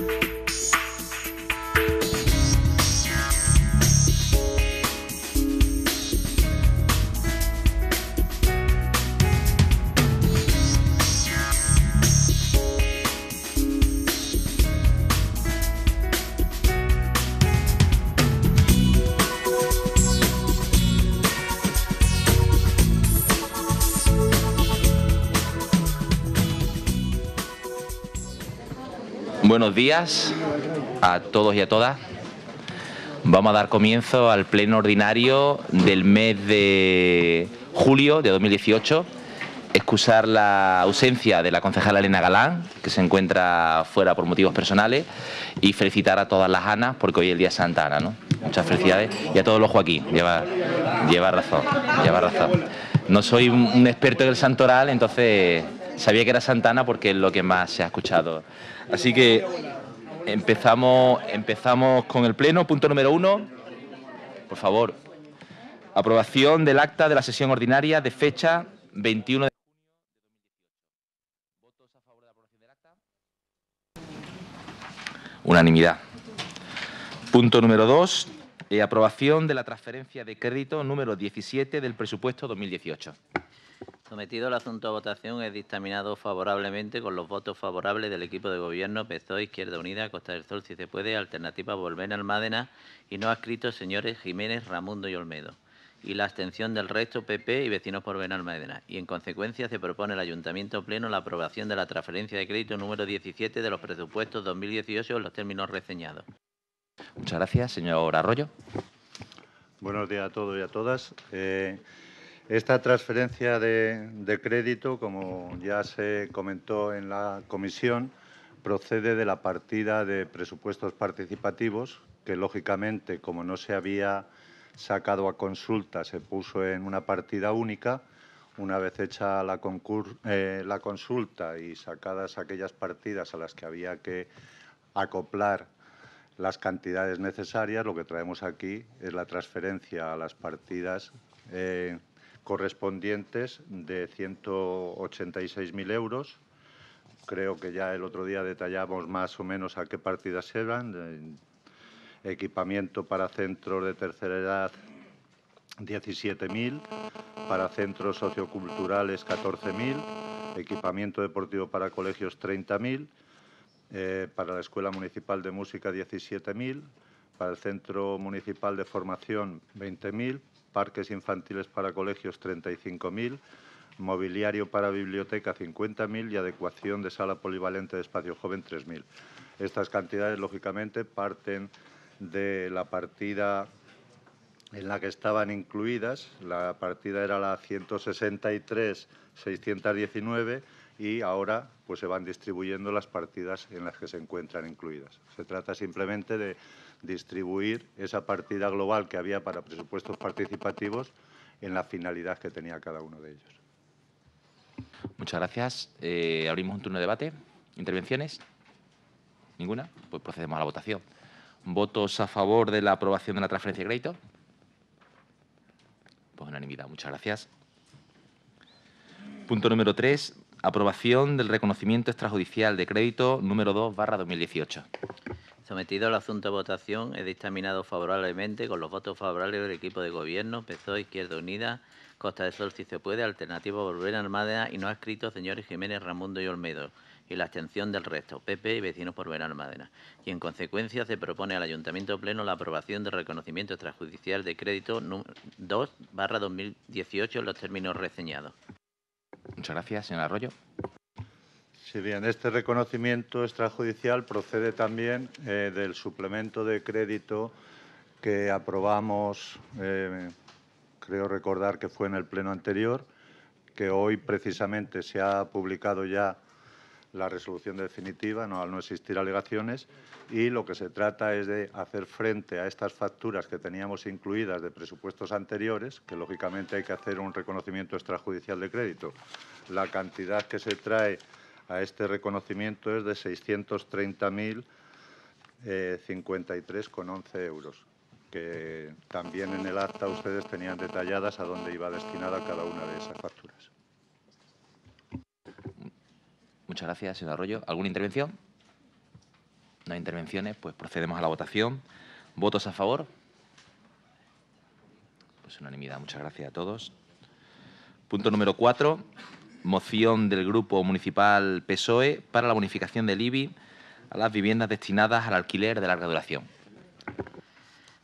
you buenos días a todos y a todas. Vamos a dar comienzo al pleno ordinario del mes de julio de 2018. Excusar la ausencia de la concejala Elena Galán, que se encuentra fuera por motivos personales, y felicitar a todas las Anas, porque hoy es el día Santa Ana, Muchas felicidades. Y a todos los Joaquín, lleva, lleva razón, lleva razón. No soy un experto del santoral, entonces sabía que era Santana porque es lo que más se ha escuchado Así que empezamos, empezamos con el pleno. Punto número uno. Por favor. Aprobación del acta de la sesión ordinaria de fecha 21 de ¿Votos a favor de la aprobación del acta? Unanimidad. Punto número dos. Eh, aprobación de la transferencia de crédito número 17 del presupuesto 2018. Sometido el asunto a votación, es dictaminado favorablemente con los votos favorables del equipo de gobierno PSOE, Izquierda Unida, Costa del Sol, si se puede, Alternativa Volver Almádena y no escrito señores Jiménez, Ramundo y Olmedo. Y la abstención del resto PP y Vecinos por Almádena. Y en consecuencia se propone el Ayuntamiento Pleno la aprobación de la transferencia de crédito número 17 de los presupuestos 2018 en los términos reseñados. Muchas gracias, señor Arroyo. Buenos días a todos y a todas. Eh, esta transferencia de, crédito, como ya se comentó en la comisión, procede de la partida de presupuestos participativos, que lógicamente, como no se había sacado a consulta, se puso en una partida única. Una vez hecha la, eh, consulta y sacadas aquellas partidas a las que había que acoplar las cantidades necesarias, lo que traemos aquí es la transferencia a las partidas eh, correspondientes de 186.000 euros. Creo que ya el otro día detallamos más o menos a qué partidas eran. Equipamiento para centros de tercera edad, 17.000, para centros socioculturales 14.000, equipamiento deportivo para colegios 30.000, eh, para la Escuela Municipal de Música 17.000, para el Centro Municipal de Formación 20.000, parques infantiles para colegios 35.000, mobiliario para biblioteca 50.000 y adecuación de sala polivalente de espacio joven 3.000. Estas cantidades, lógicamente, parten de la partida en la que estaban incluidas. La partida era la 163.619 y ahora pues, se van distribuyendo las partidas en las que se encuentran incluidas. Se trata simplemente de distribuir esa partida global que había para presupuestos participativos en la finalidad que tenía cada uno de ellos. Muchas gracias. Eh, abrimos un turno de debate. ¿Intervenciones? ¿Ninguna? Pues procedemos a la votación. ¿Votos a favor de la aprobación de la transferencia de crédito? Pues unanimidad. Muchas gracias. Punto número 3. Aprobación del reconocimiento extrajudicial de crédito número 2 barra 2018. Sometido al asunto de votación, he dictaminado favorablemente con los votos favorables del equipo de gobierno, PSOE, Izquierda Unida, Costa del Sol, si se puede, Alternativa Volver Armada y no ha escrito señores Jiménez, Ramundo y Olmedo y la abstención del resto, PP y Vecinos por Almadena. Y en consecuencia se propone al Ayuntamiento Pleno la aprobación del reconocimiento extrajudicial de crédito 2 2018 en los términos reseñados. Muchas gracias, señor Arroyo bien, este reconocimiento extrajudicial procede también eh, del suplemento de crédito que aprobamos, eh, creo recordar que fue en el pleno anterior, que hoy precisamente se ha publicado ya la resolución definitiva, no, al no existir alegaciones, y lo que se trata es de hacer frente a estas facturas que teníamos incluidas de presupuestos anteriores, que lógicamente hay que hacer un reconocimiento extrajudicial de crédito. La cantidad que se trae a este reconocimiento es de 630.053,11 eh, euros, que también en el acta ustedes tenían detalladas a dónde iba destinada cada una de esas facturas. Muchas gracias, señor Arroyo. ¿Alguna intervención? No hay intervenciones, pues procedemos a la votación. ¿Votos a favor? Pues unanimidad. Muchas gracias a todos. Punto número cuatro moción del Grupo Municipal PSOE para la bonificación del IBI a las viviendas destinadas al alquiler de larga duración.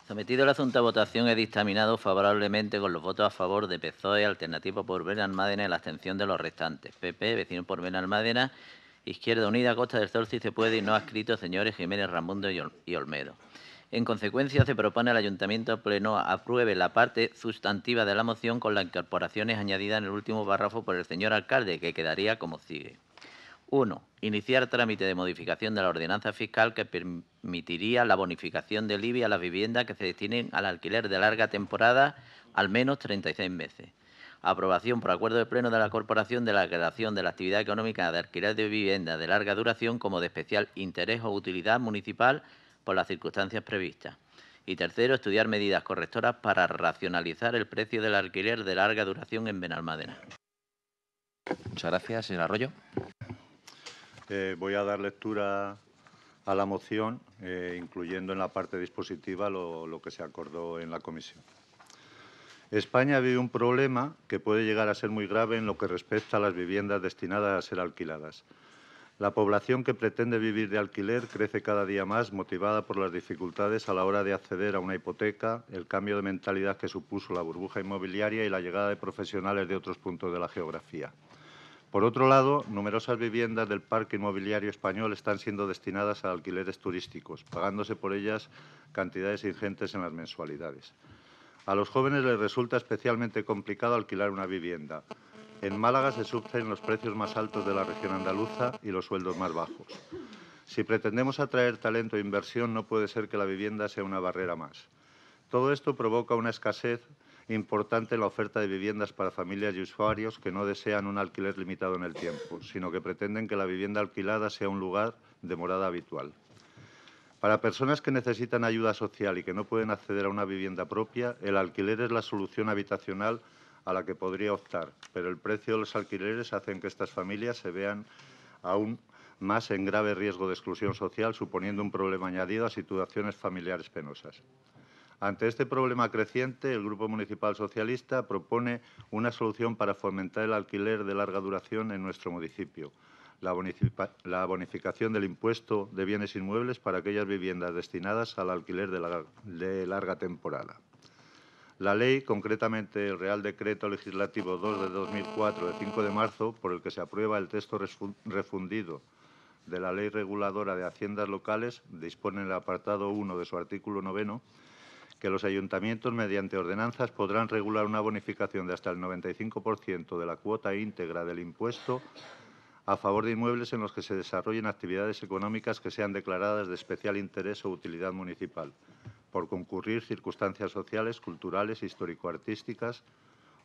Sometido el asunto a Votación, he dictaminado favorablemente con los votos a favor de PSOE, alternativo por Almádena y la abstención de los restantes. PP, Vecino por Benalmádena, Izquierda Unida, Costa del Sol, si se puede, y no ha escrito señores Jiménez Ramundo y Olmedo. En consecuencia, se propone al Ayuntamiento Pleno apruebe la parte sustantiva de la moción con las incorporaciones añadidas en el último párrafo por el señor alcalde, que quedaría como sigue. 1. Iniciar trámite de modificación de la ordenanza fiscal que permitiría la bonificación del IBI a las viviendas que se destinen al alquiler de larga temporada al menos 36 meses. Aprobación por acuerdo de pleno de la Corporación de la creación de la actividad económica de alquiler de viviendas de larga duración como de especial interés o utilidad municipal por las circunstancias previstas. Y tercero, estudiar medidas correctoras para racionalizar el precio del alquiler de larga duración en Benalmádena. Muchas gracias, señor Arroyo. Eh, voy a dar lectura a la moción, eh, incluyendo en la parte dispositiva lo, lo que se acordó en la comisión. España vive un problema que puede llegar a ser muy grave en lo que respecta a las viviendas destinadas a ser alquiladas. La población que pretende vivir de alquiler crece cada día más, motivada por las dificultades a la hora de acceder a una hipoteca, el cambio de mentalidad que supuso la burbuja inmobiliaria y la llegada de profesionales de otros puntos de la geografía. Por otro lado, numerosas viviendas del parque inmobiliario español están siendo destinadas a alquileres turísticos, pagándose por ellas cantidades ingentes en las mensualidades. A los jóvenes les resulta especialmente complicado alquilar una vivienda, en Málaga se sufren los precios más altos de la región andaluza y los sueldos más bajos. Si pretendemos atraer talento e inversión, no puede ser que la vivienda sea una barrera más. Todo esto provoca una escasez importante en la oferta de viviendas para familias y usuarios que no desean un alquiler limitado en el tiempo, sino que pretenden que la vivienda alquilada sea un lugar de morada habitual. Para personas que necesitan ayuda social y que no pueden acceder a una vivienda propia, el alquiler es la solución habitacional a la que podría optar, pero el precio de los alquileres hacen que estas familias se vean aún más en grave riesgo de exclusión social, suponiendo un problema añadido a situaciones familiares penosas. Ante este problema creciente, el Grupo Municipal Socialista propone una solución para fomentar el alquiler de larga duración en nuestro municipio. La, bonificación del impuesto de bienes inmuebles para aquellas viviendas destinadas al alquiler de larga temporada. La ley, concretamente el Real Decreto Legislativo 2 de 2004, de 5 de marzo, por el que se aprueba el texto refundido de la Ley Reguladora de Haciendas Locales, dispone en el apartado 1 de su artículo 9 que los ayuntamientos, mediante ordenanzas, podrán regular una bonificación de hasta el 95% de la cuota íntegra del impuesto a favor de inmuebles en los que se desarrollen actividades económicas que sean declaradas de especial interés o utilidad municipal, por concurrir circunstancias sociales, culturales, histórico-artísticas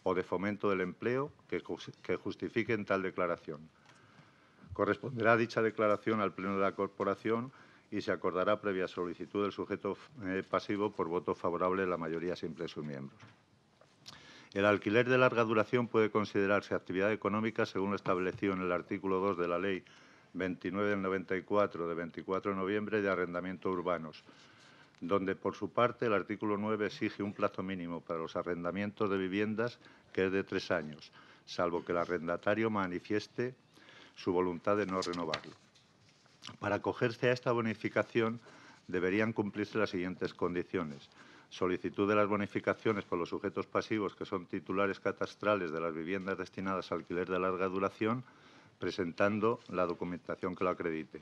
o de fomento del empleo que justifiquen tal declaración. Corresponderá dicha declaración al Pleno de la Corporación y se acordará previa solicitud del sujeto eh, pasivo por voto favorable de la mayoría simple de sus miembros. El alquiler de larga duración puede considerarse actividad económica según lo establecido en el artículo 2 de la Ley 29 del 94 de 24 de noviembre de arrendamiento urbanos, donde por su parte el artículo 9 exige un plazo mínimo para los arrendamientos de viviendas que es de tres años, salvo que el arrendatario manifieste su voluntad de no renovarlo. Para acogerse a esta bonificación deberían cumplirse las siguientes condiciones solicitud de las bonificaciones por los sujetos pasivos que son titulares catastrales de las viviendas destinadas a alquiler de larga duración, presentando la documentación que lo acredite.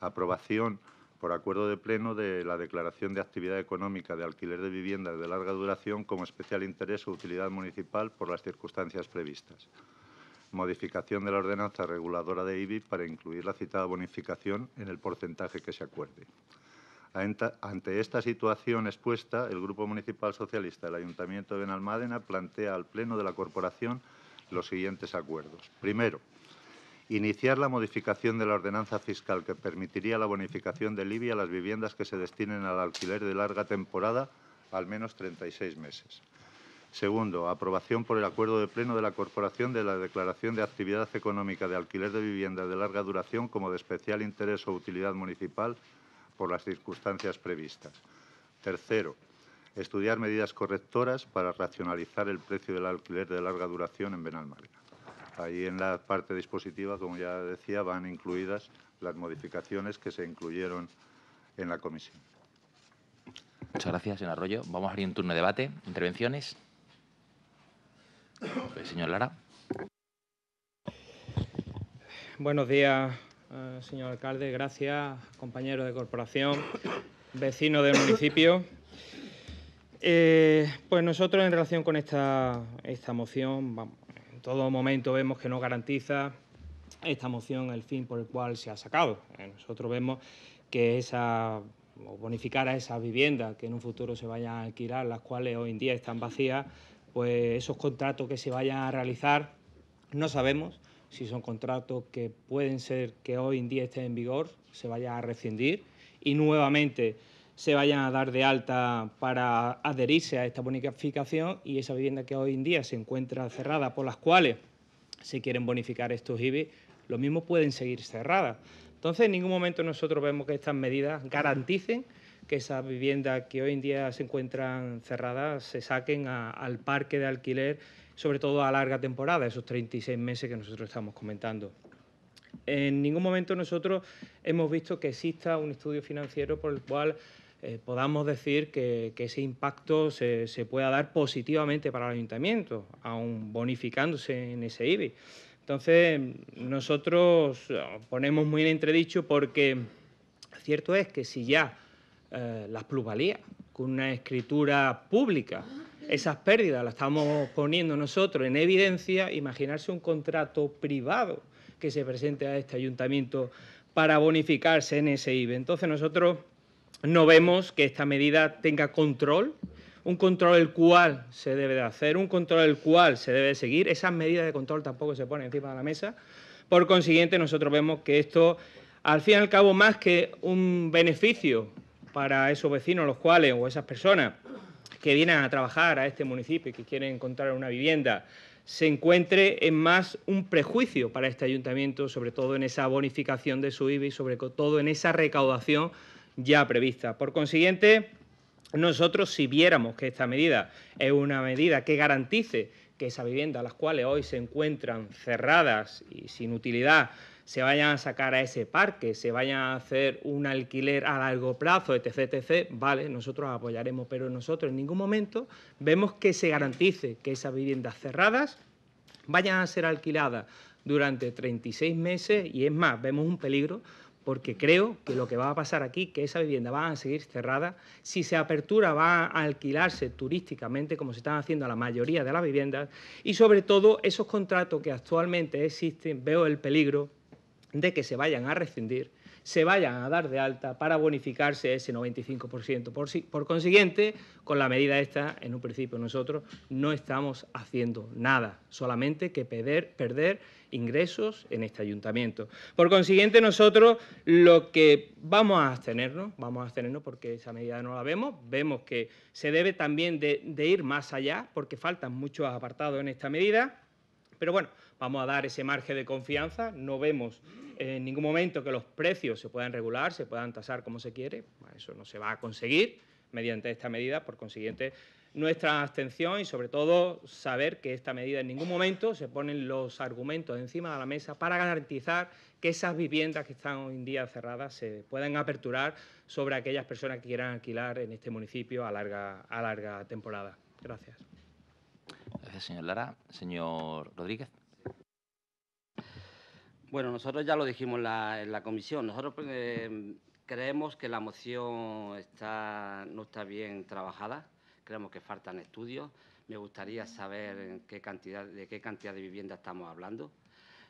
Aprobación por acuerdo de pleno de la declaración de actividad económica de alquiler de viviendas de larga duración como especial interés o utilidad municipal por las circunstancias previstas. Modificación de la ordenanza reguladora de IBI para incluir la citada bonificación en el porcentaje que se acuerde. Ante esta situación expuesta, el Grupo Municipal Socialista del Ayuntamiento de Benalmádena plantea al Pleno de la Corporación los siguientes acuerdos. Primero, iniciar la modificación de la ordenanza fiscal que permitiría la bonificación de Libia a las viviendas que se destinen al alquiler de larga temporada al menos 36 meses. Segundo, aprobación por el acuerdo de pleno de la Corporación de la Declaración de Actividad Económica de Alquiler de Viviendas de Larga Duración como de especial interés o utilidad municipal por las circunstancias previstas. Tercero, estudiar medidas correctoras para racionalizar el precio del alquiler de larga duración en Benalmádena. Ahí en la parte dispositiva, como ya decía, van incluidas las modificaciones que se incluyeron en la comisión. Muchas gracias, señor Arroyo. Vamos a abrir un turno de debate. ¿Intervenciones? Pues, señor Lara. Buenos días, eh, señor alcalde, gracias, compañero de corporación, vecino del municipio. Eh, pues nosotros en relación con esta, esta moción, en todo momento vemos que no garantiza esta moción el fin por el cual se ha sacado. Eh, nosotros vemos que esa bonificar a esas viviendas que en un futuro se vayan a alquilar, las cuales hoy en día están vacías, pues esos contratos que se vayan a realizar, no sabemos si son contratos que pueden ser que hoy en día estén en vigor, se vayan a rescindir y nuevamente se vayan a dar de alta para adherirse a esta bonificación y esa vivienda que hoy en día se encuentra cerrada, por las cuales se quieren bonificar estos IBI, lo mismo pueden seguir cerradas. Entonces, en ningún momento nosotros vemos que estas medidas garanticen que esas viviendas que hoy en día se encuentran cerradas se saquen al parque de alquiler sobre todo a larga temporada, esos 36 meses que nosotros estamos comentando. En ningún momento nosotros hemos visto que exista un estudio financiero por el cual eh, podamos decir que, ese impacto se, pueda dar positivamente para el ayuntamiento, aún bonificándose en ese IBI. Entonces, nosotros eh, ponemos muy en entredicho porque cierto es que si ya eh, las plusvalías con una escritura pública esas pérdidas las estamos poniendo nosotros en evidencia, imaginarse un contrato privado que se presente a este ayuntamiento para bonificarse en ese IBE. Entonces nosotros no vemos que esta medida tenga control, un control el cual se debe de hacer, un control el cual se debe de seguir. Esas medidas de control tampoco se ponen encima de la mesa. Por consiguiente, nosotros vemos que esto, al fin y al cabo, más que un beneficio para esos vecinos, los cuales, o esas personas, que vienen a trabajar a este municipio y que quieren encontrar una vivienda se encuentre en más un prejuicio para este ayuntamiento, sobre todo en esa bonificación de su y sobre todo en esa recaudación ya prevista. Por consiguiente, nosotros si viéramos que esta medida es una medida que garantice que esa vivienda, las cuales hoy se encuentran cerradas y sin utilidad, se vayan a sacar a ese parque, se vayan a hacer un alquiler a largo plazo, etc., etc., vale, nosotros apoyaremos, pero nosotros en ningún momento vemos que se garantice que esas viviendas cerradas vayan a ser alquiladas durante 36 meses y es más, vemos un peligro porque creo que lo que va a pasar aquí, que esa vivienda va a seguir cerrada, si se apertura va a alquilarse turísticamente, como se están haciendo la mayoría de las viviendas, y sobre todo esos contratos que actualmente existen, veo el peligro de que se vayan a rescindir, se vayan a dar de alta para bonificarse ese 95%. Por, por consiguiente, con la medida esta, en un principio nosotros no estamos haciendo nada, solamente que perder, perder ingresos en este ayuntamiento. Por consiguiente, nosotros lo que vamos a abstenernos, vamos a abstenernos porque esa medida no la vemos, vemos que se debe también de ir más allá porque faltan muchos apartados en esta medida, pero bueno, vamos a dar ese margen de confianza. No vemos en ningún momento que los precios se puedan regular, se puedan tasar como se quiere. Eso no se va a conseguir mediante esta medida. Por consiguiente, nuestra abstención y sobre todo saber que esta medida en ningún momento se ponen los argumentos encima de la mesa para garantizar que esas viviendas que están hoy en día cerradas se puedan aperturar sobre aquellas personas que quieran alquilar en este municipio a larga, a larga temporada. Gracias. Gracias, señor Lara. Señor Rodríguez. Bueno, nosotros ya lo dijimos en la comisión. Nosotros pues, em, creemos que la moción no está bien trabajada. Creemos que faltan estudios. Me gustaría saber en qué cantidad, de qué cantidad de vivienda estamos hablando.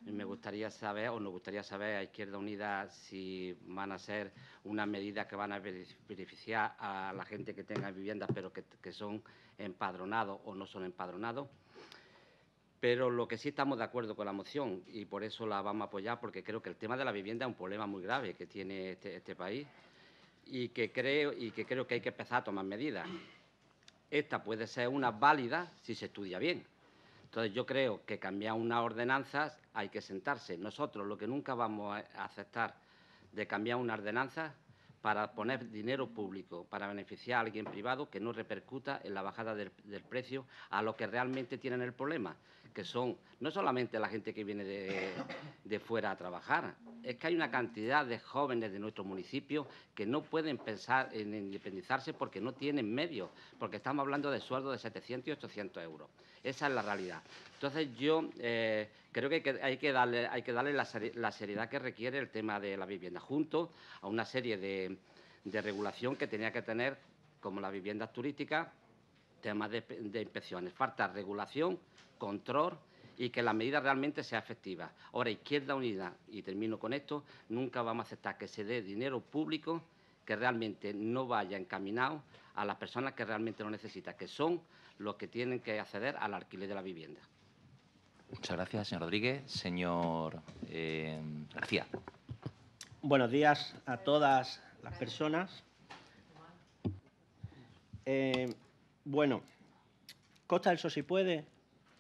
Me gustaría saber, o nos gustaría saber a Izquierda Unida si van a ser unas medidas que van a beneficiar a la gente que tenga viviendas, pero que son empadronados o no son empadronados. Pero lo que sí estamos de acuerdo con la moción y por eso la vamos a apoyar, porque creo que el tema de la vivienda es un problema muy grave que tiene este, este país y que, creo, y que creo que hay que empezar a tomar medidas. Esta puede ser una válida si se estudia bien. Entonces, yo creo que cambiar una ordenanza hay que sentarse. Nosotros lo que nunca vamos a aceptar de cambiar una ordenanza para poner dinero público para beneficiar a alguien privado que no repercuta en la bajada del, precio a los que realmente tienen el problema, que son no solamente la gente que viene de, de fuera a trabajar, es que hay una cantidad de jóvenes de nuestro municipio que no pueden pensar en independizarse porque no tienen medios, porque estamos hablando de sueldos de 700 y 800 euros. Esa es la realidad. Entonces yo eh, creo que hay que darle, hay que darle la, seriedad que requiere el tema de la vivienda, junto a una serie de, regulación que tenía que tener, como las viviendas turísticas, temas de, de inspecciones. Falta regulación, control y que la medida realmente sea efectiva. Ahora, Izquierda Unida, y termino con esto, nunca vamos a aceptar que se dé dinero público que realmente no vaya encaminado a las personas que realmente lo necesitan, que son los que tienen que acceder al alquiler de la vivienda. Muchas gracias, señor Rodríguez. Señor eh, García. Buenos días a todas las personas. Eh, bueno, Costa del Sol, si puede,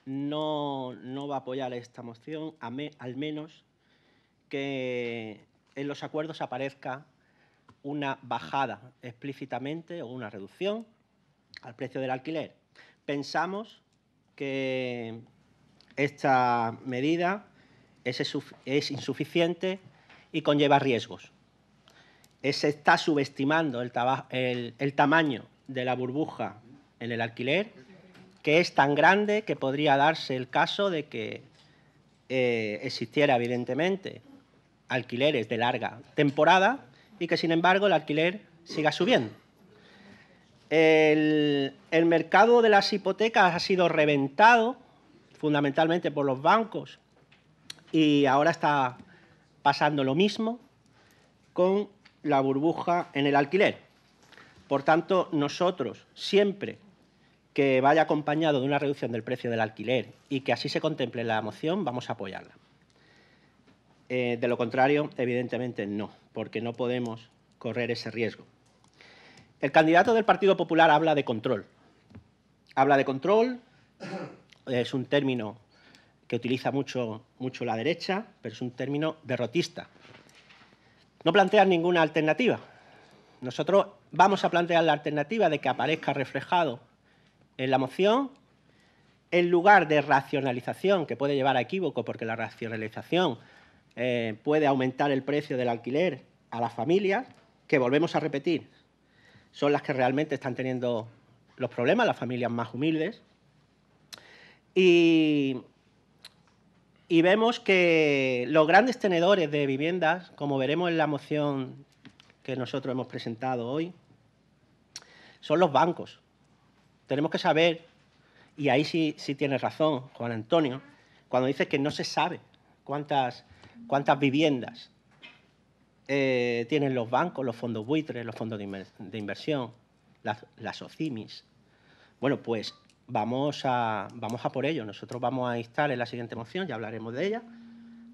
no, no, va a apoyar esta moción, al menos que en los acuerdos aparezca una bajada explícitamente o una reducción al precio del alquiler pensamos que esta medida es, insuficiente y conlleva riesgos. Se está subestimando el, tamaño de la burbuja en el alquiler, que es tan grande que podría darse el caso de que eh, existiera, evidentemente, alquileres de larga temporada y que, sin embargo, el alquiler siga subiendo. El, mercado de las hipotecas ha sido reventado fundamentalmente por los bancos y ahora está pasando lo mismo con la burbuja en el alquiler. Por tanto, nosotros siempre que vaya acompañado de una reducción del precio del alquiler y que así se contemple la moción, vamos a apoyarla. Eh, de lo contrario, evidentemente no, porque no podemos correr ese riesgo. El candidato del Partido Popular habla de control. Habla de control, es un término que utiliza mucho, mucho la derecha, pero es un término derrotista. No plantea ninguna alternativa. Nosotros vamos a plantear la alternativa de que aparezca reflejado en la moción, en lugar de racionalización, que puede llevar a equívoco, porque la racionalización eh, puede aumentar el precio del alquiler a las familias, que volvemos a repetir, son las que realmente están teniendo los problemas, las familias más humildes. Y, vemos que los grandes tenedores de viviendas, como veremos en la moción que nosotros hemos presentado hoy, son los bancos. Tenemos que saber, y ahí sí, sí tienes razón, Juan Antonio, cuando dice que no se sabe cuántas, cuántas viviendas eh, tienen los bancos, los fondos buitres, los fondos de, inversión, las, OCIMIS. Bueno, pues vamos a, vamos a por ello. Nosotros vamos a instar en la siguiente moción, ya hablaremos de ella,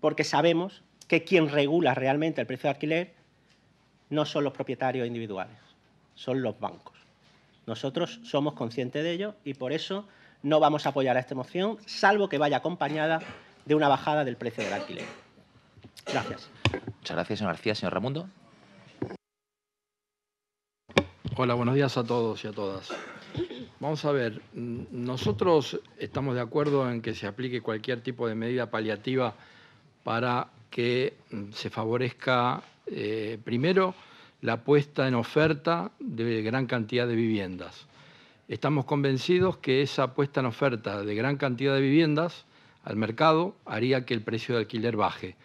porque sabemos que quien regula realmente el precio de alquiler no son los propietarios individuales, son los bancos. Nosotros somos conscientes de ello y por eso no vamos a apoyar a esta moción, salvo que vaya acompañada de una bajada del precio del alquiler. Gracias. Muchas gracias, señor García. Señor Ramundo. Hola, buenos días a todos y a todas. Vamos a ver, mm, nosotros estamos de acuerdo en que se aplique cualquier tipo de medida paliativa para que mm, se favorezca, eh, primero, la puesta en oferta de gran cantidad de viviendas. Estamos convencidos que esa puesta en oferta de gran cantidad de viviendas al mercado haría que el precio de alquiler baje.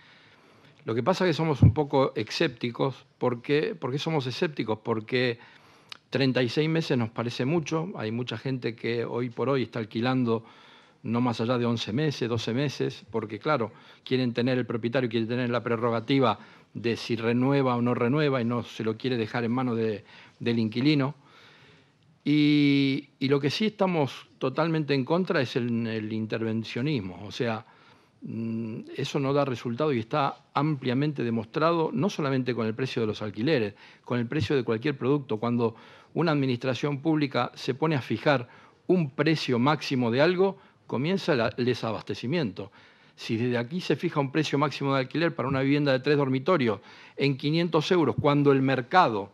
Lo que pasa es que somos un poco escépticos. ¿Por qué, somos escépticos? Porque 36 meses nos parece mucho. Hay mucha gente que hoy por hoy está alquilando no más allá de 11 meses, 12 meses, porque claro, quieren tener el propietario, quieren tener la prerrogativa de si renueva o no renueva y no se lo quiere dejar en manos del inquilino. Y, lo que sí estamos totalmente en contra es el, el intervencionismo, o sea, Mm, eso no da resultado y está ampliamente demostrado, no solamente con el precio de los alquileres, con el precio de cualquier producto. Cuando una administración pública se pone a fijar un precio máximo de algo, comienza el desabastecimiento. Si desde aquí se fija un precio máximo de alquiler para una vivienda de tres dormitorios en 500 euros, cuando el mercado,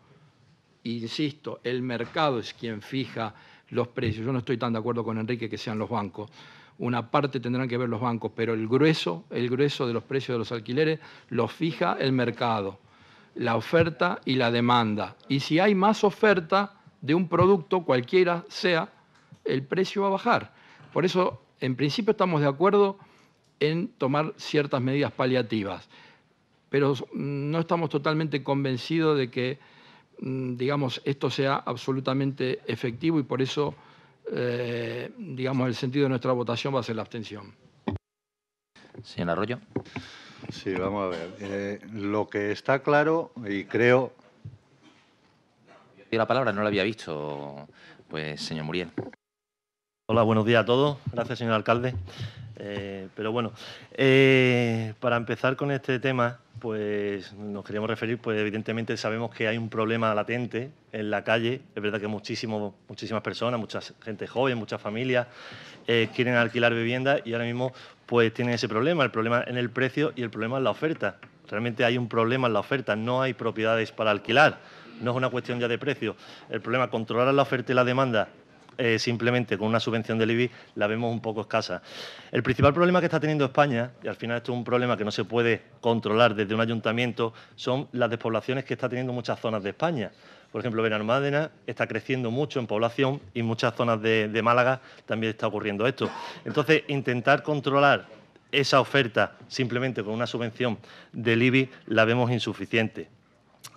insisto, el mercado es quien fija los precios, yo no estoy tan de acuerdo con Enrique que sean los bancos, una parte tendrán que ver los bancos, pero el grueso, el grueso de los precios de los alquileres lo fija el mercado, la oferta y la demanda. Y si hay más oferta de un producto, cualquiera sea, el precio va a bajar. Por eso, en principio estamos de acuerdo en tomar ciertas medidas paliativas, pero mm, no estamos totalmente convencidos de que, mm, digamos, esto sea absolutamente efectivo y por eso eh, digamos, el sentido de nuestra votación va a ser la abstención. Señor Arroyo. Sí, vamos a ver. Eh, lo que está claro, y creo... La palabra no la había visto, pues, señor Muriel. Hola, buenos días a todos. Gracias, señor alcalde. Eh, pero bueno, eh, para empezar con este tema, pues nos queríamos referir, pues evidentemente sabemos que hay un problema latente en la calle. Es verdad que muchísimo, muchísimas personas, mucha gente joven, muchas familias eh, quieren alquilar viviendas y ahora mismo pues tienen ese problema, el problema en el precio y el problema en la oferta. Realmente hay un problema en la oferta, no hay propiedades para alquilar, no es una cuestión ya de precio. El problema, es controlar la oferta y la demanda eh, simplemente con una subvención del IBI la vemos un poco escasa. El principal problema que está teniendo España, y al final esto es un problema que no se puede controlar desde un ayuntamiento, son las despoblaciones que está teniendo muchas zonas de España. Por ejemplo, Benalmádena está creciendo mucho en población y muchas zonas de, de Málaga también está ocurriendo esto. Entonces, intentar controlar esa oferta simplemente con una subvención del IBI la vemos insuficiente.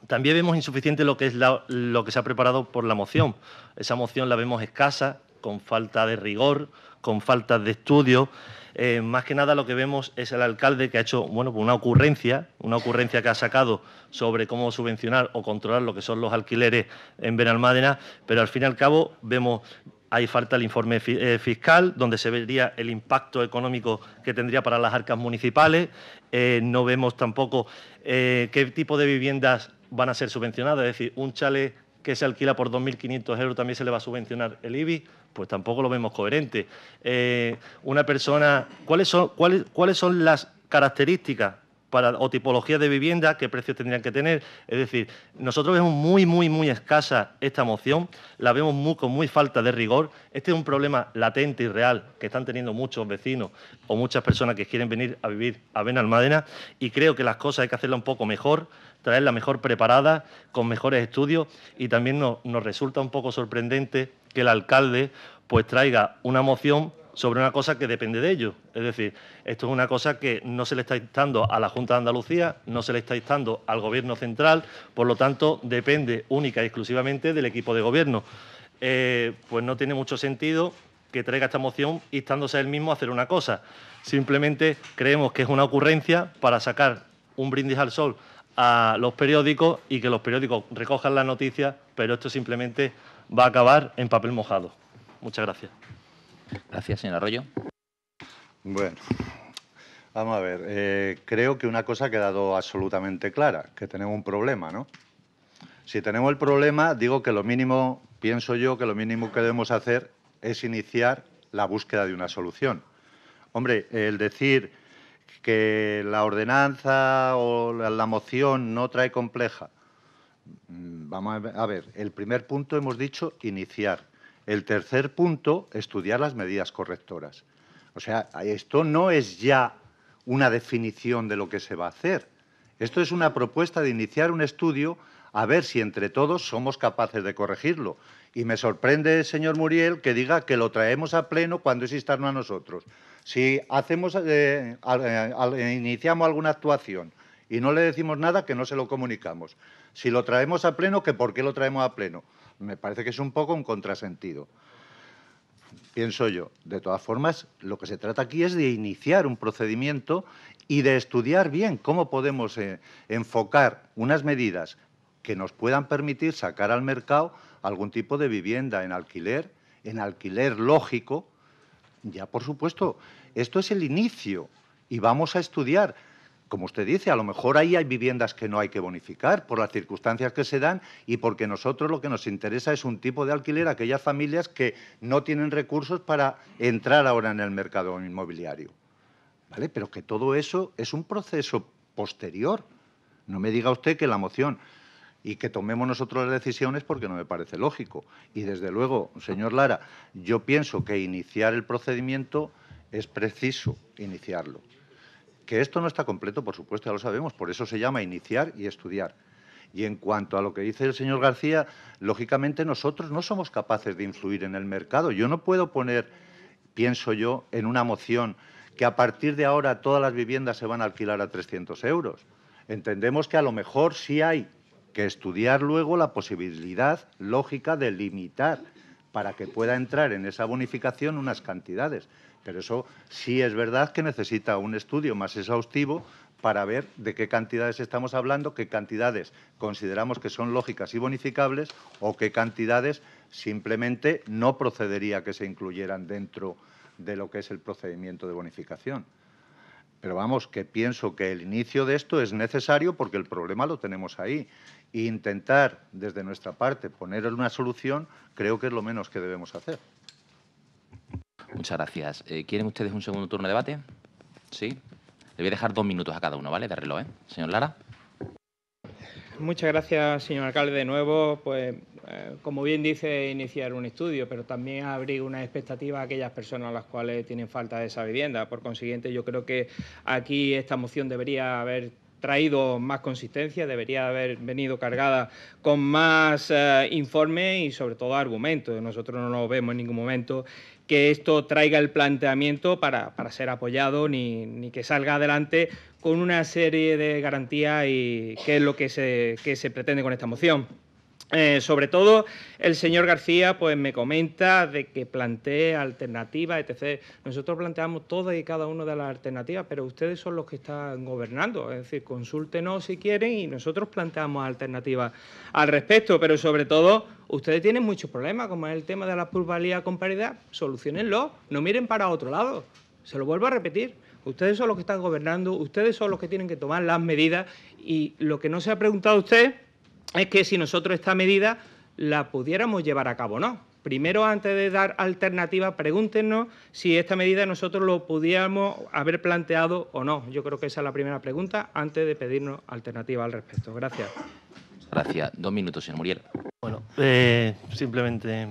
También vemos insuficiente lo que, es lo que se ha preparado por la moción. Esa moción la vemos escasa, con falta de rigor, con falta de estudio. Eh, más que nada lo que vemos es el alcalde que ha hecho bueno, pues una ocurrencia, una ocurrencia que ha sacado sobre cómo subvencionar o controlar lo que son los alquileres en Benalmádena, pero al fin y al cabo vemos hay falta el informe eh, fiscal, donde se vería el impacto económico que tendría para las arcas municipales. Eh, no vemos tampoco qué tipo de viviendas van a ser subvencionadas. Es decir, un chale que se alquila por 2.500 euros también se le va a subvencionar el IBI, pues tampoco lo vemos coherente. Eh, una persona, ¿cuáles son, las características para, o tipologías de vivienda, que precios tendrían que tener. Es decir, nosotros vemos muy, muy, muy escasa esta moción, la vemos con muy falta de rigor. Este es un problema latente y real que están teniendo muchos vecinos o muchas personas que quieren venir a vivir a Benalmádena y creo que las cosas hay que hacerlas un poco mejor. ...traerla la mejor preparada, con mejores estudios y también nos, resulta un poco sorprendente que el alcalde pues traiga una moción sobre una cosa que depende de ellos. Es decir, esto es una cosa que no se le está dictando... a la Junta de Andalucía, no se le está dictando al Gobierno central, por lo tanto, depende única y exclusivamente del equipo de gobierno. Eh, pues no tiene mucho sentido que traiga esta moción instándose él mismo a hacer una cosa. Simplemente creemos que es una ocurrencia para sacar un brindis al sol a los periódicos y que los periódicos recojan las noticias, pero esto simplemente va a acabar en papel mojado. Muchas gracias. Gracias, señor Arroyo. Bueno, vamos a ver. Eh, creo que una cosa ha quedado absolutamente clara, que tenemos un problema, ¿no? Si tenemos el problema, digo que lo mínimo, pienso yo, que lo mínimo que debemos hacer es iniciar la búsqueda de una solución. Hombre, el decir que la ordenanza o la, moción no trae compleja. Mm, vamos a ver, el primer punto hemos dicho iniciar. El tercer punto, estudiar las medidas correctoras. O sea, esto no es ya una definición de lo que se va a hacer. Esto es una propuesta de iniciar un estudio a ver si entre todos somos capaces de corregirlo. Y me sorprende, señor Muriel, que diga que lo traemos a pleno cuando es a nosotros. Si hacemos, eh, eh, eh, iniciamos alguna actuación y no le decimos nada, que no se lo comunicamos. Si lo traemos a pleno, que por qué lo traemos a pleno. Me parece que es un poco un contrasentido. Pienso yo. De todas formas, lo que se trata aquí es de iniciar un procedimiento y de estudiar bien cómo podemos enfocar unas medidas que nos puedan permitir sacar al mercado algún tipo de vivienda en alquiler, en alquiler lógico, ya, por supuesto, esto es el inicio y vamos a estudiar. Como usted dice, a lo mejor ahí hay viviendas que no hay que bonificar por las circunstancias que se dan y porque nosotros lo que nos interesa es un tipo de alquiler a aquellas familias que no tienen recursos para entrar ahora en el mercado inmobiliario. ¿Vale? Pero que todo eso es un proceso posterior. No me diga usted que la moción y que tomemos nosotros las decisiones porque no me parece lógico. Y desde luego, señor Lara, yo pienso que iniciar el procedimiento es preciso iniciarlo. Que esto no está completo, por supuesto, ya lo sabemos, por eso se llama iniciar y estudiar. Y en cuanto a lo que dice el señor García, lógicamente nosotros no somos capaces de influir en el mercado. Yo no puedo poner, pienso yo, en una moción que a partir de ahora todas las viviendas se van a alquilar a 300 euros. Entendemos que a lo mejor sí hay que estudiar luego la posibilidad lógica de limitar para que pueda entrar en esa bonificación unas cantidades. Pero eso sí es verdad que necesita un estudio más exhaustivo para ver de qué cantidades estamos hablando, qué cantidades consideramos que son lógicas y bonificables o qué cantidades simplemente no procedería que se incluyeran dentro de lo que es el procedimiento de bonificación. Pero vamos, que pienso que el inicio de esto es necesario porque el problema lo tenemos ahí e intentar desde nuestra parte poner una solución, creo que es lo menos que debemos hacer. Muchas gracias. Eh, ¿Quieren ustedes un segundo turno de debate? Sí. Le voy a dejar dos minutos a cada uno, ¿vale? De reloj, ¿eh? Señor Lara. Muchas gracias, señor alcalde. De nuevo, pues, eh, como bien dice, iniciar un estudio, pero también abrir una expectativa a aquellas personas a las cuales tienen falta de esa vivienda. Por consiguiente, yo creo que aquí esta moción debería haber traído más consistencia, debería haber venido cargada con más eh, informe y sobre todo argumentos. Nosotros no lo vemos en ningún momento que esto traiga el planteamiento para, ser apoyado ni, que salga adelante con una serie de garantías y qué es lo que se pretende con esta moción. Eh, sobre todo, el señor García pues, me comenta de que plantea alternativas, etc. Nosotros planteamos todas y cada una de las alternativas, pero ustedes son los que están gobernando. Es decir, consúltenos si quieren y nosotros planteamos alternativas al respecto. Pero sobre todo, ustedes tienen muchos problemas, como es el tema de la pulvalía con paridad. Solucionenlo, no miren para otro lado. Se lo vuelvo a repetir. Ustedes son los que están gobernando, ustedes son los que tienen que tomar las medidas y lo que no se ha preguntado usted es que si nosotros esta medida la pudiéramos llevar a cabo no. Primero, antes de dar alternativa, pregúntenos si esta medida nosotros lo pudiéramos haber planteado o no. Yo creo que esa es la primera pregunta antes de pedirnos alternativa al respecto. Gracias. Gracias. Dos minutos, señor Muriel. Bueno, eh, simplemente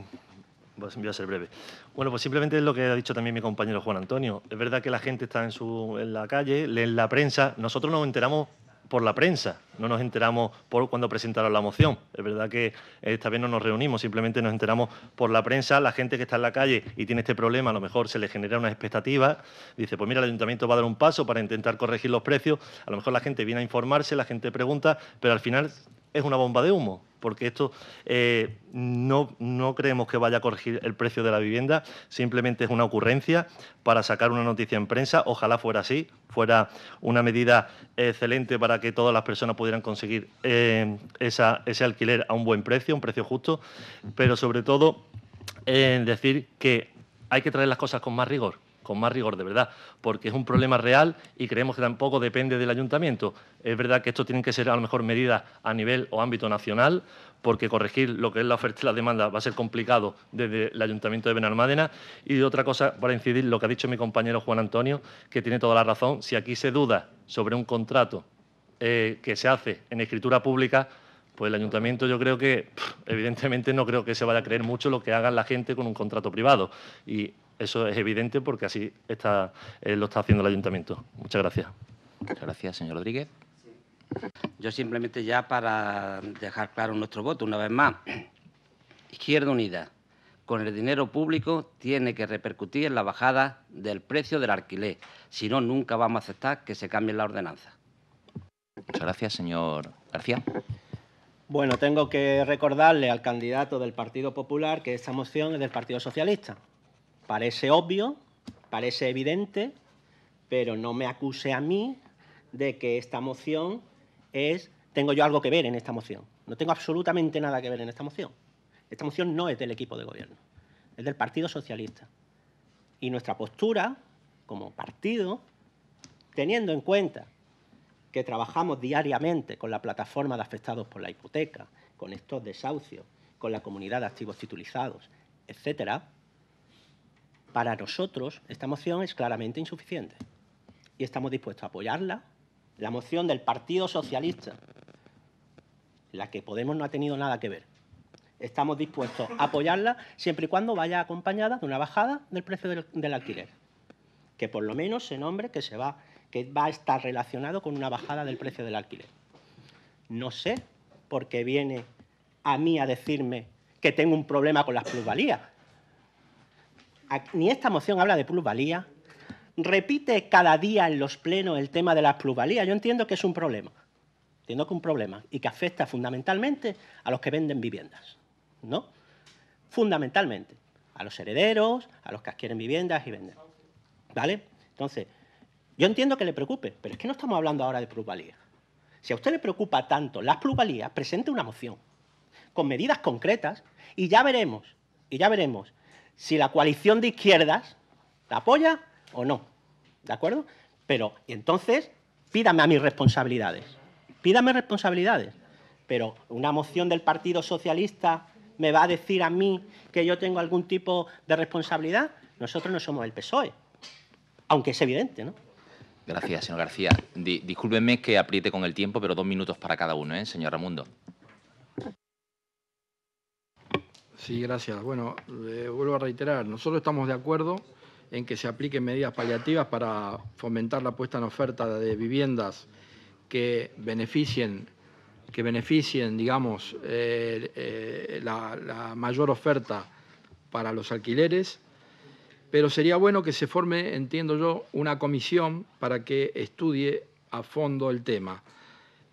voy a ser breve. Bueno, pues simplemente es lo que ha dicho también mi compañero Juan Antonio. Es verdad que la gente está en, su, en la calle, lee en la prensa. Nosotros nos enteramos por la prensa, no nos enteramos por cuando presentaron la moción. Es verdad que esta vez no nos reunimos, simplemente nos enteramos por la prensa. La gente que está en la calle y tiene este problema, a lo mejor se le genera una expectativa, Dice, pues mira, el ayuntamiento va a dar un paso para intentar corregir los precios. A lo mejor la gente viene a informarse, la gente pregunta, pero al final es una bomba de humo, porque esto eh, no, no creemos que vaya a corregir el precio de la vivienda, simplemente es una ocurrencia para sacar una noticia en prensa, ojalá fuera así, fuera una medida excelente para que todas las personas pudieran conseguir eh, ese alquiler a un buen precio, un precio justo, pero sobre todo eh, en decir que hay que traer las cosas con más rigor con más rigor, de verdad, porque es un problema real y creemos que tampoco depende del ayuntamiento. Es verdad que esto tiene que ser a lo mejor medidas a nivel o ámbito nacional, porque corregir lo que es la oferta y la demanda va a ser complicado desde el ayuntamiento de Benalmádena. Y otra cosa, para incidir, lo que ha dicho mi compañero Juan Antonio, que tiene toda la razón, si aquí se duda sobre un contrato eh, que se hace en escritura pública, pues el ayuntamiento yo creo que, evidentemente, no creo que se vaya a creer mucho lo que haga la gente con un contrato privado. Y eso es evidente porque así eh, lo está haciendo el ayuntamiento. Muchas gracias. Muchas gracias, señor Rodríguez. Yo simplemente ya para dejar claro nuestro voto, una vez más, Izquierda Unida, con el dinero público, tiene que repercutir en la bajada del precio del alquiler. Si no, nunca vamos a aceptar que se cambie la ordenanza. Muchas gracias, señor García. Bueno, tengo que recordarle al candidato del Partido Popular que esta moción es del Partido Socialista. Parece obvio, parece evidente, pero no me acuse a mí de que esta moción es, tengo yo algo que ver en esta moción. No tengo absolutamente nada que ver en esta moción. Esta moción no es del equipo de gobierno, es del Partido Socialista. Y nuestra postura como partido, teniendo en cuenta que trabajamos diariamente con la plataforma de afectados por la hipoteca, con estos desahucios, con la comunidad de activos titulizados, etcétera, para nosotros, esta moción es claramente insuficiente y estamos dispuestos a apoyarla. La moción del Partido Socialista, la que Podemos no ha tenido nada que ver. Estamos dispuestos a apoyarla siempre y cuando vaya acompañada de una bajada del precio del, alquiler. Que por lo menos se nombre que, se va, que va a estar relacionado con una bajada del precio del alquiler. No sé por qué viene a mí a decirme que tengo un problema con las plusvalías ni esta moción habla de plusvalía, repite cada día en los plenos el tema de las plusvalías. Yo entiendo que es un problema, entiendo que es un problema y que afecta fundamentalmente a los que venden viviendas, ¿no? Fundamentalmente, a los herederos, a los que adquieren viviendas y venden, ¿vale? Entonces, yo entiendo que le preocupe, pero es que no estamos hablando ahora de plusvalía. Si a usted le preocupa tanto las plusvalías, presente una moción con medidas concretas y ya veremos, y ya veremos si la coalición de izquierdas la apoya o no. ¿De acuerdo? Pero entonces pídame a mis responsabilidades. Pídame responsabilidades. Pero una moción del Partido Socialista me va a decir a mí que yo tengo algún tipo de responsabilidad. Nosotros no somos el PSOE. Aunque es evidente, ¿no? Gracias, señor García. discúlpenme que apriete con el tiempo, pero dos minutos para cada uno, ¿eh, señor Ramundo? Sí, gracias. Bueno, eh, vuelvo a reiterar, nosotros estamos de acuerdo en que se apliquen medidas paliativas para fomentar la puesta en oferta de viviendas que beneficien, que beneficien digamos, eh, eh, la, la mayor oferta para los alquileres, pero sería bueno que se forme, entiendo yo, una comisión para que estudie a fondo el tema.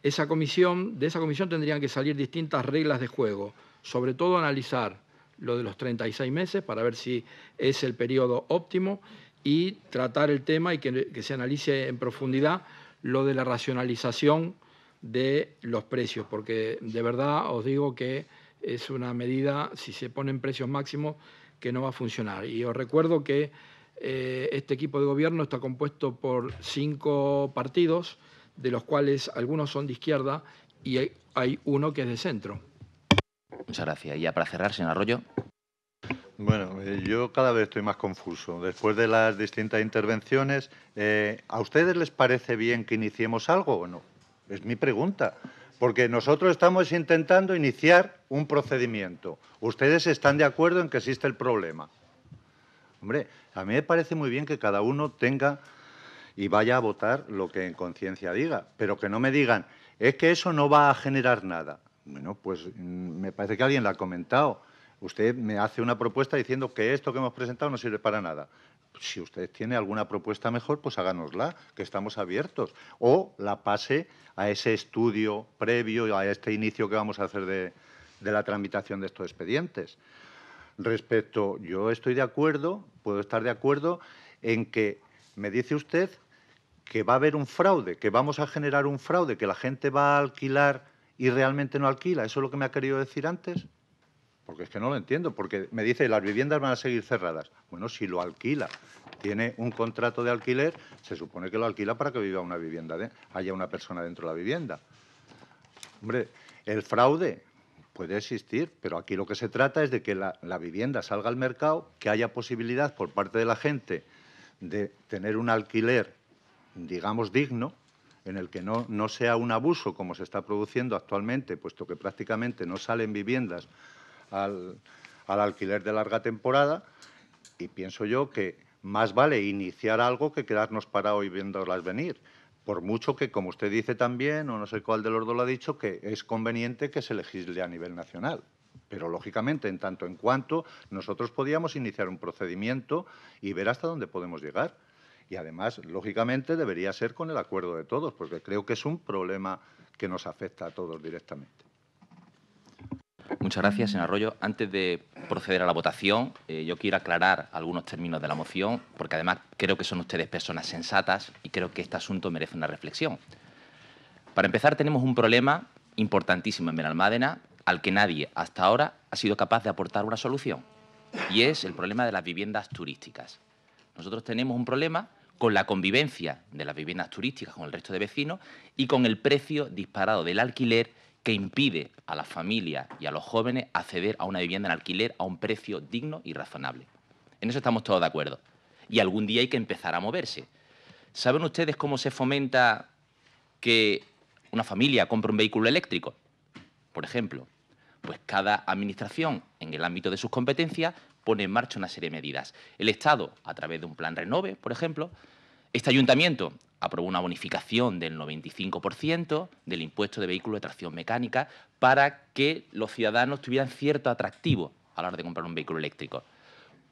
Esa comisión, de esa comisión tendrían que salir distintas reglas de juego sobre todo analizar lo de los 36 meses para ver si es el periodo óptimo y tratar el tema y que, se analice en profundidad lo de la racionalización de los precios, porque de verdad os digo que es una medida, si se ponen precios máximos, que no va a funcionar. Y os recuerdo que eh, este equipo de gobierno está compuesto por cinco partidos, de los cuales algunos son de izquierda y hay uno que es de centro. Muchas gracias. Y ya para cerrar, señor Arroyo. Bueno, eh, yo cada vez estoy más confuso. Después de las distintas intervenciones, eh, ¿a ustedes les parece bien que iniciemos algo o no? Es mi pregunta. Porque nosotros estamos intentando iniciar un procedimiento. ¿Ustedes están de acuerdo en que existe el problema? Hombre, a mí me parece muy bien que cada uno tenga y vaya a votar lo que en conciencia diga, pero que no me digan, es que eso no va a generar nada. Bueno, pues mm, me parece que alguien la ha comentado. Usted me hace una propuesta diciendo que esto que hemos presentado no sirve para nada. Si usted tiene alguna propuesta mejor, pues háganosla, que estamos abiertos. O la pase a ese estudio previo, a este inicio que vamos a hacer de, de la tramitación de estos expedientes. Respecto, yo estoy de acuerdo, puedo estar de acuerdo en que me dice usted que va a haber un fraude, que vamos a generar un fraude, que la gente va a alquilar y realmente no alquila. ¿Eso es lo que me ha querido decir antes? Porque es que no lo entiendo, porque me dice las viviendas van a seguir cerradas. Bueno, si lo alquila, tiene un contrato de alquiler, se supone que lo alquila para que viva una vivienda, haya una persona dentro de la vivienda. Hombre, el fraude puede existir, pero aquí lo que se trata es de que la, la vivienda salga al mercado, que haya posibilidad por parte de la gente de tener un alquiler, digamos, digno, en el que no, no sea un abuso como se está produciendo actualmente, puesto que prácticamente no salen viviendas al, alquiler de larga temporada. Y pienso yo que más vale iniciar algo que quedarnos parados y viéndolas venir. Por mucho que, como usted dice también, o no sé cuál de los lo ha dicho, que es conveniente que se legisle a nivel nacional. Pero, lógicamente, en tanto en cuanto, nosotros podíamos iniciar un procedimiento y ver hasta dónde podemos llegar y además, lógicamente, debería ser con el acuerdo de todos, porque creo que es un problema que nos afecta a todos directamente. Muchas gracias, señor Arroyo. Antes de proceder a la votación, eh, yo quiero aclarar algunos términos de la moción, porque además creo que son ustedes personas sensatas y creo que este asunto merece una reflexión. Para empezar, tenemos un problema importantísimo en Benalmádena al que nadie hasta ahora ha sido capaz de aportar una solución, y es el problema de las viviendas turísticas. Nosotros tenemos un problema con la convivencia de las viviendas turísticas con el resto de vecinos y con el precio disparado del alquiler que impide a las familias y a los jóvenes acceder a una vivienda en alquiler a un precio digno y razonable. En eso estamos todos de acuerdo. Y algún día hay que empezar a moverse. ¿Saben ustedes cómo se fomenta que una familia compre un vehículo eléctrico? Por ejemplo, pues cada administración, en el ámbito de sus competencias, pone en marcha una serie de medidas. El Estado, a través de un plan Renove, por ejemplo, este ayuntamiento aprobó una bonificación del 95% del impuesto de vehículos de tracción mecánica para que los ciudadanos tuvieran cierto atractivo a la hora de comprar un vehículo eléctrico.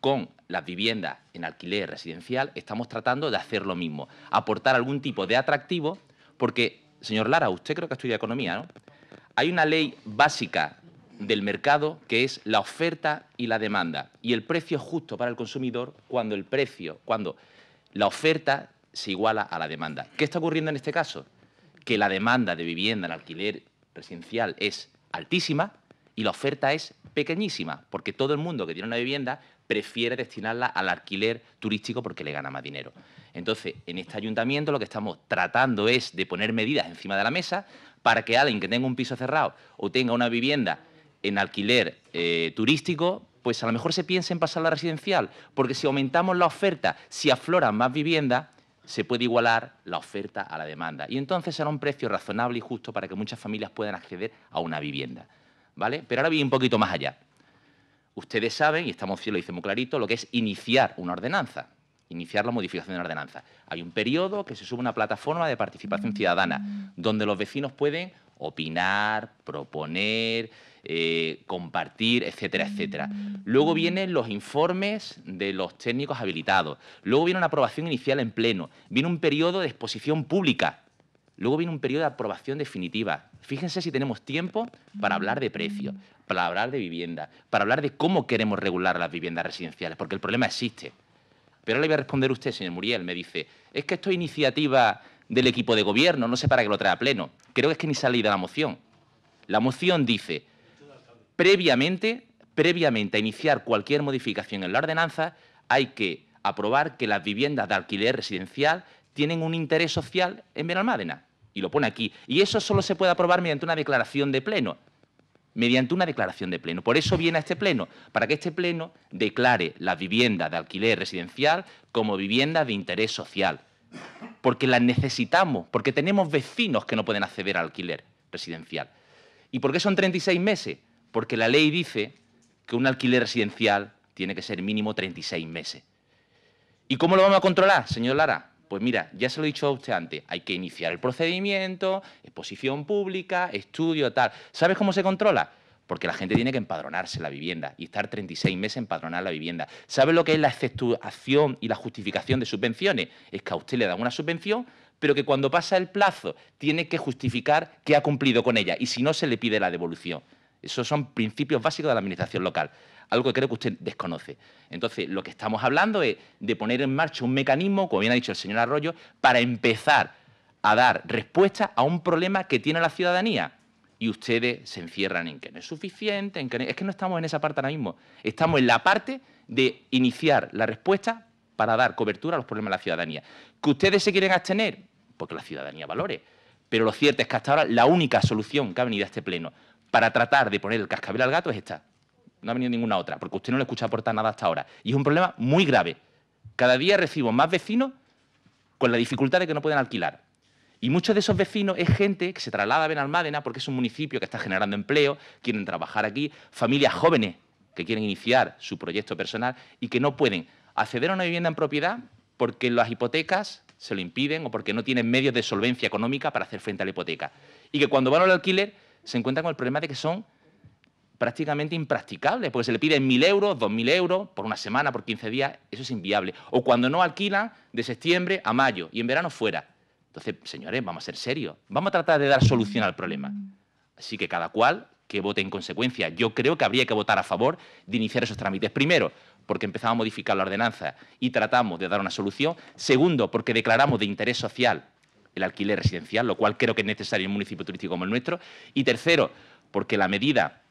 Con las viviendas en alquiler residencial estamos tratando de hacer lo mismo, aportar algún tipo de atractivo, porque, señor Lara, usted creo que estudia economía, ¿no? Hay una ley básica del mercado que es la oferta y la demanda, y el precio justo para el consumidor cuando el precio, cuando la oferta se iguala a la demanda. ¿Qué está ocurriendo en este caso? Que la demanda de vivienda en alquiler residencial es altísima y la oferta es pequeñísima, porque todo el mundo que tiene una vivienda prefiere destinarla al alquiler turístico porque le gana más dinero. Entonces, en este ayuntamiento lo que estamos tratando es de poner medidas encima de la mesa para que alguien que tenga un piso cerrado o tenga una vivienda en alquiler eh, turístico pues a lo mejor se piensa en pasar a la residencial, porque si aumentamos la oferta, si afloran más viviendas, se puede igualar la oferta a la demanda. Y entonces será un precio razonable y justo para que muchas familias puedan acceder a una vivienda. ¿Vale? Pero ahora voy un poquito más allá. Ustedes saben, y estamos lo dice muy clarito, lo que es iniciar una ordenanza, iniciar la modificación de una ordenanza. Hay un periodo que se sube una plataforma de participación ciudadana, donde los vecinos pueden opinar, proponer, eh, compartir, etcétera, etcétera. Luego vienen los informes de los técnicos habilitados. Luego viene una aprobación inicial en pleno. Viene un periodo de exposición pública. Luego viene un periodo de aprobación definitiva. Fíjense si tenemos tiempo para hablar de precios, para hablar de vivienda, para hablar de cómo queremos regular las viviendas residenciales, porque el problema existe. Pero le voy a responder usted, señor Muriel. Me dice, es que esto es iniciativa del equipo de gobierno, no sé para qué lo trae a pleno. Creo que es que ni salida la moción. La moción dice, previamente, previamente a iniciar cualquier modificación en la ordenanza, hay que aprobar que las viviendas de alquiler residencial tienen un interés social en Benalmádena. Y lo pone aquí. Y eso solo se puede aprobar mediante una declaración de pleno. Mediante una declaración de pleno. Por eso viene a este pleno, para que este pleno declare las viviendas de alquiler residencial como viviendas de interés social. Porque las necesitamos, porque tenemos vecinos que no pueden acceder al alquiler residencial. ¿Y por qué son 36 meses? Porque la ley dice que un alquiler residencial tiene que ser mínimo 36 meses. ¿Y cómo lo vamos a controlar, señor Lara? Pues mira, ya se lo he dicho a usted antes, hay que iniciar el procedimiento, exposición pública, estudio, tal. ¿Sabes cómo se controla? Porque la gente tiene que empadronarse la vivienda y estar 36 meses empadronar la vivienda. ¿Sabe lo que es la exceptuación y la justificación de subvenciones? Es que a usted le dan una subvención, pero que cuando pasa el plazo tiene que justificar que ha cumplido con ella y si no se le pide la devolución. Esos son principios básicos de la administración local, algo que creo que usted desconoce. Entonces, lo que estamos hablando es de poner en marcha un mecanismo, como bien ha dicho el señor Arroyo, para empezar a dar respuesta a un problema que tiene la ciudadanía. Y ustedes se encierran en que no es suficiente, en que es que no estamos en esa parte ahora mismo. Estamos en la parte de iniciar la respuesta para dar cobertura a los problemas de la ciudadanía. ¿Que ustedes se quieren abstener? Porque la ciudadanía valore. Pero lo cierto es que hasta ahora la única solución que ha venido a este pleno para tratar de poner el cascabel al gato es esta. No ha venido ninguna otra, porque usted no le escucha aportar nada hasta ahora. Y es un problema muy grave. Cada día recibo más vecinos con la dificultad de que no pueden alquilar. Y muchos de esos vecinos es gente que se traslada a Benalmádena porque es un municipio que está generando empleo, quieren trabajar aquí, familias jóvenes que quieren iniciar su proyecto personal y que no pueden acceder a una vivienda en propiedad porque las hipotecas se lo impiden o porque no tienen medios de solvencia económica para hacer frente a la hipoteca. Y que cuando van al alquiler se encuentra con el problema de que son prácticamente impracticables, porque se le piden 1.000 euros, 2.000 euros por una semana, por 15 días, eso es inviable. O cuando no alquilan, de septiembre a mayo y en verano fuera. Entonces, señores, vamos a ser serios, vamos a tratar de dar solución al problema. Así que cada cual que vote en consecuencia. Yo creo que habría que votar a favor de iniciar esos trámites. Primero, porque empezamos a modificar la ordenanza y tratamos de dar una solución. Segundo, porque declaramos de interés social el alquiler residencial, lo cual creo que es necesario en un municipio turístico como el nuestro. Y tercero, porque la medida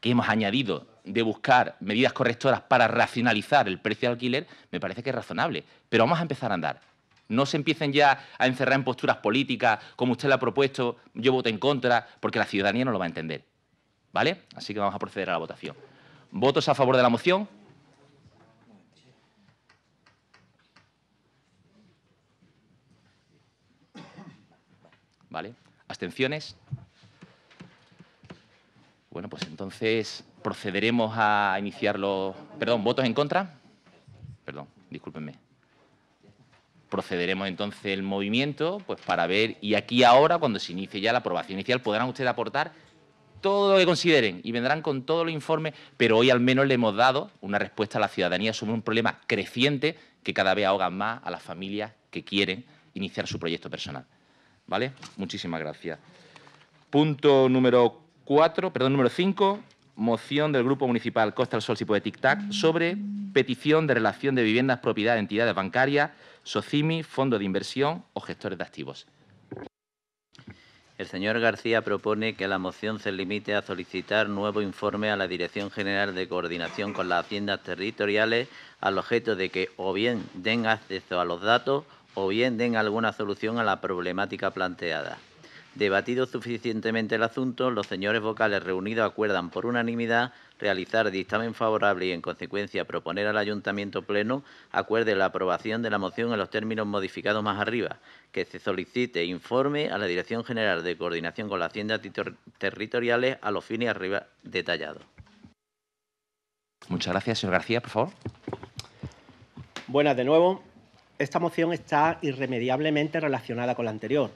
que hemos añadido de buscar medidas correctoras para racionalizar el precio de alquiler me parece que es razonable. Pero vamos a empezar a andar. No se empiecen ya a encerrar en posturas políticas, como usted lo ha propuesto, yo voto en contra, porque la ciudadanía no lo va a entender. ¿Vale? Así que vamos a proceder a la votación. ¿Votos a favor de la moción? ¿Vale? ¿Abstenciones? Bueno, pues entonces procederemos a iniciar los... Perdón, ¿votos en contra? Perdón, discúlpenme. Procederemos entonces el movimiento pues para ver, y aquí ahora, cuando se inicie ya la aprobación inicial, podrán ustedes aportar todo lo que consideren y vendrán con todo el informe. pero hoy al menos le hemos dado una respuesta a la ciudadanía sobre un problema creciente que cada vez ahoga más a las familias que quieren iniciar su proyecto personal. ¿Vale? Muchísimas gracias. Punto número 4, perdón, número 5, moción del Grupo Municipal Costa del Sol, si puede, tic-tac, sobre petición de relación de viviendas propiedad de entidades bancarias, SOCIMI, fondo de inversión o gestores de activos. El señor García propone que la moción se limite a solicitar nuevo informe a la Dirección General de Coordinación con las Haciendas Territoriales al objeto de que o bien den acceso a los datos o bien den alguna solución a la problemática planteada. Debatido suficientemente el asunto, los señores vocales reunidos acuerdan por unanimidad realizar dictamen favorable y, en consecuencia, proponer al Ayuntamiento Pleno acuerde la aprobación de la moción en los términos modificados más arriba, que se solicite informe a la Dirección General de Coordinación con las Haciendas Territoriales a los fines arriba detallados. Muchas gracias, señor García, por favor. Buenas de nuevo esta moción está irremediablemente relacionada con la anterior.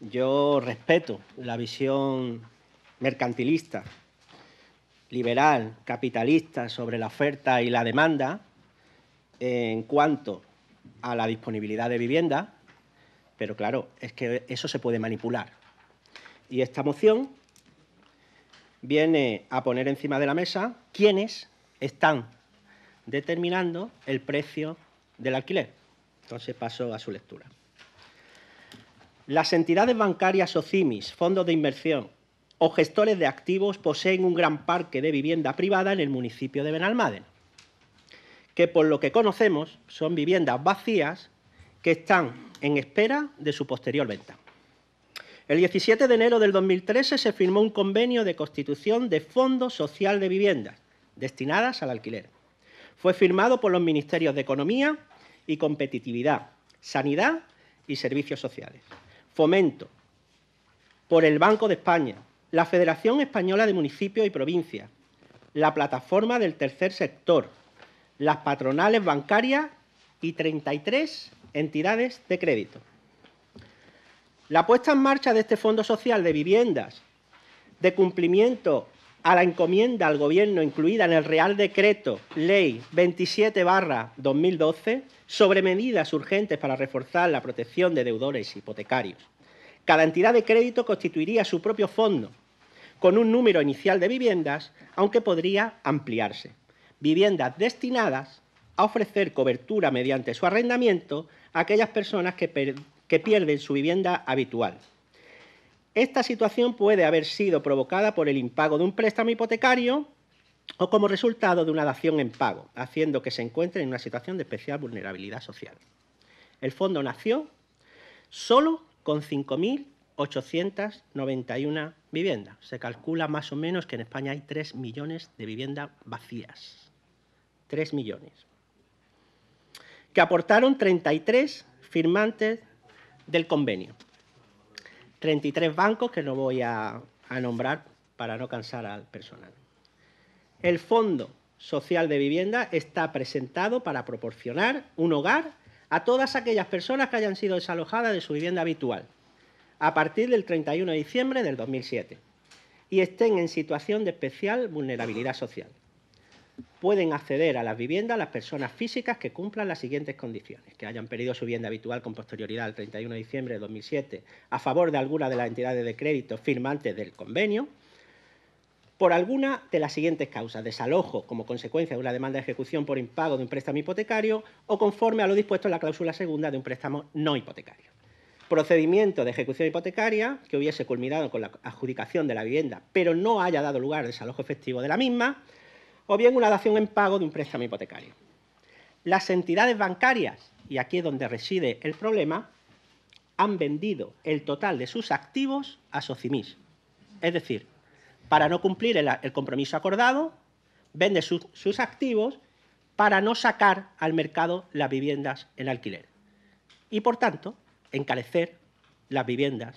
Yo respeto la visión mercantilista, liberal, capitalista sobre la oferta y la demanda en cuanto a la disponibilidad de vivienda, pero claro, es que eso se puede manipular. Y esta moción viene a poner encima de la mesa quienes están determinando el precio del alquiler. Entonces paso a su lectura. Las entidades bancarias o CIMIS, fondos de inversión o gestores de activos poseen un gran parque de vivienda privada en el municipio de Benalmádena, que por lo que conocemos son viviendas vacías que están en espera de su posterior venta. El 17 de enero del 2013 se firmó un convenio de constitución de Fondo Social de Viviendas destinadas al alquiler. Fue firmado por los Ministerios de Economía, y competitividad, sanidad y servicios sociales. Fomento, por el Banco de España, la Federación Española de Municipios y Provincias, la plataforma del tercer sector, las patronales bancarias y 33 entidades de crédito. La puesta en marcha de este Fondo Social de Viviendas, de cumplimiento a la encomienda al gobierno incluida en el Real Decreto Ley 27 2012 sobre medidas urgentes para reforzar la protección de deudores hipotecarios. Cada entidad de crédito constituiría su propio fondo, con un número inicial de viviendas, aunque podría ampliarse. Viviendas destinadas a ofrecer cobertura mediante su arrendamiento a aquellas personas que, que pierden su vivienda habitual esta situación puede haber sido provocada por el impago de un préstamo hipotecario o como resultado de una dación en pago, haciendo que se encuentren en una situación de especial vulnerabilidad social. El fondo nació solo con 5.891 viviendas. Se calcula más o menos que en España hay 3 millones de viviendas vacías. 3 millones. Que aportaron 33 firmantes del convenio. 33 bancos que no voy a, nombrar para no cansar al personal. El Fondo Social de Vivienda está presentado para proporcionar un hogar a todas aquellas personas que hayan sido desalojadas de su vivienda habitual a partir del 31 de diciembre del 2007 y estén en situación de especial vulnerabilidad social pueden acceder a las viviendas las personas físicas que cumplan las siguientes condiciones, que hayan perdido su vivienda habitual con posterioridad al 31 de diciembre de 2007 a favor de alguna de las entidades de crédito firmantes del convenio, por alguna de las siguientes causas, desalojo como consecuencia de una demanda de ejecución por impago de un préstamo hipotecario o conforme a lo dispuesto en la cláusula segunda de un préstamo no hipotecario. Procedimiento de ejecución hipotecaria que hubiese culminado con la adjudicación de la vivienda pero no haya dado lugar al desalojo efectivo de la misma, o bien una dación en pago de un préstamo hipotecario. Las entidades bancarias, y aquí es donde reside el problema, han vendido el total de sus activos a Socimis. Es decir, para no cumplir el, compromiso acordado, vende sus activos para no sacar al mercado las viviendas en alquiler y, por tanto, encarecer las viviendas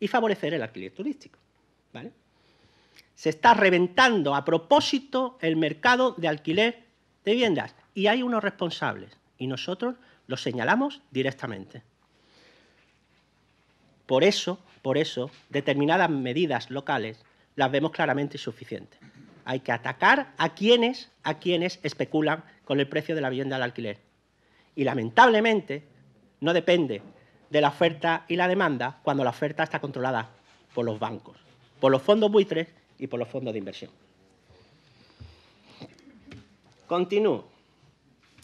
y favorecer el alquiler turístico. ¿vale? se está reventando a propósito el mercado de alquiler de viviendas y hay unos responsables y nosotros los señalamos directamente. Por eso, por eso, determinadas medidas locales las vemos claramente insuficientes. Hay que atacar a quienes, a quienes especulan con el precio de la vivienda al alquiler. Y lamentablemente no depende de la oferta y la demanda cuando la oferta está controlada por los bancos, por los fondos buitres y por los fondos de inversión. Continúo.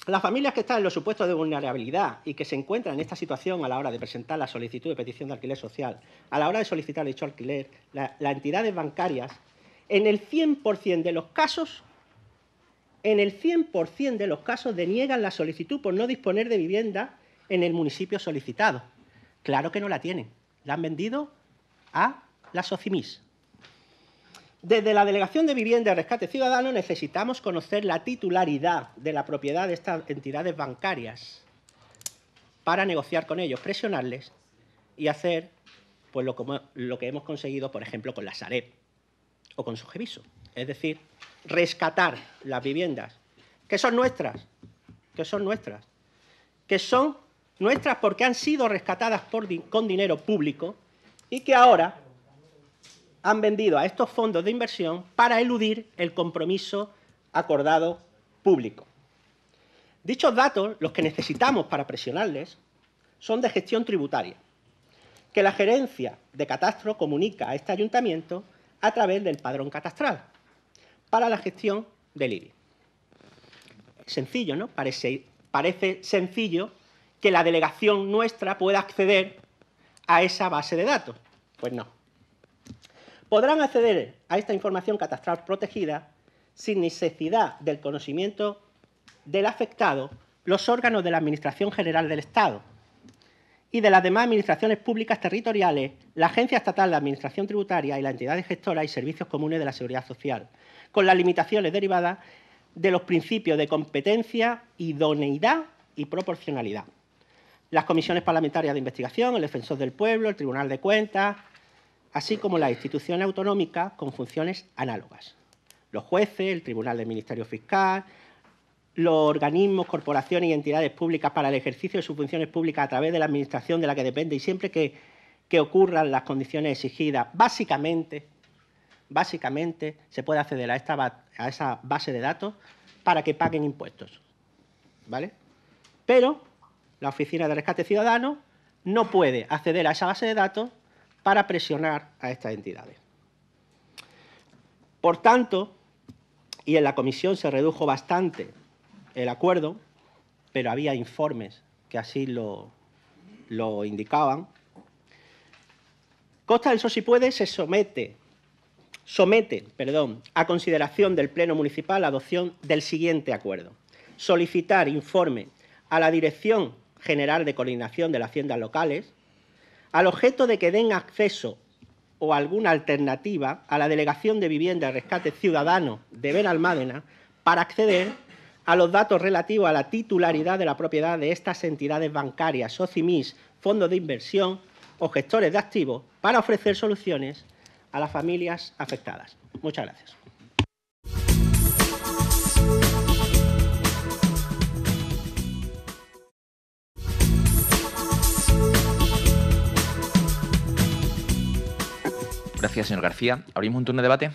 Las familias que están en los supuestos de vulnerabilidad y que se encuentran en esta situación a la hora de presentar la solicitud de petición de alquiler social, a la hora de solicitar dicho alquiler, las entidades bancarias, en el 100% de los casos, en el 100% de los casos deniegan la solicitud por no disponer de vivienda en el municipio solicitado. Claro que no la tienen, la han vendido a la SOCIMIS. Desde la Delegación de Vivienda y Rescate Ciudadano necesitamos conocer la titularidad de la propiedad de estas entidades bancarias para negociar con ellos, presionarles y hacer pues, lo, que hemos conseguido, por ejemplo, con la Sareb o con Sogeviso. Es decir, rescatar las viviendas que son nuestras, que son nuestras, que son nuestras porque han sido rescatadas con dinero público y que ahora han vendido a estos fondos de inversión para eludir el compromiso acordado público. Dichos datos, los que necesitamos para presionarles, son de gestión tributaria, que la gerencia de catastro comunica a este ayuntamiento a través del padrón catastral para la gestión del IBI. Sencillo, ¿no? Parece, parece sencillo que la delegación nuestra pueda acceder a esa base de datos. Pues no podrán acceder a esta información catastral protegida sin necesidad del conocimiento del afectado los órganos de la Administración General del Estado y de las demás administraciones públicas territoriales, la Agencia Estatal de Administración Tributaria y la entidad de gestora y servicios comunes de la Seguridad Social, con las limitaciones derivadas de los principios de competencia, idoneidad y proporcionalidad. Las comisiones parlamentarias de investigación, el defensor del pueblo, el Tribunal de Cuentas, así como las instituciones autonómicas con funciones análogas. Los jueces, el Tribunal del Ministerio Fiscal, los organismos, corporaciones y entidades públicas para el ejercicio de sus funciones públicas a través de la administración de la que depende y siempre que, que ocurran las condiciones exigidas, básicamente, básicamente se puede acceder a, esta, a esa base de datos para que paguen impuestos. ¿Vale? Pero la Oficina de Rescate Ciudadano no puede acceder a esa base de datos para presionar a estas entidades. Por tanto, y en la comisión se redujo bastante el acuerdo, pero había informes que así lo, lo indicaban, Costa del Sosipuede si puede, se somete, somete perdón, a consideración del Pleno Municipal la adopción del siguiente acuerdo. Solicitar informe a la Dirección General de Coordinación de las Haciendas Locales al objeto de que den acceso o alguna alternativa a la Delegación de Vivienda y Rescate Ciudadano de Benalmádena para acceder a los datos relativos a la titularidad de la propiedad de estas entidades bancarias, SOCIMIS, fondos de inversión o gestores de activos para ofrecer soluciones a las familias afectadas. Muchas gracias. Gracias, señor García. ¿Abrimos un turno de debate?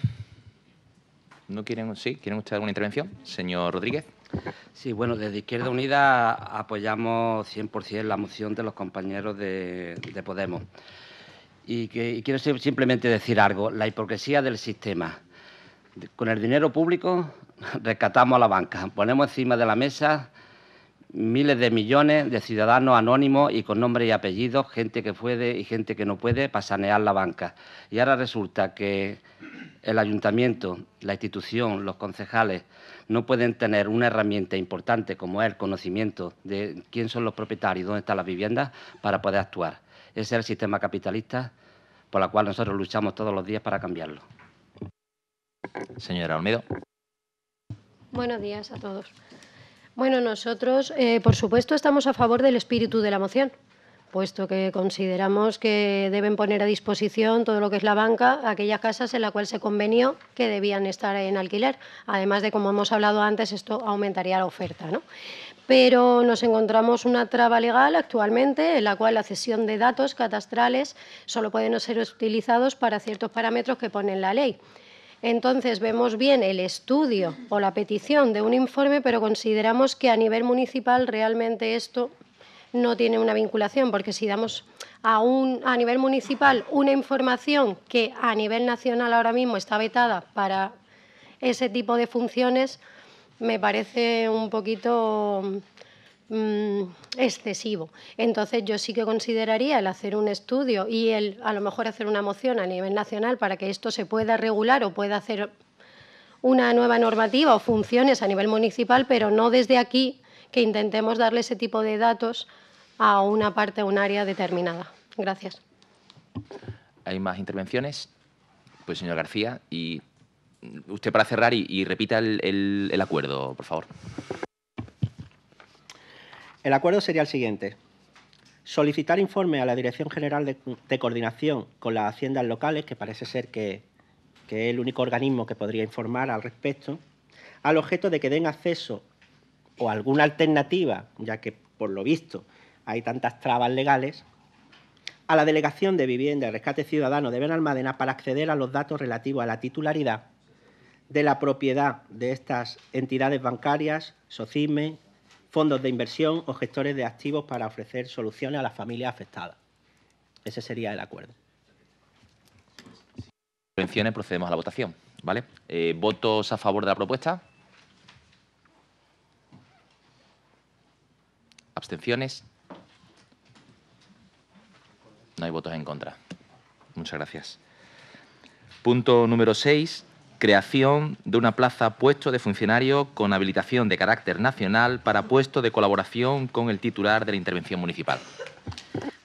¿No quieren, sí? ¿Quieren alguna intervención? Señor Rodríguez. Sí, bueno, desde Izquierda Unida apoyamos 100% la moción de los compañeros de, Podemos. Y, y quiero simplemente decir algo, la hipocresía del sistema. Con el dinero público rescatamos a la banca, ponemos encima de la mesa miles de millones de ciudadanos anónimos y con nombre y apellidos, gente que puede y gente que no puede, para sanear la banca. Y ahora resulta que el ayuntamiento, la institución, los concejales no pueden tener una herramienta importante como es el conocimiento de quién son los propietarios dónde están las viviendas para poder actuar. Ese es el sistema capitalista por el cual nosotros luchamos todos los días para cambiarlo. Señora Olmedo. Buenos días a todos. Bueno, nosotros, eh, por supuesto, estamos a favor del espíritu de la moción puesto que consideramos que deben poner a disposición todo lo que es la banca, aquellas casas en las cuales se convenió que debían estar en alquiler. Además de, como hemos hablado antes, esto aumentaría la oferta. ¿no? Pero nos encontramos una traba legal actualmente en la cual la cesión de datos catastrales solo pueden ser utilizados para ciertos parámetros que pone la ley. Entonces vemos bien el estudio o la petición de un informe, pero consideramos que a nivel municipal realmente esto no tiene una vinculación, porque si damos a, a nivel municipal una información que a nivel nacional ahora mismo está vetada para ese tipo de funciones, me parece un poquito Mm, excesivo. Entonces yo sí que consideraría el hacer un estudio y el a lo mejor hacer una moción a nivel nacional para que esto se pueda regular o pueda hacer una nueva normativa o funciones a nivel municipal, pero no desde aquí que intentemos darle ese tipo de datos a una parte, o un área determinada. Gracias. ¿Hay más intervenciones? Pues, señor García, y usted para cerrar y, repita el, el acuerdo, por favor. El acuerdo sería el siguiente. Solicitar informe a la Dirección General de, Coordinación con las Haciendas Locales, que parece ser que, es el único organismo que podría informar al respecto, al objeto de que den acceso o alguna alternativa, ya que por lo visto hay tantas trabas legales, a la Delegación de Vivienda y Rescate Ciudadano de Benalmádena para acceder a los datos relativos a la titularidad de la propiedad de estas entidades bancarias, SOCIME, fondos de inversión o gestores de activos para ofrecer soluciones a las familias afectadas. Ese sería el acuerdo. Intervenciones, procedemos a la votación. ¿vale? Eh, ¿Votos a favor de la propuesta? ¿Abstenciones? No hay votos en contra. Muchas gracias. Punto número 6 creación de una plaza puesto de funcionario con habilitación de carácter nacional para puesto de colaboración con el titular de la intervención municipal.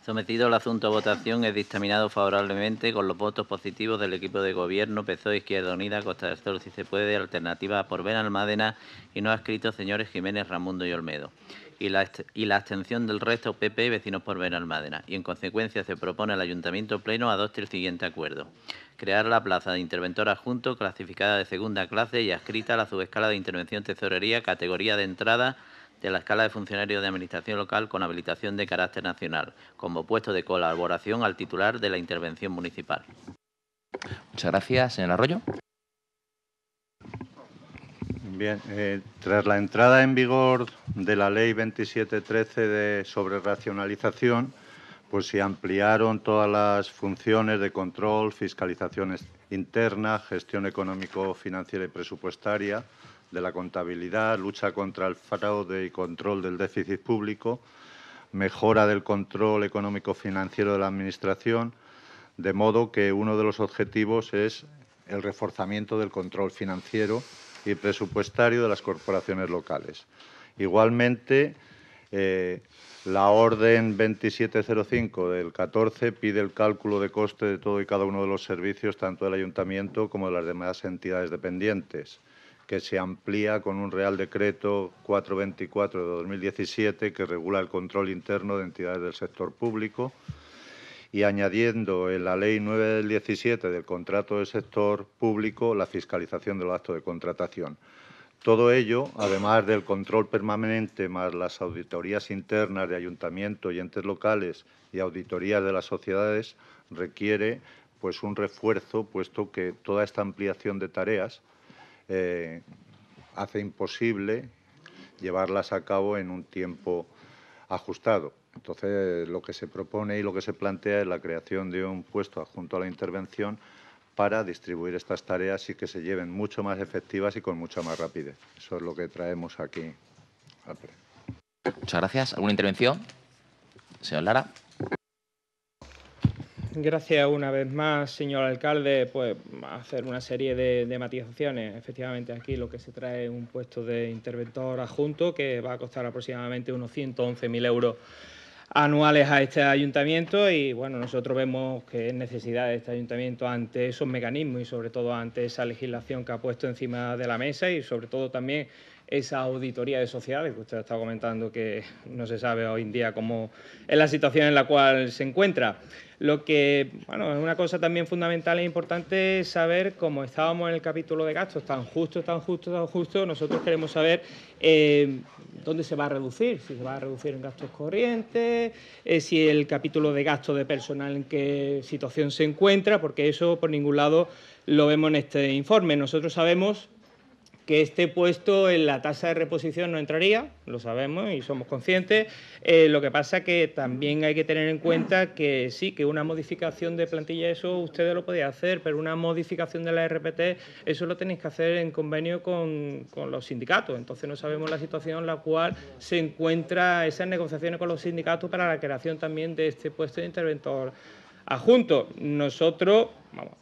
Sometido el asunto a votación, es dictaminado favorablemente con los votos positivos del equipo de gobierno PSOE Izquierda Unida, Costa del Sol, si se puede, alternativa por Benalmádena Almádena y no ha escrito señores Jiménez, Ramundo y Olmedo y la, y abstención del resto PP y Vecinos por Benalmádena. Y en consecuencia se propone al Ayuntamiento Pleno adopte el siguiente acuerdo. Crear la plaza de interventor adjunto clasificada de segunda clase y adscrita a la subescala de intervención tesorería categoría de entrada de la escala de funcionarios de administración local con habilitación de carácter nacional, como puesto de colaboración al titular de la intervención municipal. Muchas gracias, señor Arroyo. Bien, eh, tras la entrada en vigor de la Ley 2713 de sobre racionalización, pues se ampliaron todas las funciones de control, fiscalización interna, gestión económico-financiera y presupuestaria de la contabilidad, lucha contra el fraude y control del déficit público, mejora del control económico-financiero de la Administración, de modo que uno de los objetivos es el reforzamiento del control financiero y presupuestario de las corporaciones locales. Igualmente, eh, la orden 2705 del 14 pide el cálculo de coste de todo y cada uno de los servicios, tanto del ayuntamiento como de las demás entidades dependientes, que se amplía con un Real Decreto 424 de 2017 que regula el control interno de entidades del sector público y añadiendo en la Ley 9 del 17 del contrato del sector público la fiscalización de los actos de contratación. Todo ello, además del control permanente más las auditorías internas de ayuntamientos y entes locales y auditorías de las sociedades, requiere pues un refuerzo, puesto que toda esta ampliación de tareas eh, hace imposible llevarlas a cabo en un tiempo ajustado. Entonces, lo que se propone y lo que se plantea es la creación de un puesto adjunto a la intervención para distribuir estas tareas y que se lleven mucho más efectivas y con mucha más rapidez. Eso es lo que traemos aquí. Muchas gracias. ¿Alguna intervención? Señor Lara. Gracias una vez más, señor alcalde, pues hacer una serie de, de, matizaciones. Efectivamente, aquí lo que se trae es un puesto de interventor adjunto que va a costar aproximadamente unos 111.000 euros anuales a este ayuntamiento y bueno, nosotros vemos que es necesidad de este ayuntamiento ante esos mecanismos y sobre todo ante esa legislación que ha puesto encima de la mesa y sobre todo también esa auditoría de sociedades que usted ha estado comentando que no se sabe hoy en día cómo es la situación en la cual se encuentra. Lo que, bueno, es una cosa también fundamental e importante es saber, cómo estábamos en el capítulo de gastos, tan justo, tan justo, tan justo, nosotros queremos saber eh, dónde se va a reducir, si se va a reducir en gastos corrientes, eh, si el capítulo de gastos de personal en qué situación se encuentra, porque eso por ningún lado lo vemos en este informe. Nosotros sabemos que este puesto en la tasa de reposición no entraría, lo sabemos y somos conscientes. Eh, lo que pasa que también hay que tener en cuenta que sí, que una modificación de plantilla, eso ustedes lo podían hacer, pero una modificación de la RPT, eso lo tenéis que hacer en convenio con, con los sindicatos. Entonces no sabemos la situación en la cual se encuentra esas negociaciones con los sindicatos para la creación también de este puesto de interventor adjunto. Nosotros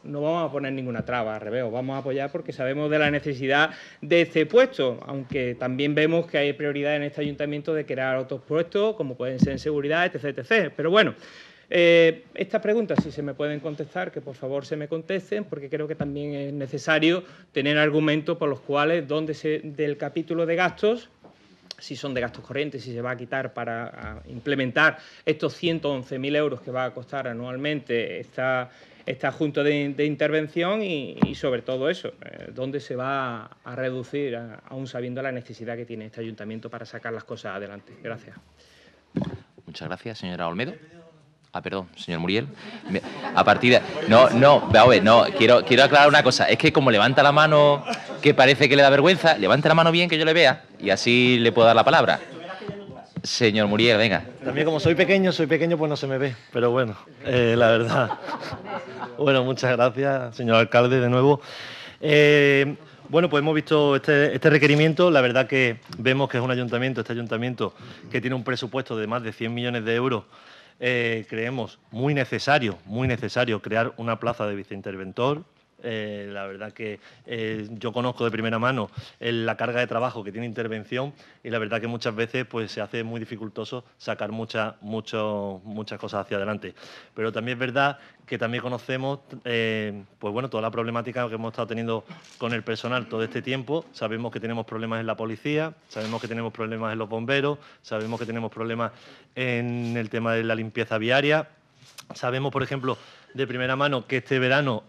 no vamos a poner ninguna traba, al revés, vamos a apoyar porque sabemos de la necesidad de este puesto, aunque también vemos que hay prioridad en este ayuntamiento de crear otros puestos, como pueden ser en seguridad, etc. Pero bueno. Eh, estas preguntas, si se me pueden contestar, que por favor se me contesten, porque creo que también es necesario tener argumentos por los cuales, donde se, del capítulo de gastos, si son de gastos corrientes, si se va a quitar para implementar estos 111.000 euros que va a costar anualmente esta, está junta de, intervención y, sobre todo eso, eh, dónde se va a, reducir, aún sabiendo la necesidad que tiene este ayuntamiento para sacar las cosas adelante. Gracias. Muchas gracias, señora Olmedo. Ah, perdón, señor Muriel. A partir de... No, no, a ver, no, quiero, quiero aclarar una cosa. Es que como levanta la mano que parece que le da vergüenza, levante la mano bien que yo le vea y así le puedo dar la palabra. Señor Muriel, venga. También como soy pequeño, soy pequeño, pues no se me ve. Pero bueno, eh, la verdad. Bueno, muchas gracias, señor alcalde, de nuevo. Eh, bueno, pues hemos visto este, este, requerimiento. La verdad que vemos que es un ayuntamiento, este ayuntamiento, que tiene un presupuesto de más de 100 millones de euros eh, creemos muy necesario, muy necesario crear una plaza de viceinterventor eh, la verdad que eh, yo conozco de primera mano eh, la carga de trabajo que tiene intervención y la verdad que muchas veces pues, se hace muy dificultoso sacar muchas muchas cosas hacia adelante. Pero también es verdad que también conocemos pues bueno, toda la problemática que hemos estado teniendo con el personal todo este tiempo. Sabemos que tenemos problemas en la policía, sabemos que tenemos problemas en los bomberos, sabemos que tenemos problemas en el tema de la limpieza viaria. Sabemos, por ejemplo, de primera mano que este verano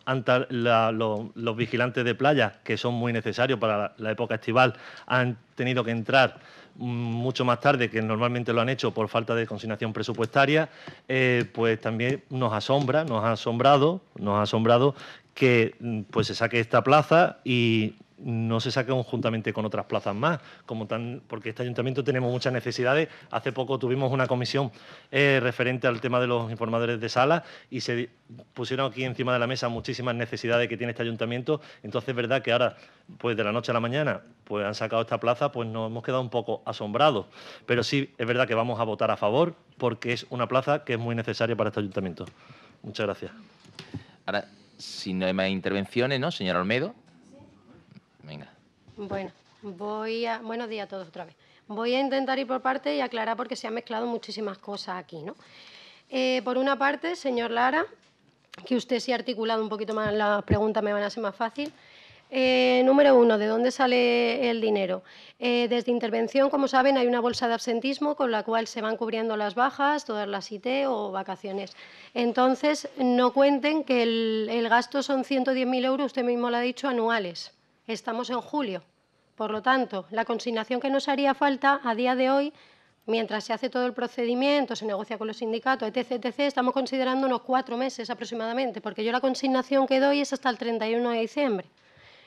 los vigilantes de playa, que son muy necesarios para la, época estival, han tenido que entrar mm, mucho más tarde que normalmente lo han hecho por falta de consignación presupuestaria, eh, pues también nos asombra, nos ha asombrado, nos ha asombrado que mm, pues se saque esta plaza y no se saca juntamente con otras plazas más, como tan, porque este ayuntamiento tenemos muchas necesidades. Hace poco tuvimos una comisión eh, referente al tema de los informadores de sala y se pusieron aquí encima de la mesa muchísimas necesidades que tiene este ayuntamiento. Entonces es verdad que ahora, pues de la noche a la mañana, pues han sacado esta plaza, pues nos hemos quedado un poco asombrados. Pero sí, es verdad que vamos a votar a favor porque es una plaza que es muy necesaria para este ayuntamiento. Muchas gracias. Ahora, si no hay más intervenciones, ¿no, señor Olmedo? Bueno, voy a... Buenos días a todos otra vez. Voy a intentar ir por parte y aclarar porque se han mezclado muchísimas cosas aquí, ¿no? Eh, por una parte, señor Lara, que usted sí ha articulado un poquito más las preguntas, me van a ser más fácil. Eh, número uno, ¿de dónde sale el dinero? Eh, desde intervención, como saben, hay una bolsa de absentismo con la cual se van cubriendo las bajas, todas las IT o vacaciones. Entonces, no cuenten que el, el gasto son 110.000 euros, usted mismo lo ha dicho, anuales. Estamos en julio. Por lo tanto, la consignación que nos haría falta a día de hoy, mientras se hace todo el procedimiento, se negocia con los sindicatos, etc., etc., estamos considerando unos cuatro meses aproximadamente, porque yo la consignación que doy es hasta el 31 de diciembre.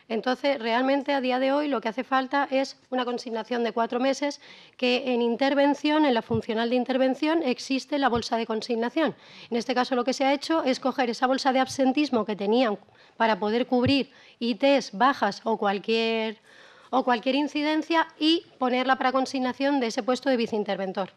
Entonces, realmente a día de hoy lo que hace falta es una consignación de cuatro meses que en intervención, en la funcional de intervención, existe la bolsa de consignación. En este caso lo que se ha hecho es coger esa bolsa de absentismo que tenían para poder cubrir ITs bajas o cualquier, o cualquier incidencia y ponerla para consignación de ese puesto de viceinterventor.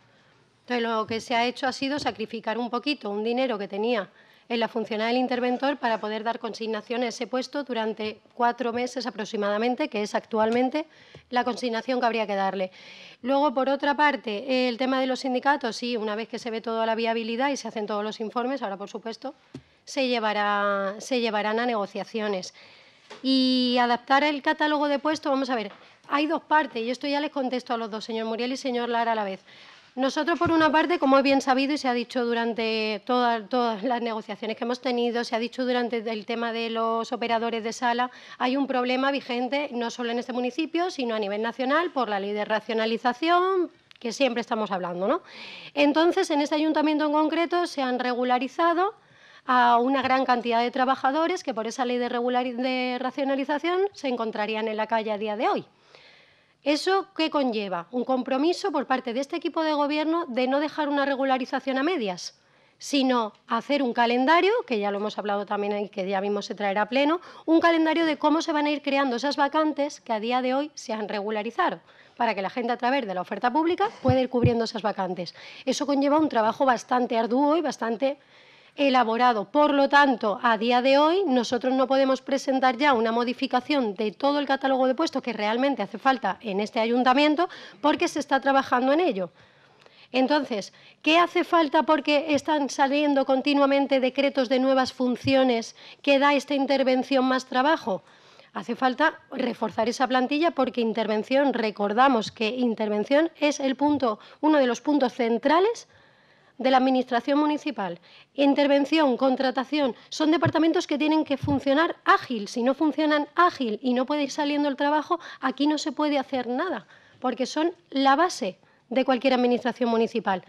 Entonces, lo que se ha hecho ha sido sacrificar un poquito un dinero que tenía en la funcionalidad del interventor para poder dar consignación a ese puesto durante cuatro meses aproximadamente, que es actualmente la consignación que habría que darle. Luego, por otra parte, el tema de los sindicatos, sí, una vez que se ve toda la viabilidad y se hacen todos los informes, ahora, por supuesto, se, llevará, se llevarán a negociaciones. Y adaptar el catálogo de puestos, vamos a ver, hay dos partes, y esto ya les contesto a los dos, señor Muriel y señor Lara a la vez. Nosotros, por una parte, como es bien sabido y se ha dicho durante todas, las negociaciones que hemos tenido, se ha dicho durante el tema de los operadores de sala, hay un problema vigente no solo en este municipio, sino a nivel nacional por la ley de racionalización, que siempre estamos hablando, ¿no? Entonces, en este ayuntamiento en concreto se han regularizado a una gran cantidad de trabajadores que por esa ley de racionalización se encontrarían en la calle a día de hoy. ¿Eso qué conlleva? Un compromiso por parte de este equipo de gobierno de no dejar una regularización a medias, sino hacer un calendario, que ya lo hemos hablado también y que ya mismo se traerá a pleno, un calendario de cómo se van a ir creando esas vacantes que a día de hoy se han regularizado, para que la gente a través de la oferta pública pueda ir cubriendo esas vacantes. Eso conlleva un trabajo bastante arduo y bastante elaborado. Por lo tanto, a día de hoy nosotros no podemos presentar ya una modificación de todo el catálogo de puestos que realmente hace falta en este ayuntamiento porque se está trabajando en ello. Entonces, ¿qué hace falta porque están saliendo continuamente decretos de nuevas funciones que da esta intervención más trabajo? Hace falta reforzar esa plantilla porque intervención, recordamos que intervención es el punto, uno de los puntos centrales de la Administración Municipal. Intervención, contratación, son departamentos que tienen que funcionar ágil. Si no funcionan ágil y no puede ir saliendo el trabajo, aquí no se puede hacer nada, porque son la base de cualquier Administración Municipal.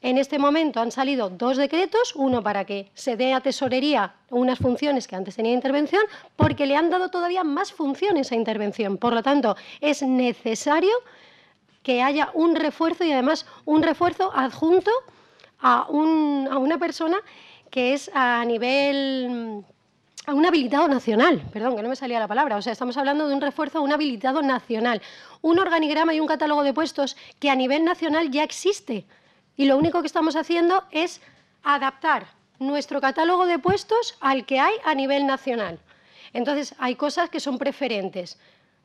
En este momento han salido dos decretos, uno para que se dé a tesorería unas funciones que antes tenía intervención, porque le han dado todavía más funciones a intervención. Por lo tanto, es necesario que haya un refuerzo y además un refuerzo adjunto a, una persona que es a nivel mm, a un habilitado nacional, perdón, que no me salía la palabra, o sea, estamos hablando de un refuerzo a un habilitado nacional, un organigrama y un catálogo de puestos que a nivel nacional ya existe y lo único que estamos haciendo es adaptar nuestro catálogo de puestos al que hay a nivel nacional. Entonces, hay cosas que son preferentes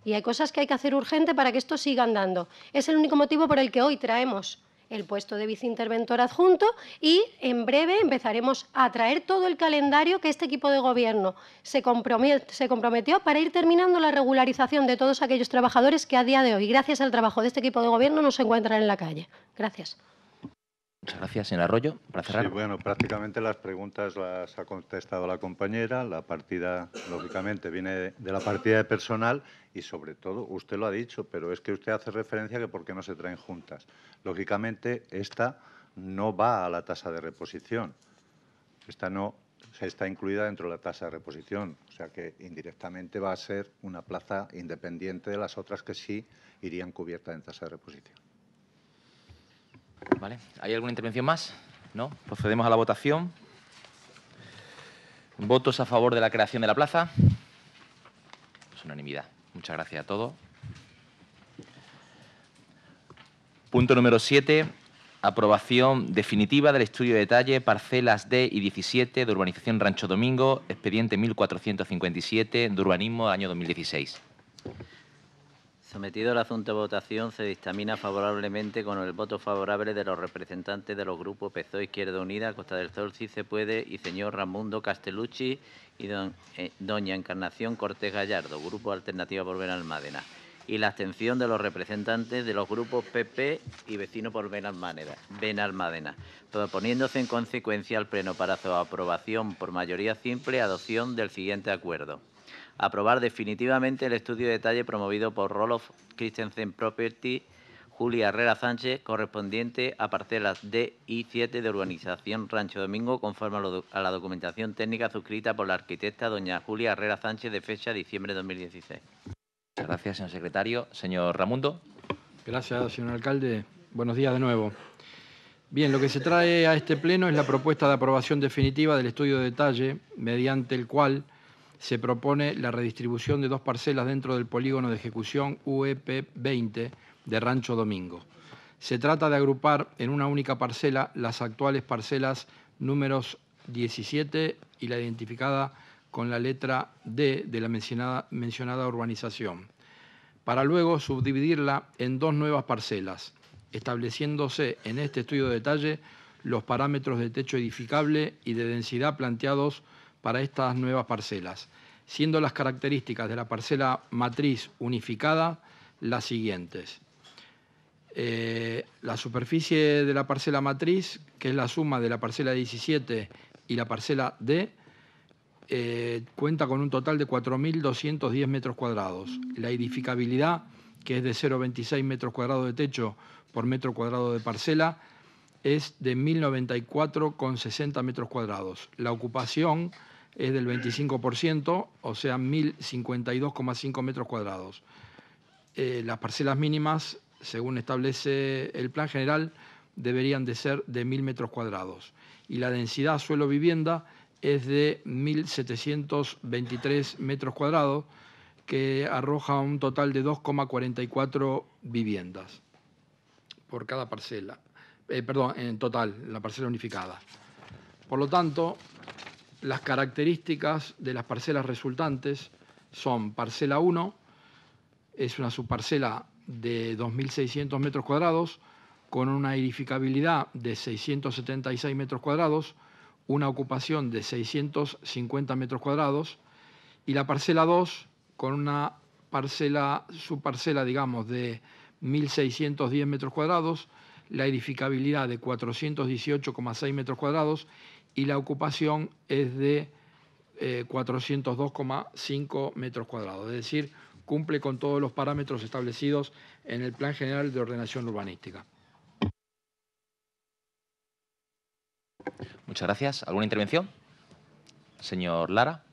y hay cosas que hay que hacer urgente para que esto siga andando. Es el único motivo por el que hoy traemos el puesto de viceinterventor adjunto y en breve empezaremos a traer todo el calendario que este equipo de gobierno se, se comprometió para ir terminando la regularización de todos aquellos trabajadores que a día de hoy, gracias al trabajo de este equipo de gobierno, no se encuentran en la calle. Gracias. Muchas gracias, señor Arroyo. Sí, bueno, prácticamente las preguntas las ha contestado la compañera. La partida, lógicamente, viene de la partida de personal y, sobre todo, usted lo ha dicho, pero es que usted hace referencia que por qué no se traen juntas. Lógicamente, esta no va a la tasa de reposición. Esta no está incluida dentro de la tasa de reposición, o sea que indirectamente va a ser una plaza independiente de las otras que sí irían cubiertas en tasa de reposición. Vale. ¿Hay alguna intervención más? No. Procedemos a la votación. ¿Votos a favor de la creación de la plaza? Pues unanimidad. Muchas gracias a todos. Punto número 7. Aprobación definitiva del estudio de detalle, parcelas D y 17 de urbanización Rancho Domingo, expediente 1457 de urbanismo año 2016. Sometido el asunto a votación, se dictamina favorablemente con el voto favorable de los representantes de los grupos PSOE Izquierda Unida, Costa del Sol, Si Se Puede y señor Ramundo Castellucci y eh, doña Encarnación Cortés Gallardo, Grupo Alternativa por Benalmádena, y la abstención de los representantes de los grupos PP y Vecino por Benalmádena, Benalmádena proponiéndose en consecuencia al Pleno para su aprobación por mayoría simple adopción del siguiente acuerdo aprobar definitivamente el estudio de detalle promovido por Roloff Christensen Property, Julia Herrera Sánchez, correspondiente a parcelas D y 7 de urbanización Rancho Domingo, conforme a, la documentación técnica suscrita por la arquitecta doña Julia Herrera Sánchez de fecha diciembre de 2016. Gracias, señor secretario. Señor Ramundo. Gracias, señor alcalde. Buenos días de nuevo. Bien, lo que se trae a este pleno es la propuesta de aprobación definitiva del estudio de detalle, mediante el cual se propone la redistribución de dos parcelas dentro del polígono de ejecución UEP 20 de Rancho Domingo. Se trata de agrupar en una única parcela las actuales parcelas números 17 y la identificada con la letra D de la mencionada, mencionada urbanización, para luego subdividirla en dos nuevas parcelas, estableciéndose en este estudio de detalle los parámetros de techo edificable y de densidad planteados para estas nuevas parcelas, siendo las características de la parcela matriz unificada las siguientes. Eh, la superficie de la parcela matriz, que es la suma de la parcela 17 y la parcela D, eh, cuenta con un total de 4.210 metros cuadrados. La edificabilidad, que es de 0,26 metros cuadrados de techo por metro cuadrado de parcela, es de 1.094,60 metros cuadrados. La ocupación es del 25%, o sea, 1.052,5 metros cuadrados. Eh, las parcelas mínimas, según establece el plan general, deberían de ser de 1.000 metros cuadrados. Y la densidad suelo-vivienda es de 1.723 metros cuadrados, que arroja un total de 2,44 viviendas por cada parcela. Eh, perdón, en total, la parcela unificada. Por lo tanto, las características de las parcelas resultantes son parcela 1, es una subparcela de 2.600 metros cuadrados, con una edificabilidad de 676 metros cuadrados, una ocupación de 650 metros cuadrados, y la parcela 2, con una parcela, subparcela, digamos, de 1.610 metros cuadrados, la edificabilidad de 418,6 metros cuadrados y la ocupación es de 402,5 eh, metros cuadrados, es decir, cumple con todos los parámetros establecidos en el Plan General de Ordenación Urbanística. Muchas gracias. ¿Alguna intervención? Señor Lara.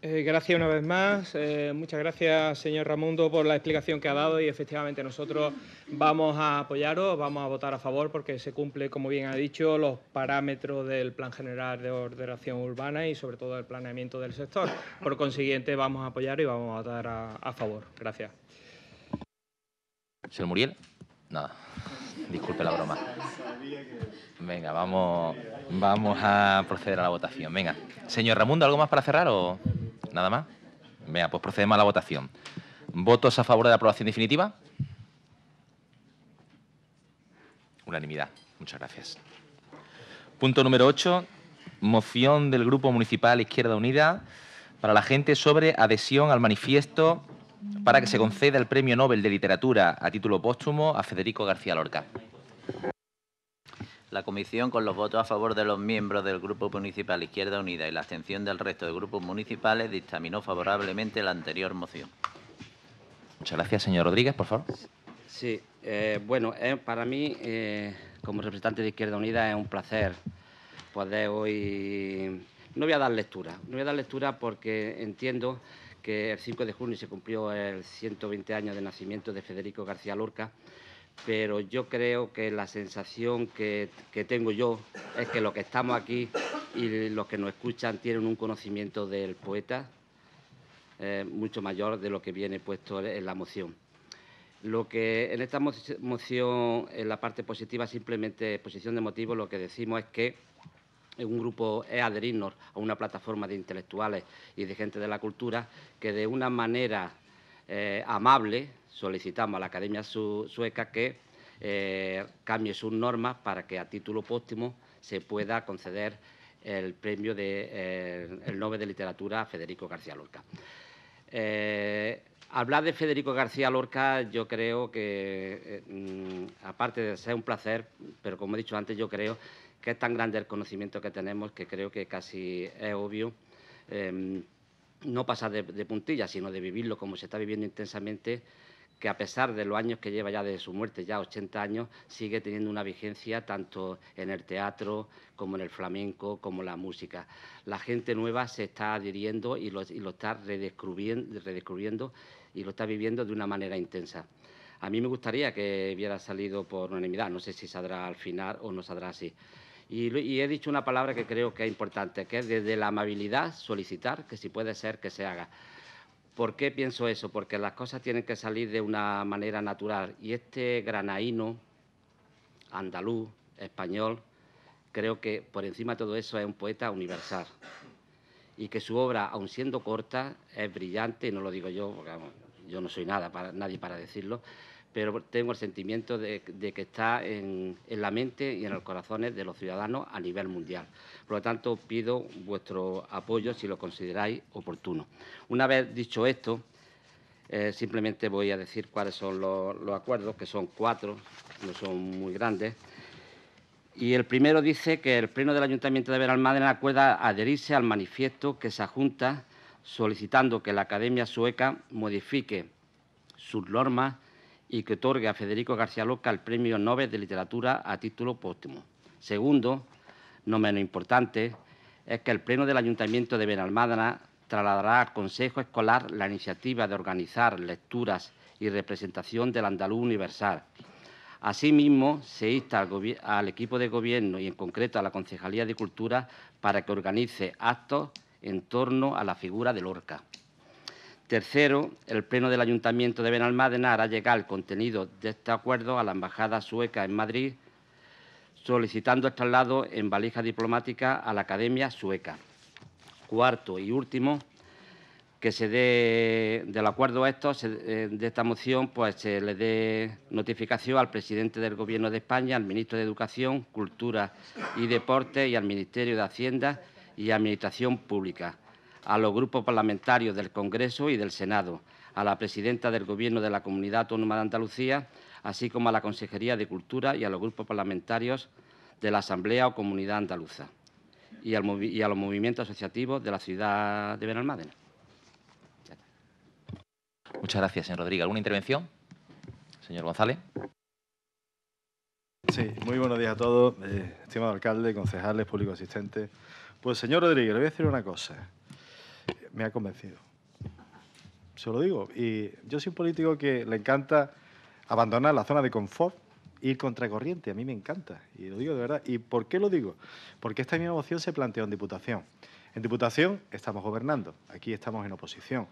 Eh, gracias una vez más. Eh, muchas gracias, señor Ramundo, por la explicación que ha dado y efectivamente nosotros vamos a apoyaros, vamos a votar a favor porque se cumple, como bien ha dicho, los parámetros del Plan General de Ordenación Urbana y sobre todo el planeamiento del sector. Por consiguiente, vamos a apoyar y vamos a votar a, a favor. Gracias. Señor Muriel, nada, disculpe la broma. Venga, vamos, vamos a proceder a la votación. Venga, señor Ramundo, ¿algo más para cerrar o nada más? Venga, pues procedemos a la votación. ¿Votos a favor de la aprobación definitiva? Unanimidad. Muchas gracias. Punto número 8. Moción del Grupo Municipal Izquierda Unida para la gente sobre adhesión al manifiesto para que se conceda el Premio Nobel de Literatura a título póstumo a Federico García Lorca. La comisión, con los votos a favor de los miembros del Grupo Municipal Izquierda Unida y la abstención del resto de grupos municipales, dictaminó favorablemente la anterior moción. Muchas gracias, señor Rodríguez, por favor. Sí, eh, bueno, eh, para mí, eh, como representante de Izquierda Unida, es un placer poder hoy. No voy a dar lectura, no voy a dar lectura porque entiendo que el 5 de junio se cumplió el 120 años de nacimiento de Federico García Lorca pero yo creo que la sensación que, tengo yo es que los que estamos aquí y los que nos escuchan tienen un conocimiento del poeta eh, mucho mayor de lo que viene puesto en la moción. Lo que en esta moción, en la parte positiva, simplemente posición de motivos, lo que decimos es que un grupo es adherirnos a una plataforma de intelectuales y de gente de la cultura que de una manera eh, amable, solicitamos a la Academia Sueca que eh, cambie sus normas para que a título póstumo se pueda conceder el premio de, eh, el Nobel de Literatura a Federico García Lorca. Eh, hablar de Federico García Lorca yo creo que, mm, aparte de ser un placer, pero como he dicho antes, yo creo que es tan grande el conocimiento que tenemos que creo que casi es obvio no pasar de, de puntillas, sino de vivirlo como se está viviendo intensamente que a pesar de los años que lleva ya de su muerte, ya 80 años, sigue teniendo una vigencia tanto en el teatro como en el flamenco, como la música. La gente nueva se está adhiriendo y lo, está redescubriendo, y lo está viviendo de una manera intensa. A mí me gustaría que hubiera salido por unanimidad, no sé si saldrá al final o no saldrá así. Y, y, he dicho una palabra que creo que es importante, que es desde la amabilidad solicitar que si puede ser que se haga. ¿Por qué pienso eso? Porque las cosas tienen que salir de una manera natural. Y este granaíno, andaluz, español, creo que por encima de todo eso es un poeta universal. Y que su obra, aun siendo corta, es brillante, y no lo digo yo, porque yo no soy nada para, nadie para decirlo, pero tengo el sentimiento de, que está en, la mente y en los corazones de los ciudadanos a nivel mundial. Por lo tanto, pido vuestro apoyo si lo consideráis oportuno. Una vez dicho esto, eh, simplemente voy a decir cuáles son los, acuerdos, que son cuatro, no son muy grandes. Y el primero dice que el Pleno del Ayuntamiento de Benalmádena acuerda adherirse al manifiesto que se adjunta solicitando que la Academia Sueca modifique sus normas y que otorgue a Federico García Lorca el Premio Nobel de Literatura a título póstumo. Segundo, no menos importante, es que el Pleno del Ayuntamiento de Benalmádena trasladará al Consejo Escolar la iniciativa de organizar lecturas y representación del andaluz universal. Asimismo, se insta al, equipo de gobierno y en concreto a la Concejalía de Cultura para que organice actos en torno a la figura de Lorca. Tercero, el Pleno del Ayuntamiento de Benalmádena hará llegar el contenido de este acuerdo a la Embajada Sueca en Madrid, solicitando el traslado en valija diplomática a la Academia Sueca. Cuarto y último, que se dé del acuerdo a esto, eh, de esta moción, pues se le dé notificación al presidente del Gobierno de España, al ministro de Educación, Cultura y Deporte y al Ministerio de Hacienda y Administración Pública a los grupos parlamentarios del Congreso y del Senado, a la presidenta del Gobierno de la Comunidad Autónoma de Andalucía, así como a la Consejería de Cultura y a los grupos parlamentarios de la Asamblea o Comunidad Andaluza y, a los movimientos asociativos de la ciudad de Benalmádena. Muchas gracias, señor Rodríguez. ¿Alguna intervención? Señor González. Sí, muy buenos días a todos, eh, estimado alcalde, concejales, público asistente. Pues, señor Rodríguez, le voy a decir una cosa me ha convencido. Se lo digo. Y yo soy un político que le encanta abandonar la zona de confort, ir contracorriente. A mí me encanta. Y lo digo de verdad. ¿Y por qué lo digo? Porque esta misma moción se planteó en Diputación. En Diputación estamos gobernando. Aquí estamos en oposición.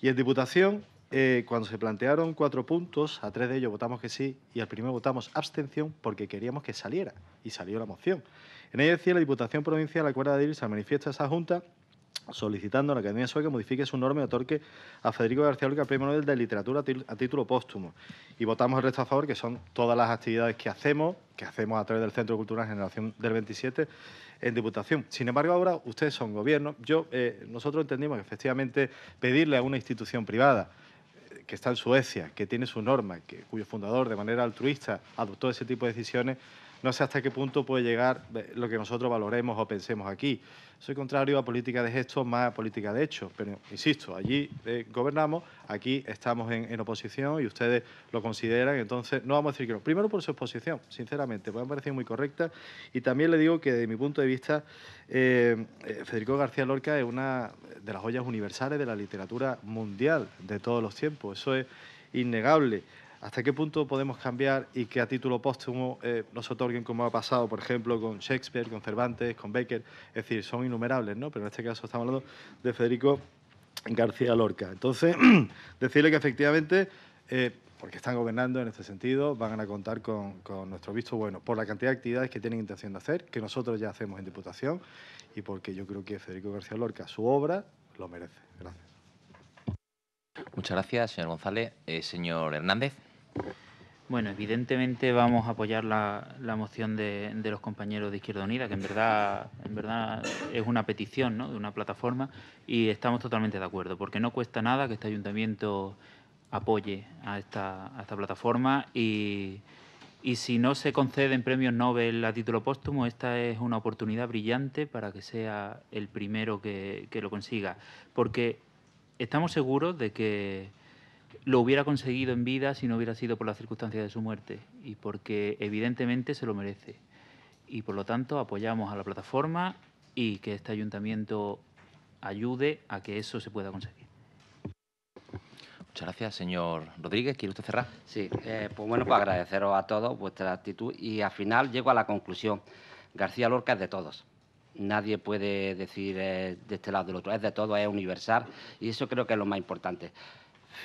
Y en Diputación eh, cuando se plantearon cuatro puntos, a tres de ellos votamos que sí y al primero votamos abstención porque queríamos que saliera y salió la moción. En ella decía la Diputación Provincial acuerda de irse manifiesta esa Junta solicitando a la Academia Sueca modifique su norma y otorgue a Federico García Lorca Premio Nobel de Literatura a título póstumo. Y votamos el resto a favor, que son todas las actividades que hacemos, que hacemos a través del Centro Cultural Generación del 27 en Diputación. Sin embargo, ahora ustedes son gobierno. Yo, eh, nosotros entendimos que efectivamente pedirle a una institución privada eh, que está en Suecia, que tiene su norma, que, cuyo fundador de manera altruista adoptó ese tipo de decisiones, no sé hasta qué punto puede llegar lo que nosotros valoremos o pensemos aquí. Soy contrario a política de gestos más a política de hechos, pero insisto, allí eh, gobernamos, aquí estamos en, oposición y ustedes lo consideran, entonces no vamos a decir que no. Primero por su exposición, sinceramente, me ha parecido muy correcta y también le digo que desde mi punto de vista eh, eh, Federico García Lorca es una de las joyas universales de la literatura mundial de todos los tiempos, eso es innegable. ¿Hasta qué punto podemos cambiar y que a título póstumo eh, nos otorguen, como ha pasado, por ejemplo, con Shakespeare, con Cervantes, con Baker? Es decir, son innumerables, ¿no? Pero en este caso estamos hablando de Federico García Lorca. Entonces, decirle que efectivamente, eh, porque están gobernando en este sentido, van a contar con, nuestro visto bueno por la cantidad de actividades que tienen intención de hacer, que nosotros ya hacemos en Diputación, y porque yo creo que Federico García Lorca, su obra, lo merece. Gracias. Muchas gracias, señor González. Eh, señor Hernández. Bueno, evidentemente vamos a apoyar la, la moción de, de, los compañeros de Izquierda Unida, que en verdad, en verdad es una petición ¿no? de una plataforma y estamos totalmente de acuerdo, porque no cuesta nada que este ayuntamiento apoye a esta, esta plataforma y, si no se conceden premios Nobel a título póstumo, esta es una oportunidad brillante para que sea el primero que lo consiga, porque estamos seguros de que lo hubiera conseguido en vida si no hubiera sido por las circunstancias de su muerte y porque evidentemente se lo merece. Y por lo tanto apoyamos a la plataforma y que este ayuntamiento ayude a que eso se pueda conseguir. Muchas gracias, señor Rodríguez. ¿Quiere usted cerrar? Sí, eh, pues bueno, pues agradeceros a todos vuestra actitud y al final llego a la conclusión. García Lorca es de todos. Nadie puede decir eh, de este lado del otro, es de todos, es universal y eso creo que es lo más importante.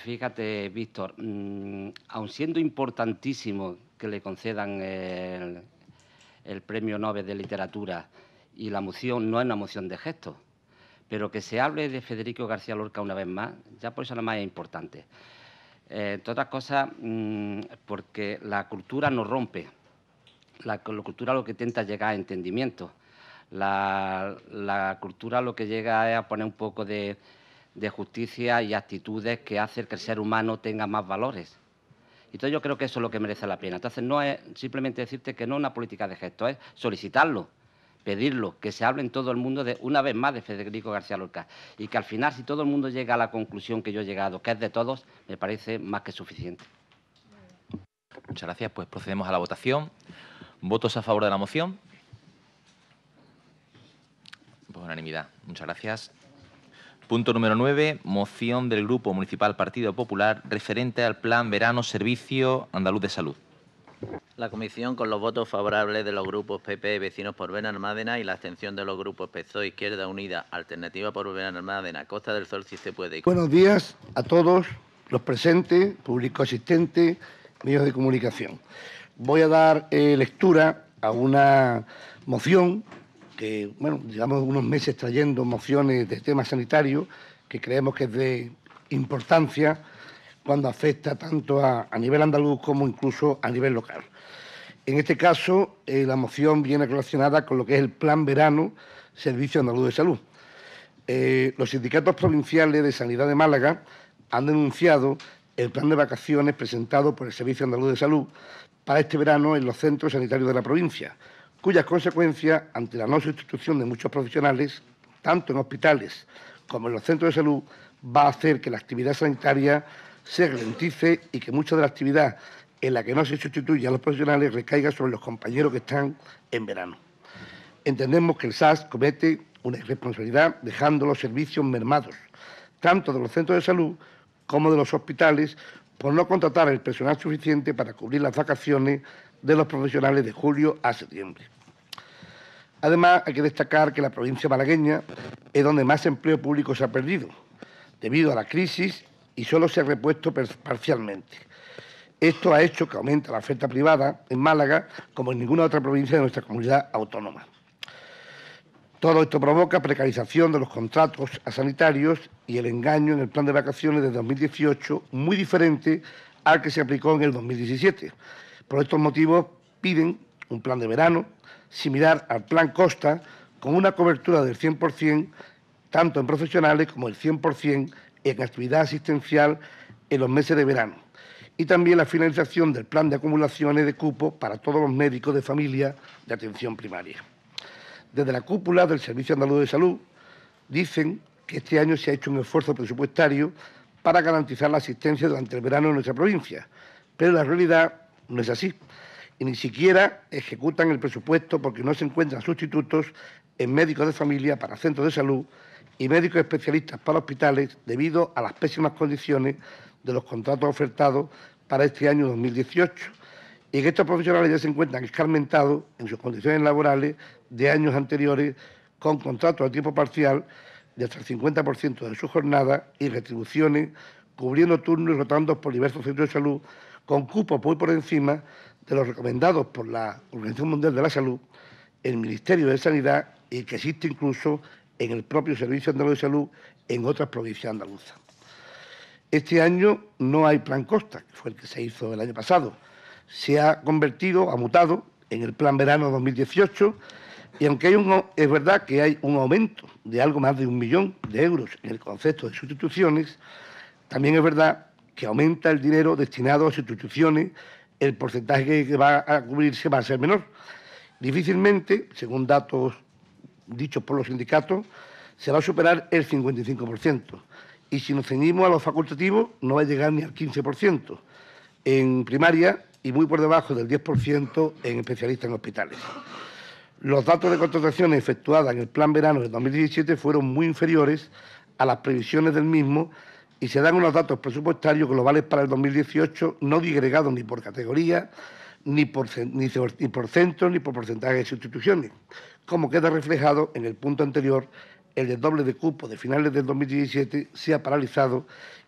Fíjate, Víctor, mm, aun siendo importantísimo que le concedan el, Premio Nobel de Literatura y la moción no es una moción de gesto, pero que se hable de Federico García Lorca una vez más, ya por eso nada más es importante. Eh, entre otras cosas, mm, porque la cultura no rompe. La, cultura lo que intenta llegar a entendimiento. La, la, cultura lo que llega es a poner un poco de, de justicia y actitudes que hacen que el ser humano tenga más valores. Entonces yo creo que eso es lo que merece la pena. Entonces no es simplemente decirte que no es una política de gesto, es solicitarlo, pedirlo, que se hable en todo el mundo de una vez más de Federico García Lorca y que al final si todo el mundo llega a la conclusión que yo he llegado, que es de todos, me parece más que suficiente. Muchas gracias. Pues procedemos a la votación. ¿Votos a favor de la moción? Por unanimidad. Muchas gracias. Punto número 9, moción del Grupo Municipal Partido Popular referente al Plan Verano Servicio Andaluz de Salud. La comisión, con los votos favorables de los grupos PP Vecinos por Benalmádena y la abstención de los grupos PSOE Izquierda Unida Alternativa por Benalmádena, Costa del Sol, si se puede. Buenos días a todos los presentes, público asistente, medios de comunicación. Voy a dar eh, lectura a una moción que, bueno, llevamos unos meses trayendo mociones de temas sanitarios que creemos que es de importancia cuando afecta tanto a, nivel andaluz como incluso a nivel local. En este caso, eh, la moción viene relacionada con lo que es el Plan Verano Servicio Andaluz de Salud. Eh, los sindicatos provinciales de Sanidad de Málaga han denunciado el plan de vacaciones presentado por el Servicio Andaluz de Salud para este verano en los centros sanitarios de la provincia, cuya consecuencia, ante la no sustitución de muchos profesionales, tanto en hospitales como en los centros de salud, va a hacer que la actividad sanitaria se ralentice y que mucha de la actividad en la que no se sustituyen los profesionales recaiga sobre los compañeros que están en verano. Entendemos que el SAS comete una irresponsabilidad dejando los servicios mermados, tanto de los centros de salud como de los hospitales, por no contratar el personal suficiente para cubrir las vacaciones de los profesionales de julio a septiembre. Además, hay que destacar que la provincia malagueña es donde más empleo público se ha perdido, debido a la crisis y solo se ha repuesto parcialmente. Esto ha hecho que aumente la oferta privada en Málaga como en ninguna otra provincia de nuestra comunidad autónoma. Todo esto provoca precarización de los contratos sanitarios y el engaño en el plan de vacaciones de 2018, muy diferente al que se aplicó en el 2017. Por estos motivos, piden un plan de verano, similar al plan Costa, con una cobertura del 100% tanto en profesionales como el 100% en actividad asistencial en los meses de verano. Y también la finalización del plan de acumulaciones de cupo... para todos los médicos de familia de atención primaria. Desde la cúpula del Servicio Andaluz de Salud dicen que este año se ha hecho un esfuerzo presupuestario para garantizar la asistencia durante el verano en nuestra provincia, pero la realidad no es así y ni siquiera ejecutan el presupuesto porque no se encuentran sustitutos en médicos de familia para centros de salud y médicos especialistas para hospitales debido a las pésimas condiciones de los contratos ofertados para este año 2018 y que estos profesionales ya se encuentran escarmentados en sus condiciones laborales de años anteriores con contratos a tiempo parcial de hasta el 50% de su jornada y retribuciones, cubriendo turnos y rotando por diversos centros de salud con cupos muy por encima de los recomendados por la Organización Mundial de la Salud, el Ministerio de Sanidad y que existe incluso en el propio Servicio Andaluz de Salud en otras provincias andaluzas. Este año no hay plan Costa, que fue el que se hizo el año pasado. Se ha convertido, ha mutado en el plan verano 2018 y aunque es verdad que hay un aumento de algo más de un millón de euros en el concepto de sustituciones, también es verdad que aumenta el dinero destinado a sustituciones el porcentaje que va a cubrirse va a ser menor. Difícilmente, según datos dichos por los sindicatos, se va a superar el 55%. Y si nos ceñimos a los facultativos, no va a llegar ni al 15% en primaria y muy por debajo del 10% en especialistas en hospitales. Los datos de contratación efectuadas en el plan verano de 2017 fueron muy inferiores a las previsiones del mismo y se dan unos datos presupuestarios globales para el 2018 no digregados ni por categoría, ni por, por centro, ni por porcentaje de sustituciones, como queda reflejado en el punto anterior, el doble de cupo de finales del 2017 se ha paralizado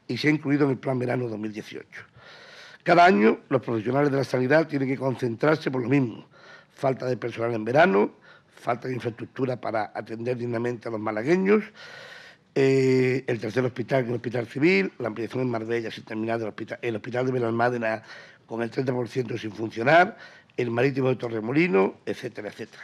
y se ha incluido en el Plan Verano 2018. Cada año los profesionales de la sanidad tienen que concentrarse por lo mismo. Falta de personal en verano, falta de infraestructura para atender dignamente a los malagueños, eh, el tercer hospital, el hospital civil, la ampliación en Marbella sin terminar, el hospital, de Benalmádena con el 30% sin funcionar, el marítimo de Torremolino, etcétera, etcétera.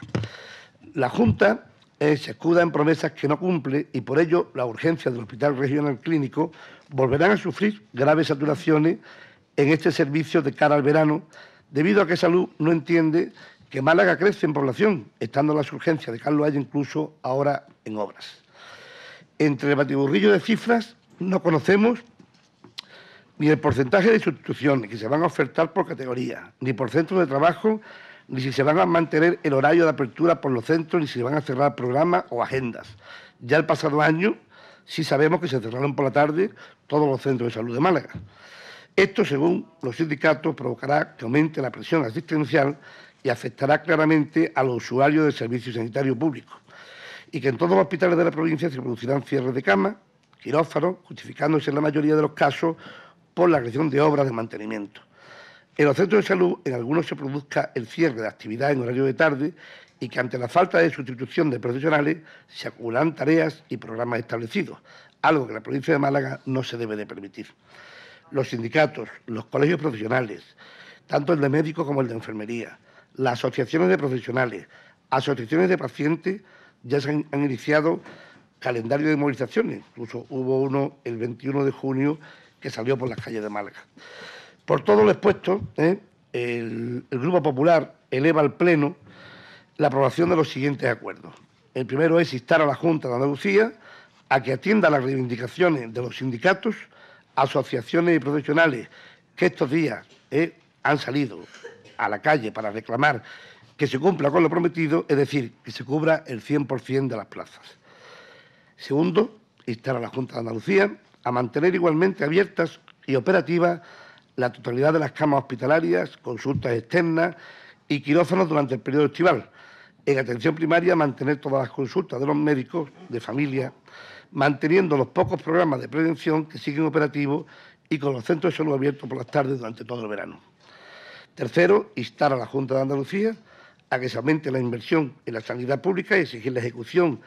La Junta eh, se escuda en promesas que no cumple y por ello la urgencia del Hospital Regional Clínico volverán a sufrir graves saturaciones en este servicio de cara al verano, debido a que Salud no entiende que Málaga crece en población, estando las urgencias de Carlos Haya incluso ahora en obras entre el batiburrillo de cifras no conocemos ni el porcentaje de sustituciones que se van a ofertar por categoría, ni por centro de trabajo, ni si se van a mantener el horario de apertura por los centros, ni si se van a cerrar programas o agendas. Ya el pasado año sí sabemos que se cerraron por la tarde todos los centros de salud de Málaga. Esto, según los sindicatos, provocará que aumente la presión asistencial y afectará claramente a los usuarios del servicio sanitario público y que en todos los hospitales de la provincia se producirán cierres de cama quirófanos, justificándose en la mayoría de los casos por la agresión de obras de mantenimiento. En los centros de salud, en algunos se produzca el cierre de actividad en horario de tarde y que ante la falta de sustitución de profesionales se acumulan tareas y programas establecidos, algo que la provincia de Málaga no se debe de permitir. Los sindicatos, los colegios profesionales, tanto el de médicos como el de enfermería, las asociaciones de profesionales, asociaciones de pacientes, ya se han, iniciado calendarios de movilizaciones. Incluso hubo uno el 21 de junio que salió por las calles de Málaga. Por todo lo expuesto, ¿eh? el, Grupo Popular eleva al Pleno la aprobación de los siguientes acuerdos. El primero es instar a la Junta de Andalucía a que atienda las reivindicaciones de los sindicatos, asociaciones y profesionales que estos días ¿eh? han salido a la calle para reclamar que se cumpla con lo prometido, es decir, que se cubra el 100% de las plazas. Segundo, instar a la Junta de Andalucía a mantener igualmente abiertas y operativas la totalidad de las camas hospitalarias, consultas externas y quirófanos durante el periodo estival. En atención primaria, mantener todas las consultas de los médicos, de familia, manteniendo los pocos programas de prevención que siguen operativos y con los centros de salud abiertos por las tardes durante todo el verano. Tercero, instar a la Junta de Andalucía a que se aumente la inversión en la sanidad pública y exigir la ejecución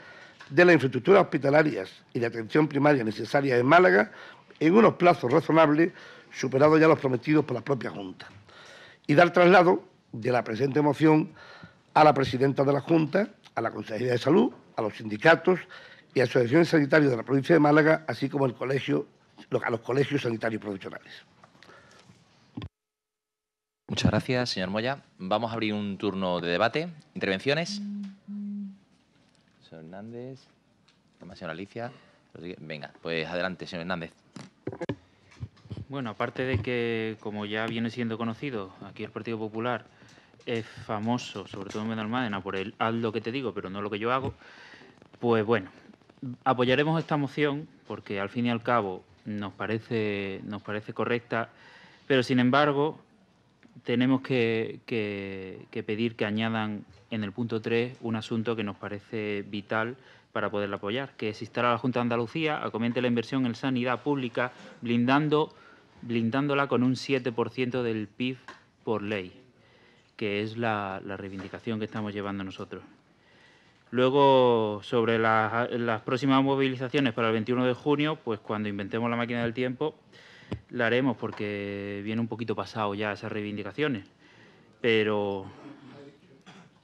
de las infraestructuras hospitalarias y de atención primaria necesarias en Málaga en unos plazos razonables, superados ya los prometidos por la propia Junta. Y dar traslado de la presente moción a la presidenta de la Junta, a la Consejería de Salud, a los sindicatos y asociaciones sanitarias de la provincia de Málaga, así como a los colegios sanitarios profesionales. Muchas gracias, señor Moya. Vamos a abrir un turno de debate. ¿Intervenciones? Señor Hernández. Señora Alicia. Venga, pues adelante, señor Hernández. Bueno, aparte de que, como ya viene siendo conocido, aquí el Partido Popular es famoso, sobre todo en Benalmádena, por el haz lo que te digo, pero no lo que yo hago, pues bueno, apoyaremos esta moción porque al fin y al cabo nos parece, nos parece correcta, pero sin embargo tenemos que, pedir que añadan en el punto 3 un asunto que nos parece vital para poderla apoyar, que es instar a la Junta de Andalucía, comente la inversión en sanidad pública, blindándola con un 7% del PIB por ley, que es la, reivindicación que estamos llevando nosotros. Luego, sobre las próximas movilizaciones para el 21 de junio, pues cuando inventemos la máquina del tiempo, la haremos porque viene un poquito pasado ya esas reivindicaciones. Pero.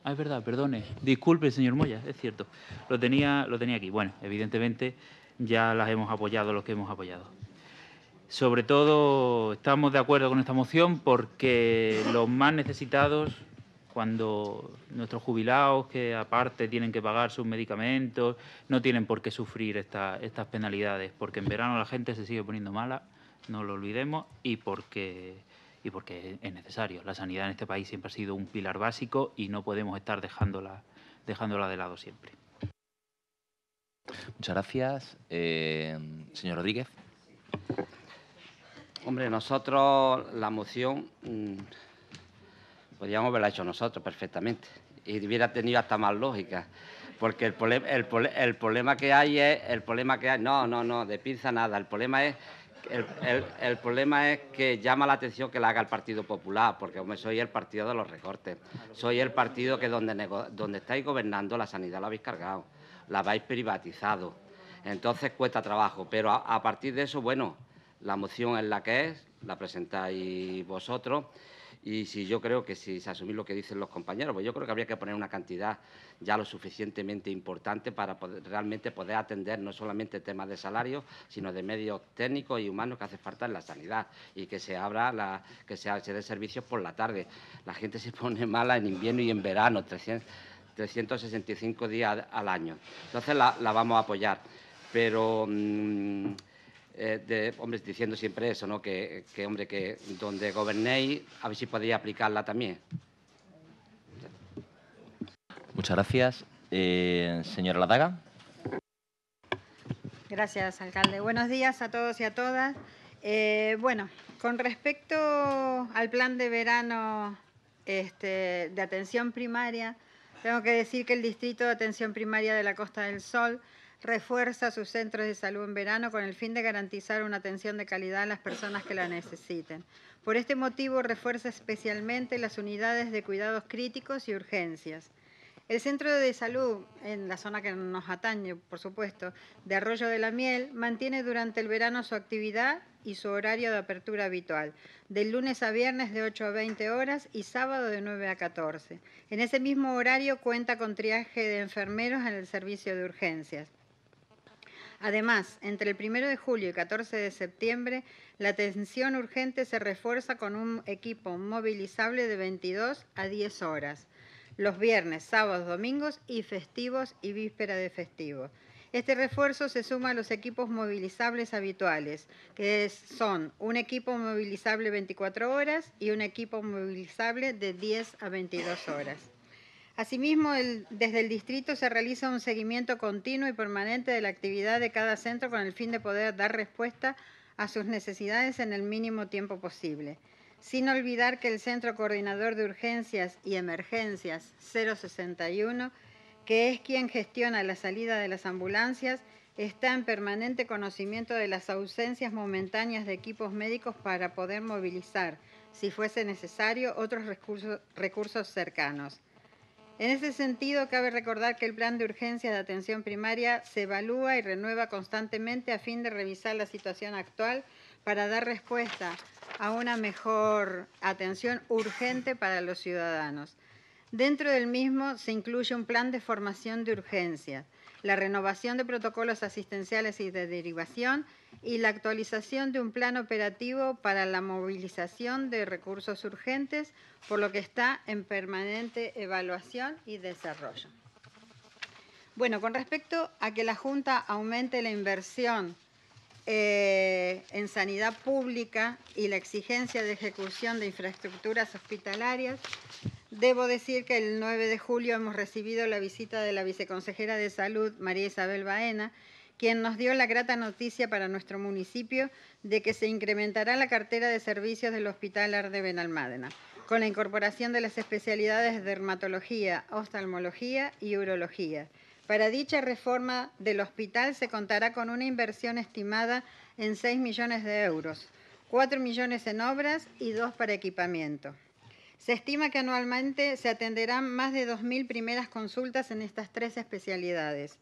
Ah, es verdad, perdone. Disculpe, señor Moya, es cierto. Lo tenía, lo tenía aquí. Bueno, evidentemente ya las hemos apoyado los que hemos apoyado. Sobre todo estamos de acuerdo con esta moción porque los más necesitados, cuando nuestros jubilados que aparte tienen que pagar sus medicamentos, no tienen por qué sufrir estas penalidades, porque en verano la gente se sigue poniendo mala no lo olvidemos, y porque, y porque es necesario. La sanidad en este país siempre ha sido un pilar básico y no podemos estar dejándola, dejándola de lado siempre. Muchas gracias. Eh, señor Rodríguez. Hombre, nosotros la moción mm, podríamos haberla hecho nosotros perfectamente y hubiera tenido hasta más lógica, porque el, problema, que hay es el problema que No, no, no, de pinza nada. El problema es el, problema es que llama la atención que la haga el Partido Popular, porque hombre, soy el partido de los recortes. Soy el partido que donde, donde estáis gobernando la sanidad la habéis cargado, la habéis privatizado. Entonces cuesta trabajo, pero a partir de eso, bueno, la moción es la que es, la presentáis vosotros. Y si yo creo que si se asumir lo que dicen los compañeros, pues yo creo que habría que poner una cantidad ya lo suficientemente importante para poder, realmente poder atender no solamente temas de salario, sino de medios técnicos y humanos que hace falta en la sanidad y que se abra la, que se, se dé servicios por la tarde. La gente se pone mala en invierno y en verano, 365 días al año. Entonces la, vamos a apoyar. Pero mm, eh, de, diciendo siempre eso, ¿no? Que, hombre, que donde gobernéis, a ver si podéis aplicarla también. Muchas gracias. Eh, señora Ladaga. Gracias, alcalde. Buenos días a todos y a todas. Eh, bueno, con respecto al plan de verano este, de atención primaria, tengo que decir que el Distrito de Atención Primaria de la Costa del Sol refuerza sus centros de salud en verano con el fin de garantizar una atención de calidad a las personas que la necesiten. Por este motivo, refuerza especialmente las unidades de cuidados críticos y urgencias. El centro de salud, en la zona que nos atañe, por supuesto, de Arroyo de la Miel, mantiene durante el verano su actividad y su horario de apertura habitual, de lunes a viernes de 8 a 20 horas y sábado de 9 a 14. En ese mismo horario cuenta con triaje de enfermeros en el servicio de urgencias. Además, entre el 1 de julio y 14 de septiembre, la atención urgente se refuerza con un equipo movilizable de 22 a 10 horas, los viernes, sábados, domingos y festivos y víspera de festivo. Este refuerzo se suma a los equipos movilizables habituales, que son un equipo movilizable 24 horas y un equipo movilizable de 10 a 22 horas. Asimismo, desde el distrito se realiza un seguimiento continuo y permanente de la actividad de cada centro con el fin de poder dar respuesta a sus necesidades en el mínimo tiempo posible. Sin olvidar que el Centro Coordinador de Urgencias y Emergencias 061, que es quien gestiona la salida de las ambulancias, está en permanente conocimiento de las ausencias momentáneas de equipos médicos para poder movilizar, si fuese necesario, otros recursos cercanos. En ese sentido, cabe recordar que el plan de urgencia de atención primaria se evalúa y renueva constantemente a fin de revisar la situación actual para dar respuesta a una mejor atención urgente para los ciudadanos. Dentro del mismo se incluye un plan de formación de urgencias la renovación de protocolos asistenciales y de derivación y la actualización de un plan operativo para la movilización de recursos urgentes, por lo que está en permanente evaluación y desarrollo. Bueno, con respecto a que la Junta aumente la inversión eh, en sanidad pública y la exigencia de ejecución de infraestructuras hospitalarias, Debo decir que el 9 de julio hemos recibido la visita de la viceconsejera de Salud, María Isabel Baena, quien nos dio la grata noticia para nuestro municipio de que se incrementará la cartera de servicios del Hospital Arde Benalmádena, con la incorporación de las especialidades de dermatología, oftalmología y urología. Para dicha reforma del hospital se contará con una inversión estimada en 6 millones de euros, 4 millones en obras y 2 para equipamiento. Se estima que anualmente se atenderán más de 2.000 primeras consultas en estas tres especialidades.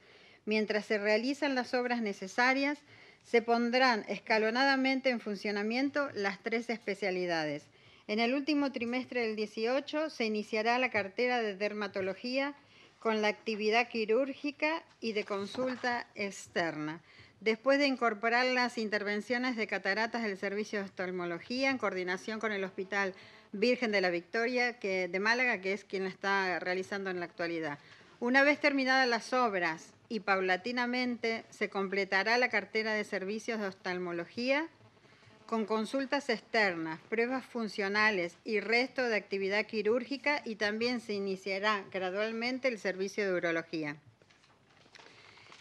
Mientras se realizan las obras necesarias, se pondrán escalonadamente en funcionamiento las tres especialidades. En el último trimestre del 18 se iniciará la cartera de dermatología con la actividad quirúrgica y de consulta externa. Después de incorporar las intervenciones de cataratas del Servicio de Oftalmología en coordinación con el Hospital Virgen de la Victoria que, de Málaga, que es quien la está realizando en la actualidad. Una vez terminadas las obras y paulatinamente se completará la cartera de servicios de oftalmología con consultas externas, pruebas funcionales y resto de actividad quirúrgica y también se iniciará gradualmente el servicio de urología.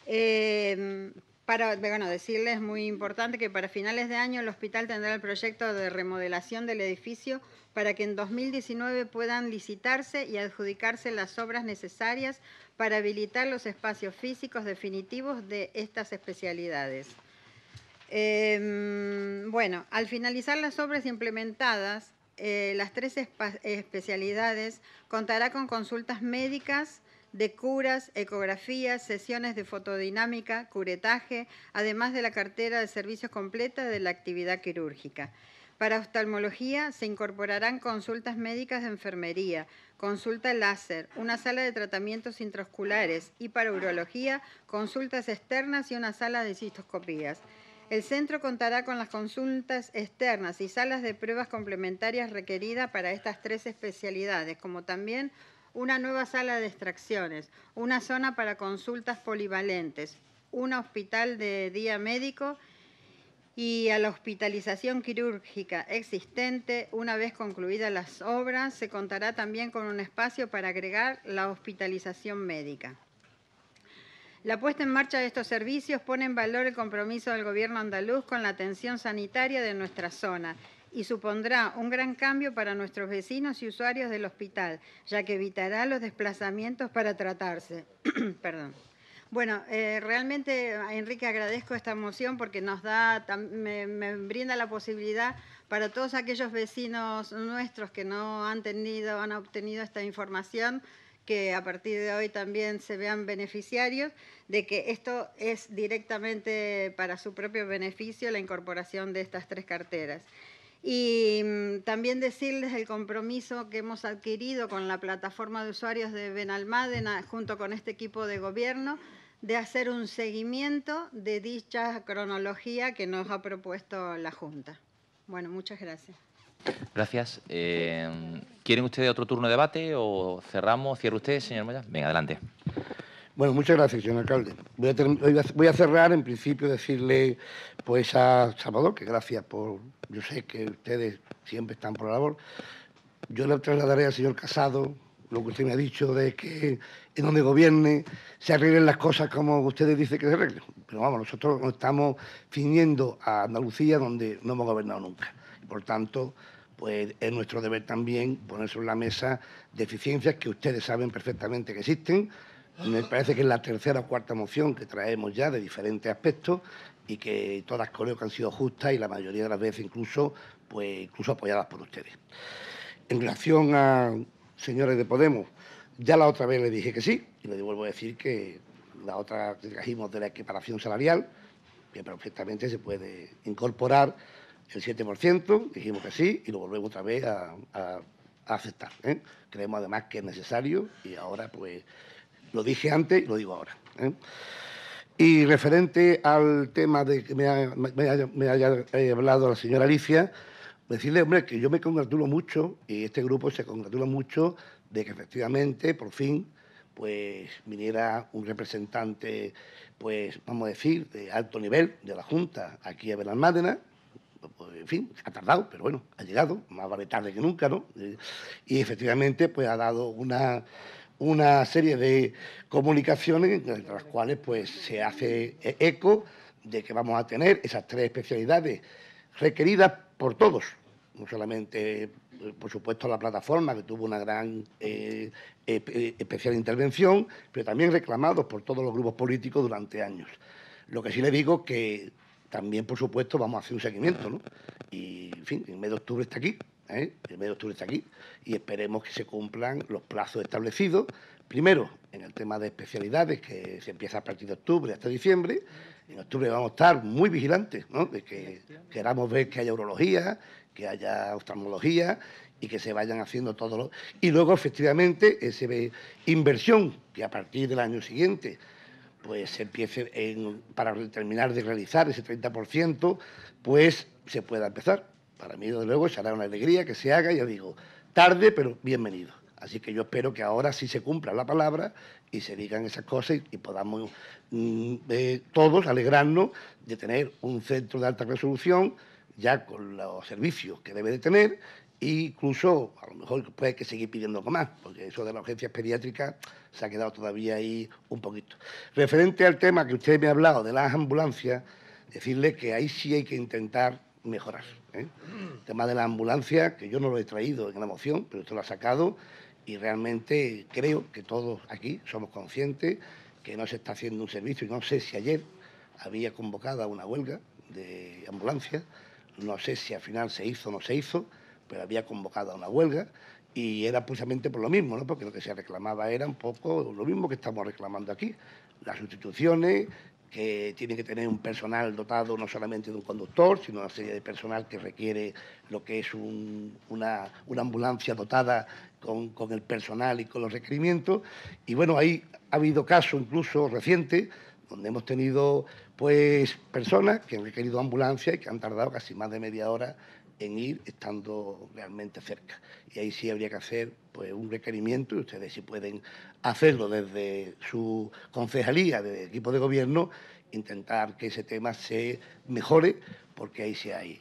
Eh, para, bueno, decirles es muy importante que para finales de año el hospital tendrá el proyecto de remodelación del edificio para que en 2019 puedan licitarse y adjudicarse las obras necesarias para habilitar los espacios físicos definitivos de estas especialidades. Em, bueno, al finalizar las obras implementadas, eh, las tres especialidades contará con consultas médicas de curas, ecografías, sesiones de fotodinámica, curetaje, además de la cartera de servicios completa de la actividad quirúrgica. Para oftalmología se incorporarán consultas médicas de enfermería, consulta láser, una sala de tratamientos intrasculares y para urología, consultas externas y una sala de cistoscopías. El centro contará con las consultas externas y salas de pruebas complementarias requeridas para estas tres especialidades, como también una nueva sala de extracciones, una zona para consultas polivalentes, un hospital de día médico y a la hospitalización quirúrgica existente, una vez concluidas las obras, se contará también con un espacio para agregar la hospitalización médica. La puesta en marcha de estos servicios pone en valor el compromiso del Gobierno andaluz con la atención sanitaria de nuestra zona y supondrá un gran cambio para nuestros vecinos y usuarios del hospital, ya que evitará los desplazamientos para tratarse. Perdón. Bueno, eh, realmente, Enrique, agradezco esta moción porque nos da, me, brinda la posibilidad para todos aquellos vecinos nuestros que no han tenido, han obtenido esta información, que a partir de hoy también se vean beneficiarios de que esto es directamente para su propio beneficio la incorporación de estas tres carteras. Y mm, también decirles el compromiso que hemos adquirido con la plataforma de usuarios de Benalmádena junto con este equipo de gobierno de hacer un seguimiento de dicha cronología que nos ha propuesto la Junta. Bueno, muchas gracias. Gracias. Eh, ¿Quieren ustedes otro turno de debate o cerramos? ¿Cierra usted, señor Moya? Venga, adelante. Bueno, muchas gracias, señor alcalde. Voy a, cerrar, en principio, decirle pues a Salvador que gracias por... Yo sé que ustedes siempre están por la labor. Yo le trasladaré al señor Casado lo que usted me ha dicho de que en donde gobierne se arreglen las cosas como ustedes dicen que se arreglen. Pero vamos, nosotros nos estamos finiendo a Andalucía donde no hemos gobernado nunca. Por tanto, pues es nuestro deber también poner sobre la mesa deficiencias que ustedes saben perfectamente que existen me parece que es la tercera o cuarta moción que traemos ya de diferentes aspectos y que todas creo que han sido justas y la mayoría de las veces incluso, pues, incluso apoyadas por ustedes. En relación a señores de Podemos, ya la otra vez le dije que sí y le vuelvo a decir que la otra que dijimos de la equiparación salarial, que perfectamente se puede incorporar el 7%, dijimos que sí y lo volvemos otra vez a, aceptar. ¿eh? Creemos además que es necesario y ahora pues lo dije antes y lo digo ahora. ¿eh? Y referente al tema de que me, haya, eh, hablado la señora Alicia, decirle, hombre, que yo me congratulo mucho y este grupo se congratula mucho de que efectivamente, por fin, pues viniera un representante, pues vamos a decir, de alto nivel de la Junta aquí a Belalmádena, Pues, en fin, ha tardado, pero bueno, ha llegado, más vale tarde que nunca, ¿no? Y efectivamente, pues ha dado una una serie de comunicaciones entre las cuales pues, se hace e-, eco de que vamos a tener esas tres especialidades requeridas por todos, no solamente, eh, por supuesto, la plataforma, que tuvo una gran eh, eh, especial intervención, pero también reclamados por todos los grupos políticos durante años. Lo que sí le digo que también, por supuesto, vamos a hacer un seguimiento, Y, en fin, en mes de octubre está aquí el 1 de octubre está aquí, y esperemos que se cumplan los plazos establecidos, primero en el tema de especialidades, que se empieza a partir de octubre hasta diciembre. En octubre vamos a estar muy vigilantes, de que queramos ver que haya urología, que haya oftalmología y que se vayan haciendo todos los... Y luego, efectivamente, esa inversión que a partir del año siguiente pues se empiece para terminar de realizar ese 30%, pues se pueda empezar para mí, desde luego, será una alegría que se haga, ya digo, tarde, pero bienvenido. Así que yo espero que ahora sí se cumpla la palabra y se digan esas cosas y, podamos mm, eh, todos alegrarnos de tener un centro de alta resolución ya con los servicios que debe de tener e incluso a lo mejor puede que seguir pidiendo más, porque eso de las urgencias pediátricas se ha quedado todavía ahí un poquito. Referente al tema que usted me ha hablado de las ambulancias, decirle que ahí sí hay que intentar mejorar. ¿eh? El tema de la ambulancia, que yo no lo he traído en la moción, pero esto lo ha sacado y realmente creo que todos aquí somos conscientes que no se está haciendo un servicio. Y no sé si ayer había convocada una huelga de ambulancia, no sé si al final se hizo o no se hizo, pero había convocada una huelga y era precisamente por lo mismo, ¿no? porque lo que se reclamaba era un poco lo mismo que estamos reclamando aquí, las sustituciones, que tiene que tener un personal dotado no solamente de un conductor, sino una serie de personal que requiere lo que es una, ambulancia dotada con, con, el personal y con los requerimientos. Y bueno, ahí ha habido casos incluso recientes donde hemos tenido pues personas que han requerido ambulancia y que han tardado casi más de media hora en ir estando realmente cerca. Y ahí sí habría que hacer pues, un requerimiento, y ustedes si pueden hacerlo desde su concejalía, desde equipo de gobierno, intentar que ese tema se mejore, porque ahí sí hay.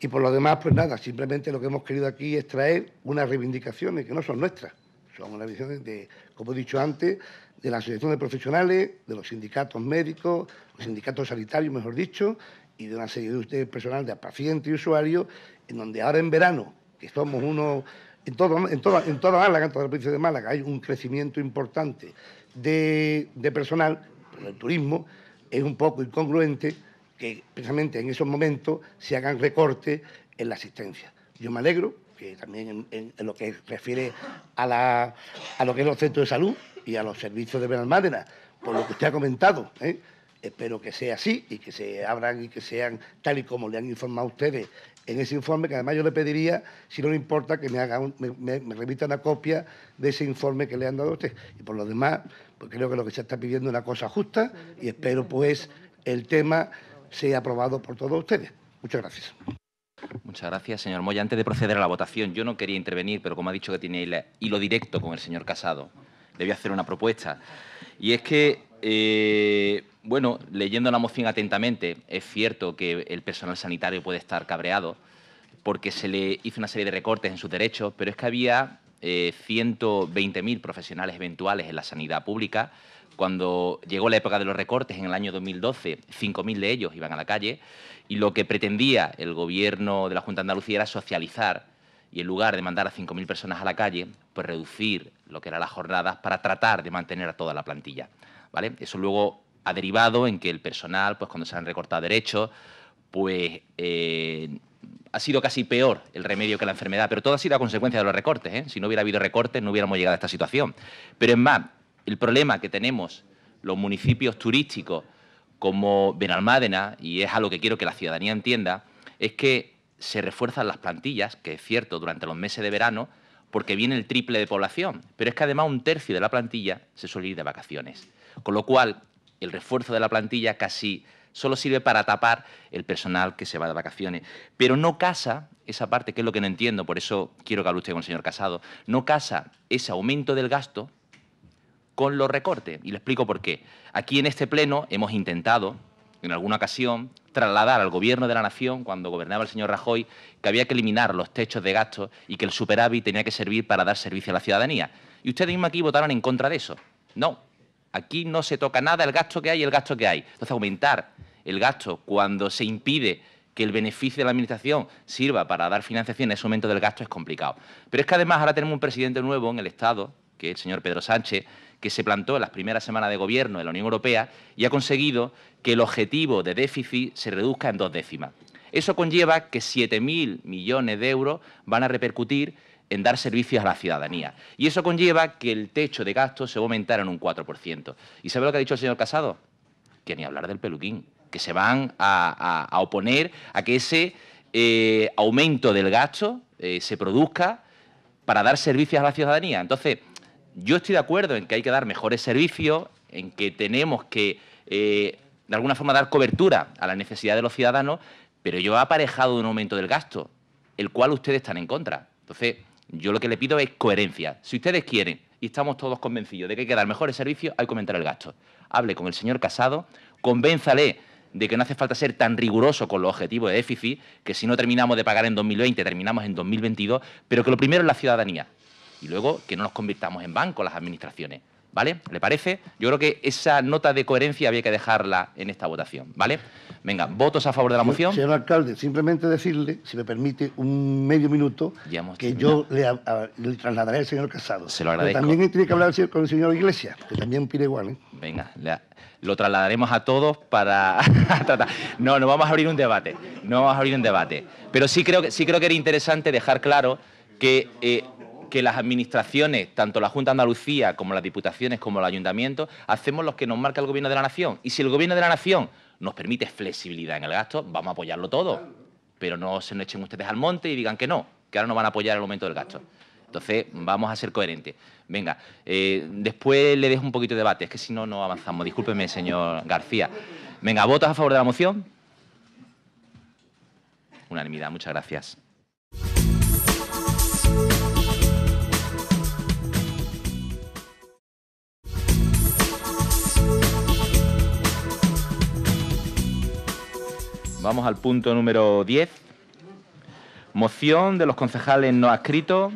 Y por lo demás, pues nada, simplemente lo que hemos querido aquí es traer unas reivindicaciones que no son nuestras, son unas reivindicaciones de, como he dicho antes, de la Asociación de Profesionales, de los sindicatos médicos, los sindicatos sanitarios, mejor dicho, y de una serie de ustedes personal, de pacientes y usuarios, en donde ahora en verano, que somos uno, en, toda, en toda en toda la provincia de Málaga, hay un crecimiento importante de, personal, pero el turismo es un poco incongruente que precisamente en esos momentos se hagan recortes en la asistencia. Yo me alegro que también en, lo que refiere a, la, a, lo que es los centros de salud y a los servicios de Benalmádena, por lo que usted ha comentado. ¿eh? Espero que sea así y que se abran y que sean tal y como le han informado a ustedes en ese informe, que además yo le pediría, si no le importa, que me, haga me, remita una copia de ese informe que le han dado a usted. Y por lo demás, pues creo que lo que se está pidiendo es una cosa justa y espero pues el tema sea aprobado por todos ustedes. Muchas gracias. Muchas gracias, señor Moya. Antes de proceder a la votación, yo no quería intervenir, pero como ha dicho que tiene hilo directo con el señor Casado, Debía hacer una propuesta. Y es que, eh, bueno, leyendo la moción atentamente, es cierto que el personal sanitario puede estar cabreado porque se le hizo una serie de recortes en sus derechos, pero es que había 120.000 eh, profesionales eventuales en la sanidad pública. Cuando llegó la época de los recortes en el año 2012, 5.000 de ellos iban a la calle y lo que pretendía el gobierno de la Junta de Andalucía era socializar y en lugar de mandar a 5.000 personas a la calle, pues reducir lo que eran las jornadas para tratar de mantener a toda la plantilla. ¿vale? Eso luego ha derivado en que el personal, pues cuando se han recortado derechos, pues eh, ha sido casi peor el remedio que la enfermedad, pero todo ha sido a consecuencia de los recortes. ¿eh? Si no hubiera habido recortes, no hubiéramos llegado a esta situación. Pero es más, el problema que tenemos los municipios turísticos como Benalmádena, y es algo que quiero que la ciudadanía entienda, es que se refuerzan las plantillas, que es cierto, durante los meses de verano, porque viene el triple de población, pero es que además un tercio de la plantilla se suele ir de vacaciones. Con lo cual, el refuerzo de la plantilla casi solo sirve para tapar el personal que se va de vacaciones. Pero no casa esa parte, que es lo que no entiendo, por eso quiero que hable con el señor Casado, no casa ese aumento del gasto con los recortes. Y le explico por qué. Aquí en este pleno hemos intentado en alguna ocasión, trasladar al gobierno de la nación, cuando gobernaba el señor Rajoy, que había que eliminar los techos de gastos y que el superávit tenía que servir para dar servicio a la ciudadanía. Y ustedes mismos aquí votaron en contra de eso. No, aquí no se toca nada el gasto que hay y el gasto que hay. Entonces, aumentar el gasto cuando se impide que el beneficio de la Administración sirva para dar financiación, ese aumento del gasto es complicado. Pero es que además ahora tenemos un presidente nuevo en el Estado, que es el señor Pedro Sánchez, que se plantó en las primeras semanas de gobierno de la Unión Europea y ha conseguido que el objetivo de déficit se reduzca en dos décimas. Eso conlleva que 7.000 millones de euros van a repercutir en dar servicios a la ciudadanía. Y eso conlleva que el techo de gasto se va a aumentar en un 4%. ¿Y sabe lo que ha dicho el señor Casado? Que ni hablar del peluquín, que se van a, oponer a que ese eh, aumento del gasto eh, se produzca para dar servicios a la ciudadanía. Entonces, yo estoy de acuerdo en que hay que dar mejores servicios, en que tenemos que, eh, de alguna forma, dar cobertura a las necesidades de los ciudadanos, pero yo he aparejado un aumento del gasto, el cual ustedes están en contra. Entonces, yo lo que le pido es coherencia. Si ustedes quieren, y estamos todos convencidos de que hay que dar mejores servicios, hay que aumentar el gasto. Hable con el señor Casado, convénzale de que no hace falta ser tan riguroso con los objetivos de déficit, que si no terminamos de pagar en 2020, terminamos en 2022, pero que lo primero es la ciudadanía y luego que no nos convirtamos en banco las administraciones. ¿Vale? ¿Le parece? Yo creo que esa nota de coherencia había que dejarla en esta votación. ¿Vale? Venga, ¿votos a favor de la moción? Señor alcalde, simplemente decirle, si me permite, un medio minuto, que yo le, trasladaré al señor Casado. Se lo agradezco. también tiene que hablar con el señor Iglesias, que también pide igual. ¿eh? Venga, lo trasladaremos a todos para tratar. no, no vamos a abrir un debate. No vamos a abrir un debate. Pero sí creo, que, sí creo que era interesante dejar claro que... Eh, que las administraciones, tanto la Junta de Andalucía como las diputaciones como el ayuntamiento, hacemos lo que nos marca el Gobierno de la Nación. Y si el Gobierno de la Nación nos permite flexibilidad en el gasto, vamos a apoyarlo todo. Pero no se nos echen ustedes al monte y digan que no, que ahora no van a apoyar el aumento del gasto. Entonces, vamos a ser coherentes. Venga, eh, después le dejo un poquito de debate, es que si no, no avanzamos. Discúlpeme, señor García. Venga, ¿votos a favor de la moción? Unanimidad, muchas gracias. Vamos al punto número 10. Moción de los concejales no adscritos,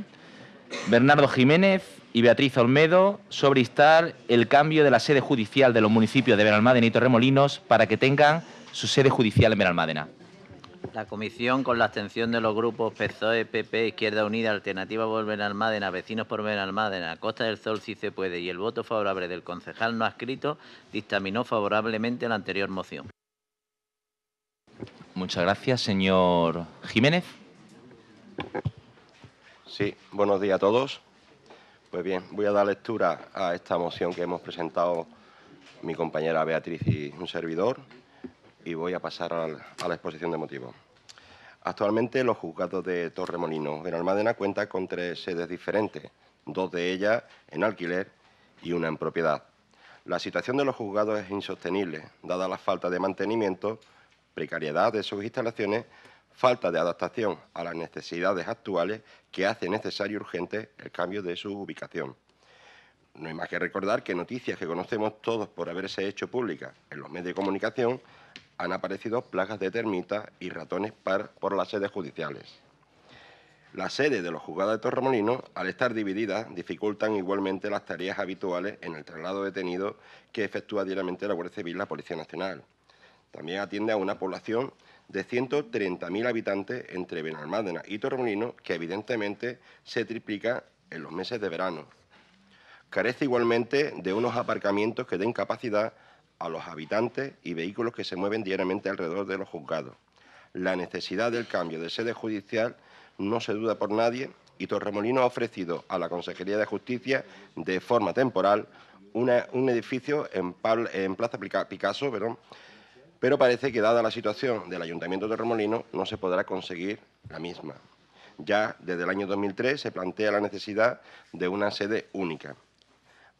Bernardo Jiménez y Beatriz Olmedo, sobre instar el cambio de la sede judicial de los municipios de Benalmádena y Torremolinos para que tengan su sede judicial en Benalmádena. La comisión, con la abstención de los grupos PSOE, PP, Izquierda Unida, Alternativa por Benalmádena, Vecinos por Benalmádena, Costa del Sol si se puede y el voto favorable del concejal no adscrito, dictaminó favorablemente la anterior moción. Muchas gracias, señor Jiménez. Sí, buenos días a todos. Pues bien, voy a dar lectura a esta moción que hemos presentado mi compañera Beatriz y un servidor y voy a pasar a la exposición de motivos. Actualmente los juzgados de en Almadena, cuentan con tres sedes diferentes, dos de ellas en alquiler y una en propiedad. La situación de los juzgados es insostenible, dada la falta de mantenimiento, precariedad de sus instalaciones, falta de adaptación a las necesidades actuales que hace necesario y urgente el cambio de su ubicación. No hay más que recordar que noticias que conocemos todos por haberse hecho públicas en los medios de comunicación han aparecido plagas de termitas y ratones por las sedes judiciales. Las sedes de los juzgados de Torremolinos, al estar divididas, dificultan igualmente las tareas habituales en el traslado detenido que efectúa diariamente la Guardia Civil y la Policía Nacional. También atiende a una población de 130.000 habitantes entre Benalmádena y Torremolino que evidentemente se triplica en los meses de verano. Carece igualmente de unos aparcamientos que den capacidad a los habitantes y vehículos que se mueven diariamente alrededor de los juzgados. La necesidad del cambio de sede judicial no se duda por nadie y Torremolino ha ofrecido a la Consejería de Justicia de forma temporal un edificio en, Plaza Picasso perdón, pero parece que dada la situación del Ayuntamiento de Remolino no se podrá conseguir la misma. Ya desde el año 2003 se plantea la necesidad de una sede única.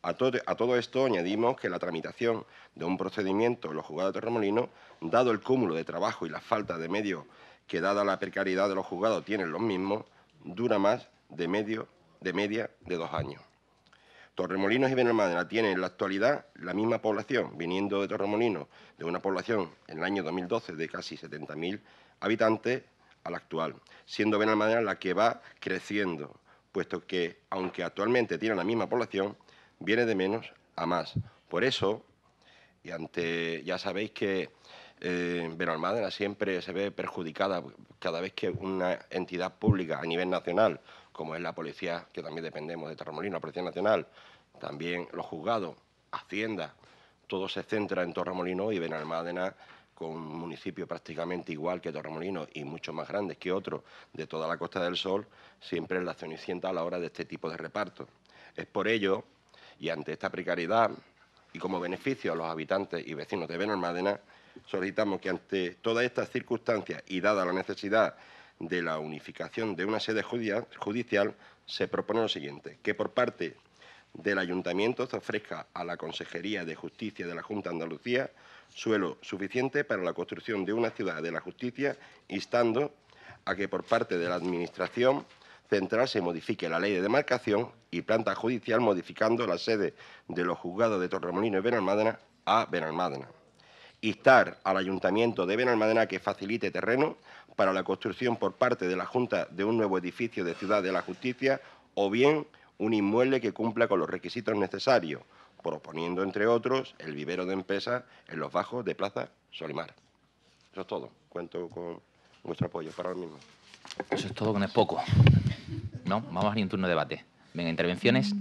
A, todo esto añadimos que la tramitación de un procedimiento en los juzgados de Remolino, dado el cúmulo de trabajo y la falta de medios que dada la precariedad de los juzgados tienen los mismos, dura más de, medio, de media de dos años. Torremolinos y Benalmádena tienen en la actualidad la misma población, viniendo de Torremolinos, de una población en el año 2012 de casi 70.000 habitantes a la actual, siendo Benalmádena la que va creciendo, puesto que, aunque actualmente tiene la misma población, viene de menos a más. Por eso, y ante, ya sabéis que eh, Benalmádena siempre se ve perjudicada cada vez que una entidad pública a nivel nacional como es la policía, que también dependemos de Torremolinos, la Policía Nacional, también los juzgados, Hacienda, todo se centra en Torremolinos y Benalmádena con un municipio prácticamente igual que Torremolinos y mucho más grande que otros de toda la Costa del Sol, siempre es la cenicienta a la hora de este tipo de reparto. Es por ello, y ante esta precariedad y como beneficio a los habitantes y vecinos de Benalmádena, solicitamos que ante todas estas circunstancias y dada la necesidad de la unificación de una sede judicial, se propone lo siguiente, que por parte del Ayuntamiento se ofrezca a la Consejería de Justicia de la Junta de Andalucía suelo suficiente para la construcción de una ciudad de la justicia, instando a que por parte de la Administración central se modifique la ley de demarcación y planta judicial modificando la sede de los juzgados de Torremolino y Benalmádena a Benalmádena. Instar al Ayuntamiento de Benalmádena que facilite terreno para la construcción por parte de la Junta de un nuevo edificio de Ciudad de la Justicia o bien un inmueble que cumpla con los requisitos necesarios, proponiendo, entre otros, el vivero de empresas en los bajos de Plaza Solimar. Eso es todo. Cuento con vuestro apoyo para ahora mismo. Eso es todo, que no es poco. No, vamos a ir un turno de debate. Venga, intervenciones.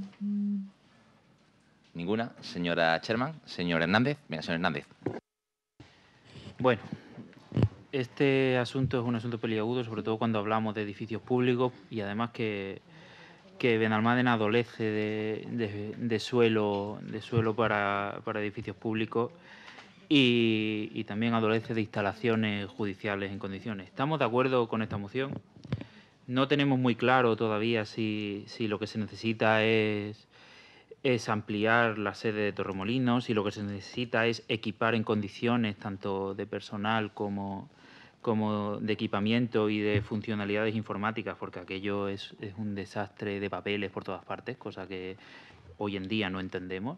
Ninguna. Señora Sherman, señor Hernández. Venga, señor Hernández. Bueno, este asunto es un asunto peliagudo, sobre todo cuando hablamos de edificios públicos y además que, que Benalmádena adolece de, suelo, de suelo para, edificios públicos y, también adolece de instalaciones judiciales en condiciones. ¿Estamos de acuerdo con esta moción? No tenemos muy claro todavía si lo que se necesita es es ampliar la sede de Torremolinos y lo que se necesita es equipar en condiciones tanto de personal como, como de equipamiento y de funcionalidades informáticas, porque aquello es, un desastre de papeles por todas partes, cosa que hoy en día no entendemos.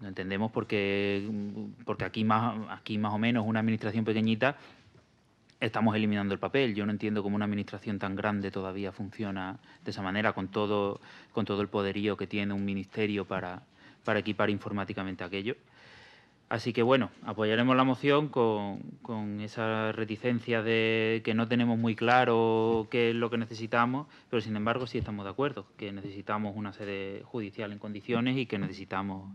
No entendemos porque, porque aquí, más, aquí más o menos una administración pequeñita estamos eliminando el papel. Yo no entiendo cómo una administración tan grande todavía funciona de esa manera, con todo, con todo el poderío que tiene un ministerio para, equipar informáticamente aquello. Así que bueno, apoyaremos la moción con, con, esa reticencia de que no tenemos muy claro qué es lo que necesitamos, pero sin embargo sí estamos de acuerdo, que necesitamos una sede judicial en condiciones y que necesitamos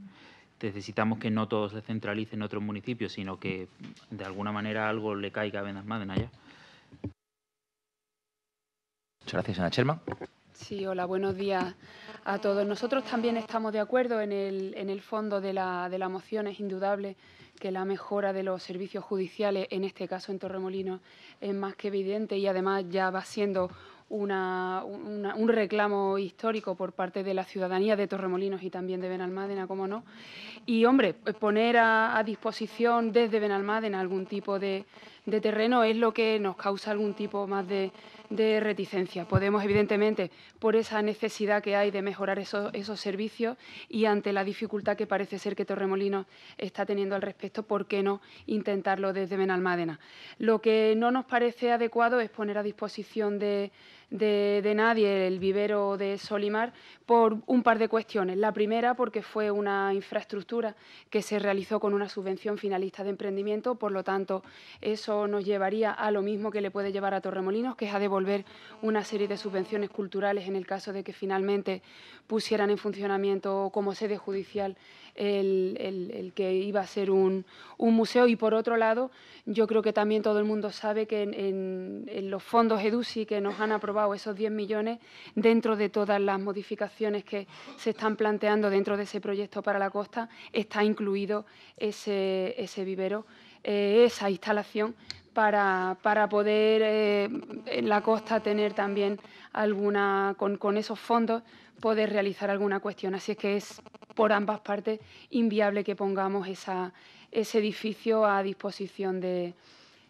necesitamos que no todos se centralicen en otros municipios, sino que de alguna manera algo le caiga a Vendas Maden Muchas gracias, Ana Sherman. Sí, hola, buenos días a todos. Nosotros también estamos de acuerdo en el, en el fondo de la, moción. Es indudable que la mejora de los servicios judiciales, en este caso en Torremolino, es más que evidente y además ya va siendo una, un reclamo histórico por parte de la ciudadanía de Torremolinos y también de Benalmádena, como no. Y, hombre, poner a, disposición desde Benalmádena algún tipo de, terreno es lo que nos causa algún tipo más de, reticencia. Podemos, evidentemente, por esa necesidad que hay de mejorar esos, esos servicios y ante la dificultad que parece ser que Torremolinos está teniendo al respecto, ¿por qué no intentarlo desde Benalmádena? Lo que no nos parece adecuado es poner a disposición de de, nadie el vivero de Solimar por un par de cuestiones. La primera, porque fue una infraestructura que se realizó con una subvención finalista de emprendimiento, por lo tanto, eso nos llevaría a lo mismo que le puede llevar a Torremolinos, que es a devolver una serie de subvenciones culturales en el caso de que finalmente pusieran en funcionamiento como sede judicial el, que iba a ser un, museo. Y por otro lado, yo creo que también todo el mundo sabe que en, los fondos EDUSI que nos han aprobado esos 10 millones, dentro de todas las modificaciones que se están planteando dentro de ese proyecto para la costa, está incluido ese, vivero, eh, esa instalación para, poder eh, en la costa tener también alguna, con, esos fondos, poder realizar alguna cuestión. Así es que es por ambas partes inviable que pongamos esa, ese edificio a disposición de,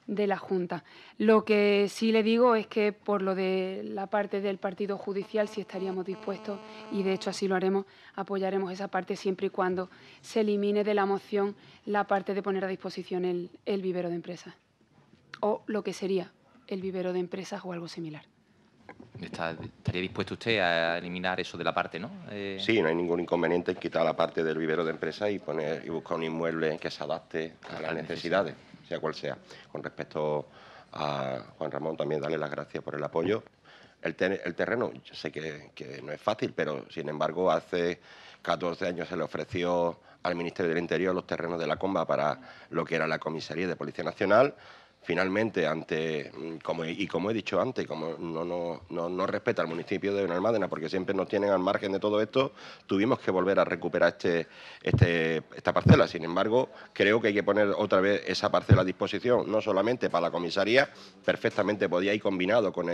la Junta. Lo que sí le digo es que por lo de la parte del Partido Judicial sí estaríamos dispuestos, y de hecho así lo haremos, apoyaremos esa parte siempre y cuando se elimine de la moción la parte de poner a disposición el vivero de empresas, o lo que sería el vivero de empresas o algo similar. ¿Estaría dispuesto usted a eliminar eso de la parte, no? Eh, sí, no hay ningún inconveniente en quitar la parte del vivero de empresa y poner y buscar un inmueble que se adapte a las necesidades, sea cual sea. Con respecto a Juan Ramón, también darle las gracias por el apoyo. El, terreno, yo sé que, que no es fácil, pero sin embargo, hace 14 años se le ofreció al Ministerio del Interior los terrenos de la comba para lo que era la comisaría de Policía Nacional finalmente, ante, mm, como, y como he dicho antes, como no, respeta al municipio de Benalmádena, porque siempre nos tienen al margen de todo esto, tuvimos que volver a recuperar este, este, esta parcela. Sin embargo, creo que hay que poner otra vez esa parcela a disposición, no solamente para la comisaría, perfectamente podía ir combinado con,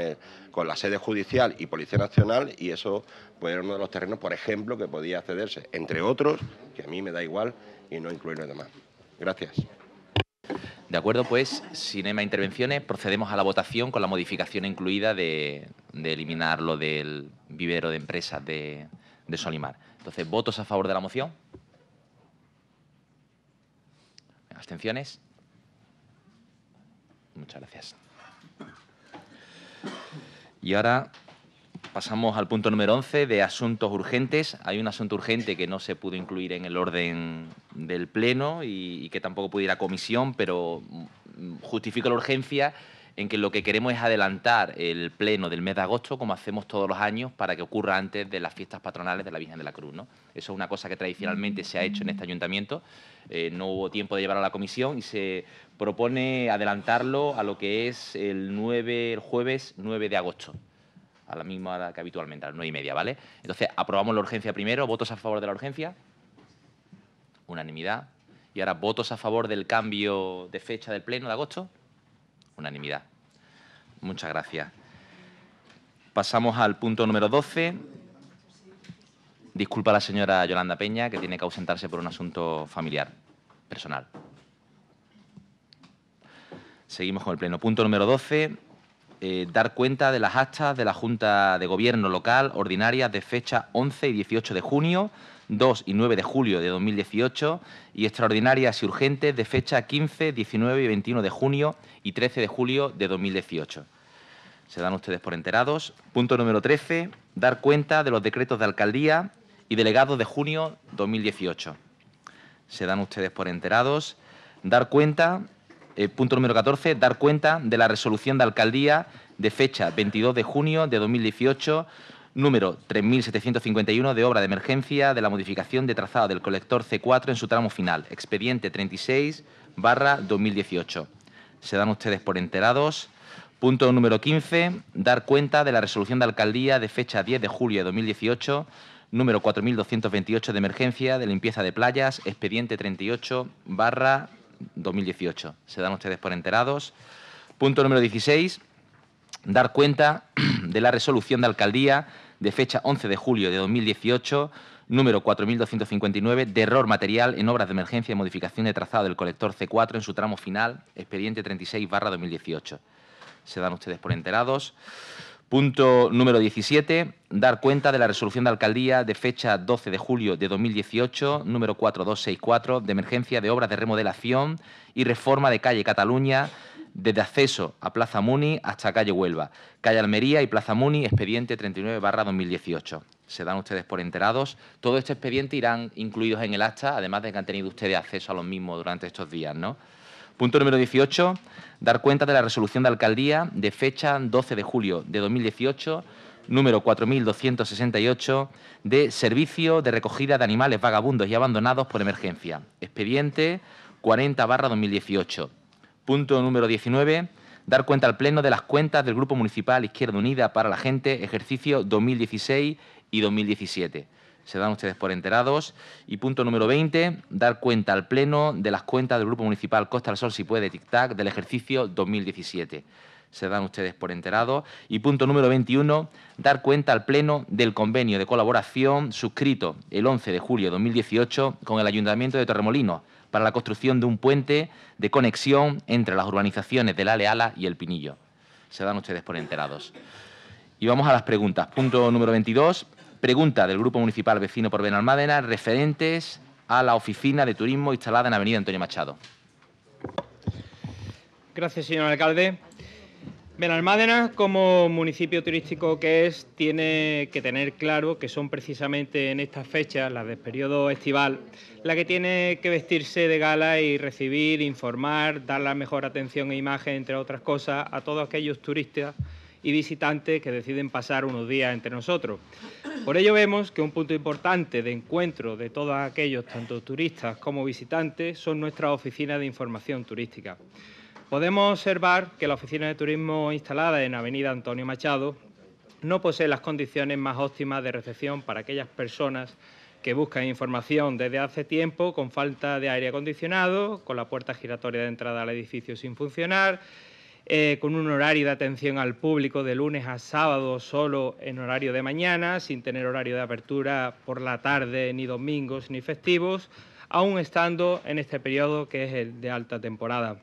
la sede judicial y Policía Nacional, y eso puede era uno de los terrenos, por ejemplo, que podía accederse, entre otros, que a mí me da igual y no incluir los demás. Gracias. De acuerdo, pues, sin más intervenciones, procedemos a la votación con la modificación incluida de, eliminar lo del vivero de empresas de, de Solimar. Entonces, ¿votos a favor de la moción? ¿Abstenciones? Muchas gracias. Y ahora pasamos al punto número 11 de asuntos urgentes. Hay un asunto urgente que no se pudo incluir en el orden del Pleno y, que tampoco pudo ir a comisión, pero mm, justifico la urgencia en que lo que queremos es adelantar el pleno del mes de agosto, como hacemos todos los años, para que ocurra antes de las fiestas patronales de la Virgen de la Cruz. Eso es una cosa que tradicionalmente se ha hecho en este ayuntamiento. Eh, no hubo tiempo de llevarlo a la comisión y se propone adelantarlo a lo que es el, el jueves 9 de agosto a la misma hora que habitualmente, a las 9 y media, ¿vale? Entonces, aprobamos la urgencia primero, votos a favor de la urgencia, unanimidad. Y ahora, votos a favor del cambio de fecha del pleno de agosto, unanimidad. Muchas gracias. Pasamos al punto número 12. Disculpa a la señora Yolanda Peña, que tiene que ausentarse por un asunto familiar, personal. Seguimos con el pleno. Punto número 12. Eh, dar cuenta de las actas de la Junta de Gobierno Local ordinarias de fecha 11 y 18 de junio, 2 y 9 de julio de 2018 y extraordinarias y urgentes de fecha 15, 19 y 21 de junio y 13 de julio de 2018. Se dan ustedes por enterados. Punto número 13. Dar cuenta de los decretos de alcaldía y delegados de junio 2018. Se dan ustedes por enterados. Dar cuenta eh, punto número 14, dar cuenta de la resolución de alcaldía de fecha 22 de junio de 2018, número 3751 de obra de emergencia de la modificación de trazado del colector C4 en su tramo final, expediente 36 barra 2018. Se dan ustedes por enterados. Punto número 15, dar cuenta de la resolución de alcaldía de fecha 10 de julio de 2018, número 4228 de emergencia de limpieza de playas, expediente 38 barra 2018. Se dan ustedes por enterados. Punto número 16. Dar cuenta de la resolución de alcaldía de fecha 11 de julio de 2018, número 4.259, de error material en obras de emergencia y modificación de trazado del colector C4 en su tramo final, expediente 36 barra 2018. Se dan ustedes por enterados. Punto número 17, dar cuenta de la resolución de alcaldía de fecha 12 de julio de 2018, número 4264, de emergencia de obras de remodelación y reforma de calle Cataluña, desde acceso a Plaza Muni hasta calle Huelva, calle Almería y Plaza Muni, expediente 39-2018. Se dan ustedes por enterados. Todo este expediente irán incluidos en el acta, además de que han tenido ustedes acceso a los mismos durante estos días, ¿no? Punto número 18, dar cuenta de la resolución de alcaldía de fecha 12 de julio de 2018, número 4268, de servicio de recogida de animales vagabundos y abandonados por emergencia. Expediente 40 barra 2018. Punto número 19, dar cuenta al Pleno de las cuentas del Grupo Municipal Izquierda Unida para la Gente, ejercicio 2016 y 2017 se dan ustedes por enterados. Y punto número 20, dar cuenta al Pleno de las cuentas del Grupo Municipal Costa del Sol, si puede, tic-tac, del ejercicio 2017. Se dan ustedes por enterados. Y punto número 21, dar cuenta al Pleno del convenio de colaboración suscrito el 11 de julio de 2018 con el Ayuntamiento de Torremolino. para la construcción de un puente de conexión entre las urbanizaciones la Leala y el Pinillo. Se dan ustedes por enterados. Y vamos a las preguntas. Punto número 22 Pregunta del Grupo Municipal Vecino por Benalmádena referentes a la oficina de turismo instalada en Avenida Antonio Machado. Gracias, señor alcalde. Benalmádena, como municipio turístico que es, tiene que tener claro que son precisamente en estas fechas, las del periodo estival, la que tiene que vestirse de gala y recibir, informar, dar la mejor atención e imagen, entre otras cosas, a todos aquellos turistas y visitantes que deciden pasar unos días entre nosotros. Por ello vemos que un punto importante de encuentro de todos aquellos, tanto turistas como visitantes, son nuestras oficinas de información turística. Podemos observar que la oficina de turismo instalada en Avenida Antonio Machado no posee las condiciones más óptimas de recepción para aquellas personas que buscan información desde hace tiempo con falta de aire acondicionado, con la puerta giratoria de entrada al edificio sin funcionar eh, con un horario de atención al público de lunes a sábado solo en horario de mañana, sin tener horario de apertura por la tarde, ni domingos, ni festivos, aún estando en este periodo que es el de alta temporada.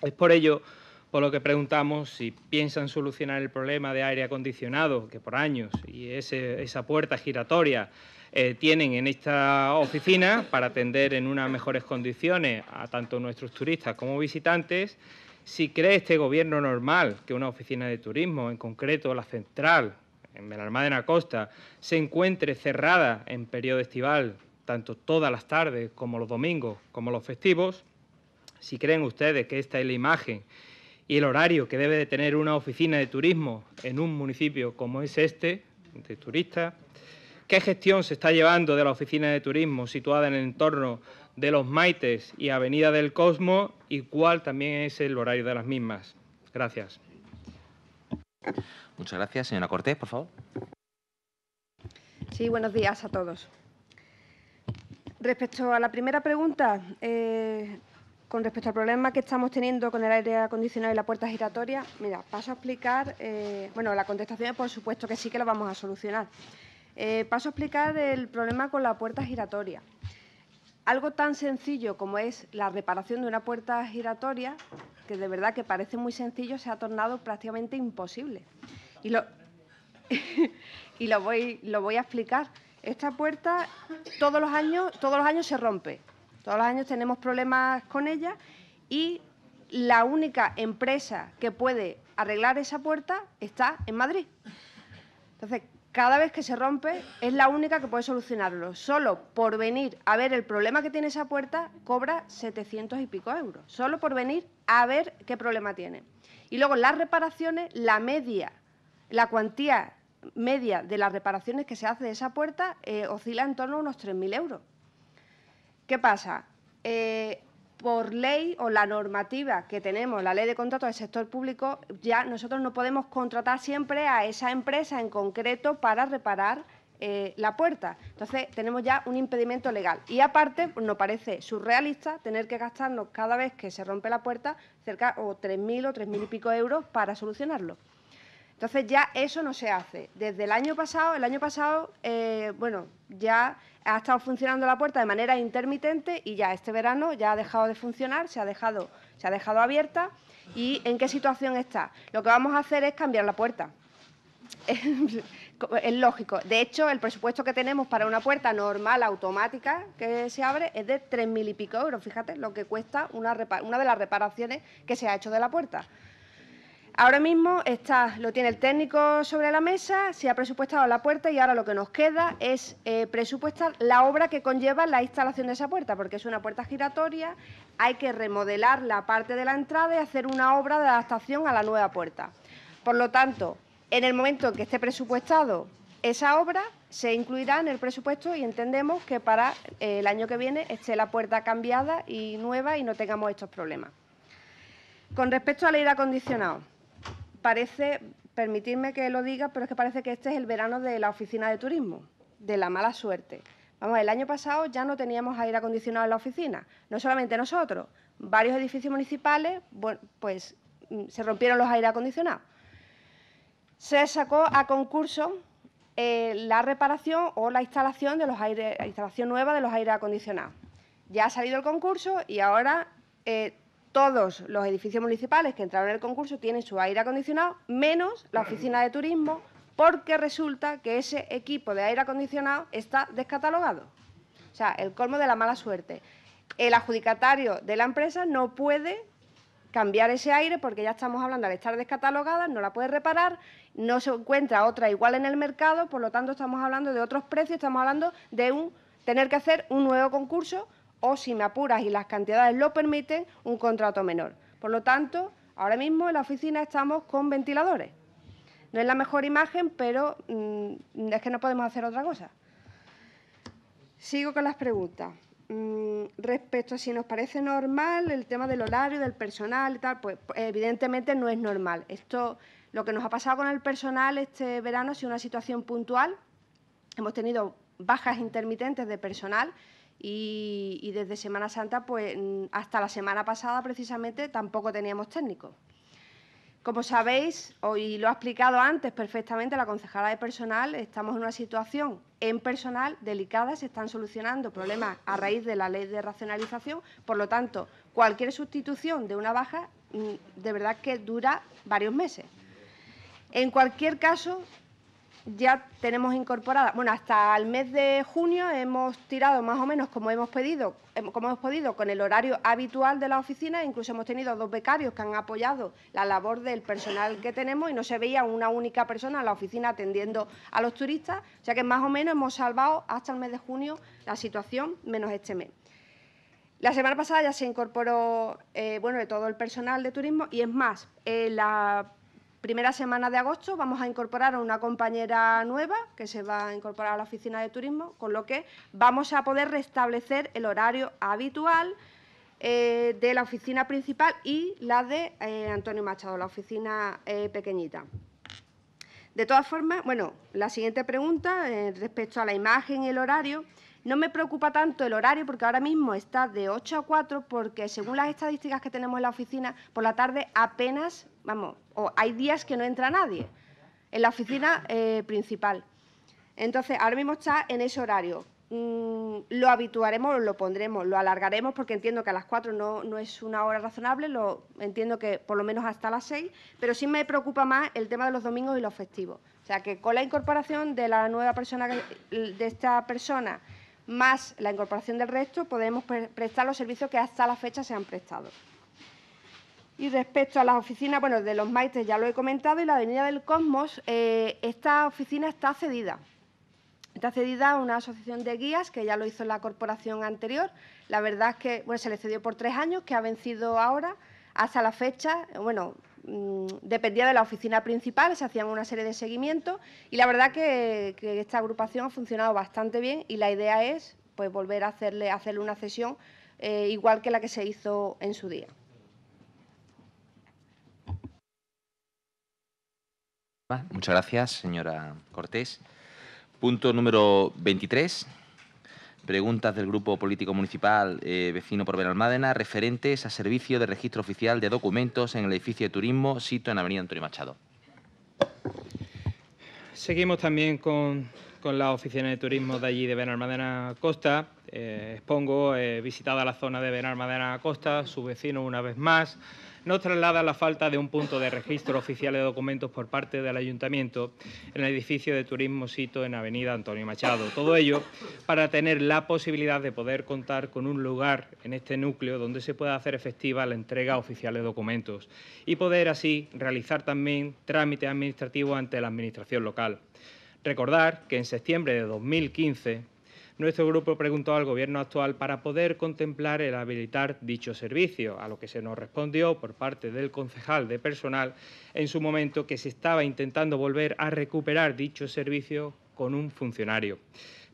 Es por ello por lo que preguntamos si piensan solucionar el problema de aire acondicionado, que por años y esa puerta giratoria eh, tienen en esta oficina para atender en unas mejores condiciones a tanto nuestros turistas como visitantes si cree este gobierno normal que una oficina de turismo, en concreto la central, en la Costa, se encuentre cerrada en periodo estival, tanto todas las tardes como los domingos, como los festivos, si creen ustedes que esta es la imagen y el horario que debe de tener una oficina de turismo en un municipio como es este, de turistas, ¿qué gestión se está llevando de la oficina de turismo situada en el entorno de los Maites y Avenida del Cosmo y cuál también es el horario de las mismas. Gracias. Muchas gracias, señora Cortés, por favor. Sí, buenos días a todos. Respecto a la primera pregunta, eh, con respecto al problema que estamos teniendo con el aire acondicionado y la puerta giratoria, mira, paso a explicar, eh, bueno, la contestación es por supuesto que sí que lo vamos a solucionar. Eh, paso a explicar el problema con la puerta giratoria algo tan sencillo como es la reparación de una puerta giratoria, que de verdad que parece muy sencillo, se ha tornado prácticamente imposible. Y lo, voy, a explicar. Esta puerta todos los años, todos los años se rompe. Todos los años tenemos problemas con ella y la única empresa que puede arreglar esa puerta está en Madrid. Entonces, cada vez que se rompe es la única que puede solucionarlo. Solo por venir a ver el problema que tiene esa puerta cobra 700 y pico euros. Solo por venir a ver qué problema tiene. Y luego las reparaciones, la media, la cuantía media de las reparaciones que se hace de esa puerta eh, oscila en torno a unos 3.000 euros. ¿Qué pasa? Eh, por ley o la normativa que tenemos, la ley de contratos del sector público, ya nosotros no podemos contratar siempre a esa empresa en concreto para reparar eh, la puerta. Entonces, tenemos ya un impedimento legal. Y aparte, no nos parece surrealista tener que gastarnos cada vez que se rompe la puerta cerca o 3.000 o 3.000 y pico euros para solucionarlo. Entonces, ya eso no se hace. Desde el año pasado, el año pasado, eh, bueno, ya ha estado funcionando la puerta de manera intermitente y ya este verano ya ha dejado de funcionar, se ha dejado, se ha dejado abierta. ¿Y en qué situación está? Lo que vamos a hacer es cambiar la puerta. es lógico. De hecho, el presupuesto que tenemos para una puerta normal, automática, que se abre, es de tres mil y pico euros. Fíjate lo que cuesta una, una de las reparaciones que se ha hecho de la puerta. Ahora mismo está, lo tiene el técnico sobre la mesa, se ha presupuestado la puerta y ahora lo que nos queda es eh, presupuestar la obra que conlleva la instalación de esa puerta, porque es una puerta giratoria, hay que remodelar la parte de la entrada y hacer una obra de adaptación a la nueva puerta. Por lo tanto, en el momento en que esté presupuestado esa obra, se incluirá en el presupuesto y entendemos que para eh, el año que viene esté la puerta cambiada y nueva y no tengamos estos problemas. Con respecto al aire acondicionado, parece, permitidme que lo diga, pero es que parece que este es el verano de la oficina de turismo, de la mala suerte. Vamos, el año pasado ya no teníamos aire acondicionado en la oficina, no solamente nosotros, varios edificios municipales, pues mm, se rompieron los aire acondicionados. Se sacó a concurso eh, la reparación o la instalación de los aire, instalación nueva de los aire acondicionados. Ya ha salido el concurso y ahora eh, todos los edificios municipales que entraron en el concurso tienen su aire acondicionado, menos la oficina de turismo, porque resulta que ese equipo de aire acondicionado está descatalogado. O sea, el colmo de la mala suerte. El adjudicatario de la empresa no puede cambiar ese aire porque ya estamos hablando al estar descatalogada, no la puede reparar, no se encuentra otra igual en el mercado, por lo tanto estamos hablando de otros precios, estamos hablando de un tener que hacer un nuevo concurso o, si me apuras y las cantidades lo permiten, un contrato menor. Por lo tanto, ahora mismo en la oficina estamos con ventiladores. No es la mejor imagen, pero mm, es que no podemos hacer otra cosa. Sigo con las preguntas. Mm, respecto a si nos parece normal el tema del horario, del personal y tal, pues evidentemente no es normal. Esto, lo que nos ha pasado con el personal este verano ha sido una situación puntual. Hemos tenido bajas intermitentes de personal y, desde Semana Santa, pues mm, hasta la semana pasada precisamente, tampoco teníamos técnicos. Como sabéis, hoy lo ha explicado antes perfectamente la concejala de personal, estamos en una situación en personal delicada, se están solucionando problemas a raíz de la ley de racionalización, por lo tanto, cualquier sustitución de una baja mm, de verdad que dura varios meses. En cualquier caso, ya tenemos incorporada, bueno, hasta el mes de junio hemos tirado más o menos como hemos pedido, em, como hemos podido con el horario habitual de la oficina, incluso hemos tenido dos becarios que han apoyado la labor del personal que tenemos y no se veía una única persona en la oficina atendiendo a los turistas, o sea que más o menos hemos salvado hasta el mes de junio la situación, menos este mes. La semana pasada ya se incorporó, eh, bueno, de todo el personal de turismo y es más, eh, la Primera semana de agosto vamos a incorporar a una compañera nueva que se va a incorporar a la oficina de turismo, con lo que vamos a poder restablecer el horario habitual eh, de la oficina principal y la de eh, Antonio Machado, la oficina eh, pequeñita. De todas formas, bueno, la siguiente pregunta respecto a la imagen y el horario. No me preocupa tanto el horario porque ahora mismo está de 8 a 4 porque según las estadísticas que tenemos en la oficina, por la tarde apenas vamos, o hay días que no entra nadie en la oficina eh, principal. Entonces, ahora mismo está en ese horario. Mm, lo habituaremos, lo pondremos, lo alargaremos porque entiendo que a las 4 no, es una hora razonable, lo entiendo que por lo menos hasta las seis, pero sí me preocupa más el tema de los domingos y los festivos. O sea, que con la incorporación de la nueva persona, de esta persona, más la incorporación del resto, podemos prestar los servicios que hasta la fecha se han prestado. Y respecto a las oficinas, bueno, de los maestres ya lo he comentado, y la Avenida del Cosmos, eh, esta oficina está cedida. Está cedida a una asociación de guías que ya lo hizo la corporación anterior. La verdad es que bueno, se le cedió por tres años, que ha vencido ahora. Hasta la fecha, bueno, mm, dependía de la oficina principal, se hacían una serie de seguimientos y la verdad que, que esta agrupación ha funcionado bastante bien y la idea es pues volver a hacerle, una cesión eh, igual que la que se hizo en su día. Muchas gracias, señora Cortés. Punto número 23. Preguntas del Grupo Político Municipal eh, Vecino por Benalmádena referentes a servicio de registro oficial de documentos en el edificio de turismo sito en Avenida Antonio Machado. Seguimos también con, con la oficina de turismo de allí de Benalmádena Costa. Eh, expongo, eh, visitada la zona de Benalmádena Costa, su vecino una vez más nos traslada la falta de un punto de registro oficial de documentos por parte del Ayuntamiento en el edificio de Turismo Sito en Avenida Antonio Machado. Todo ello para tener la posibilidad de poder contar con un lugar en este núcleo donde se pueda hacer efectiva la entrega oficial de documentos y poder así realizar también trámites administrativos ante la Administración local. Recordar que en septiembre de 2015 nuestro grupo preguntó al Gobierno actual para poder contemplar el habilitar dicho servicio, a lo que se nos respondió por parte del concejal de personal en su momento que se estaba intentando volver a recuperar dicho servicio con un funcionario.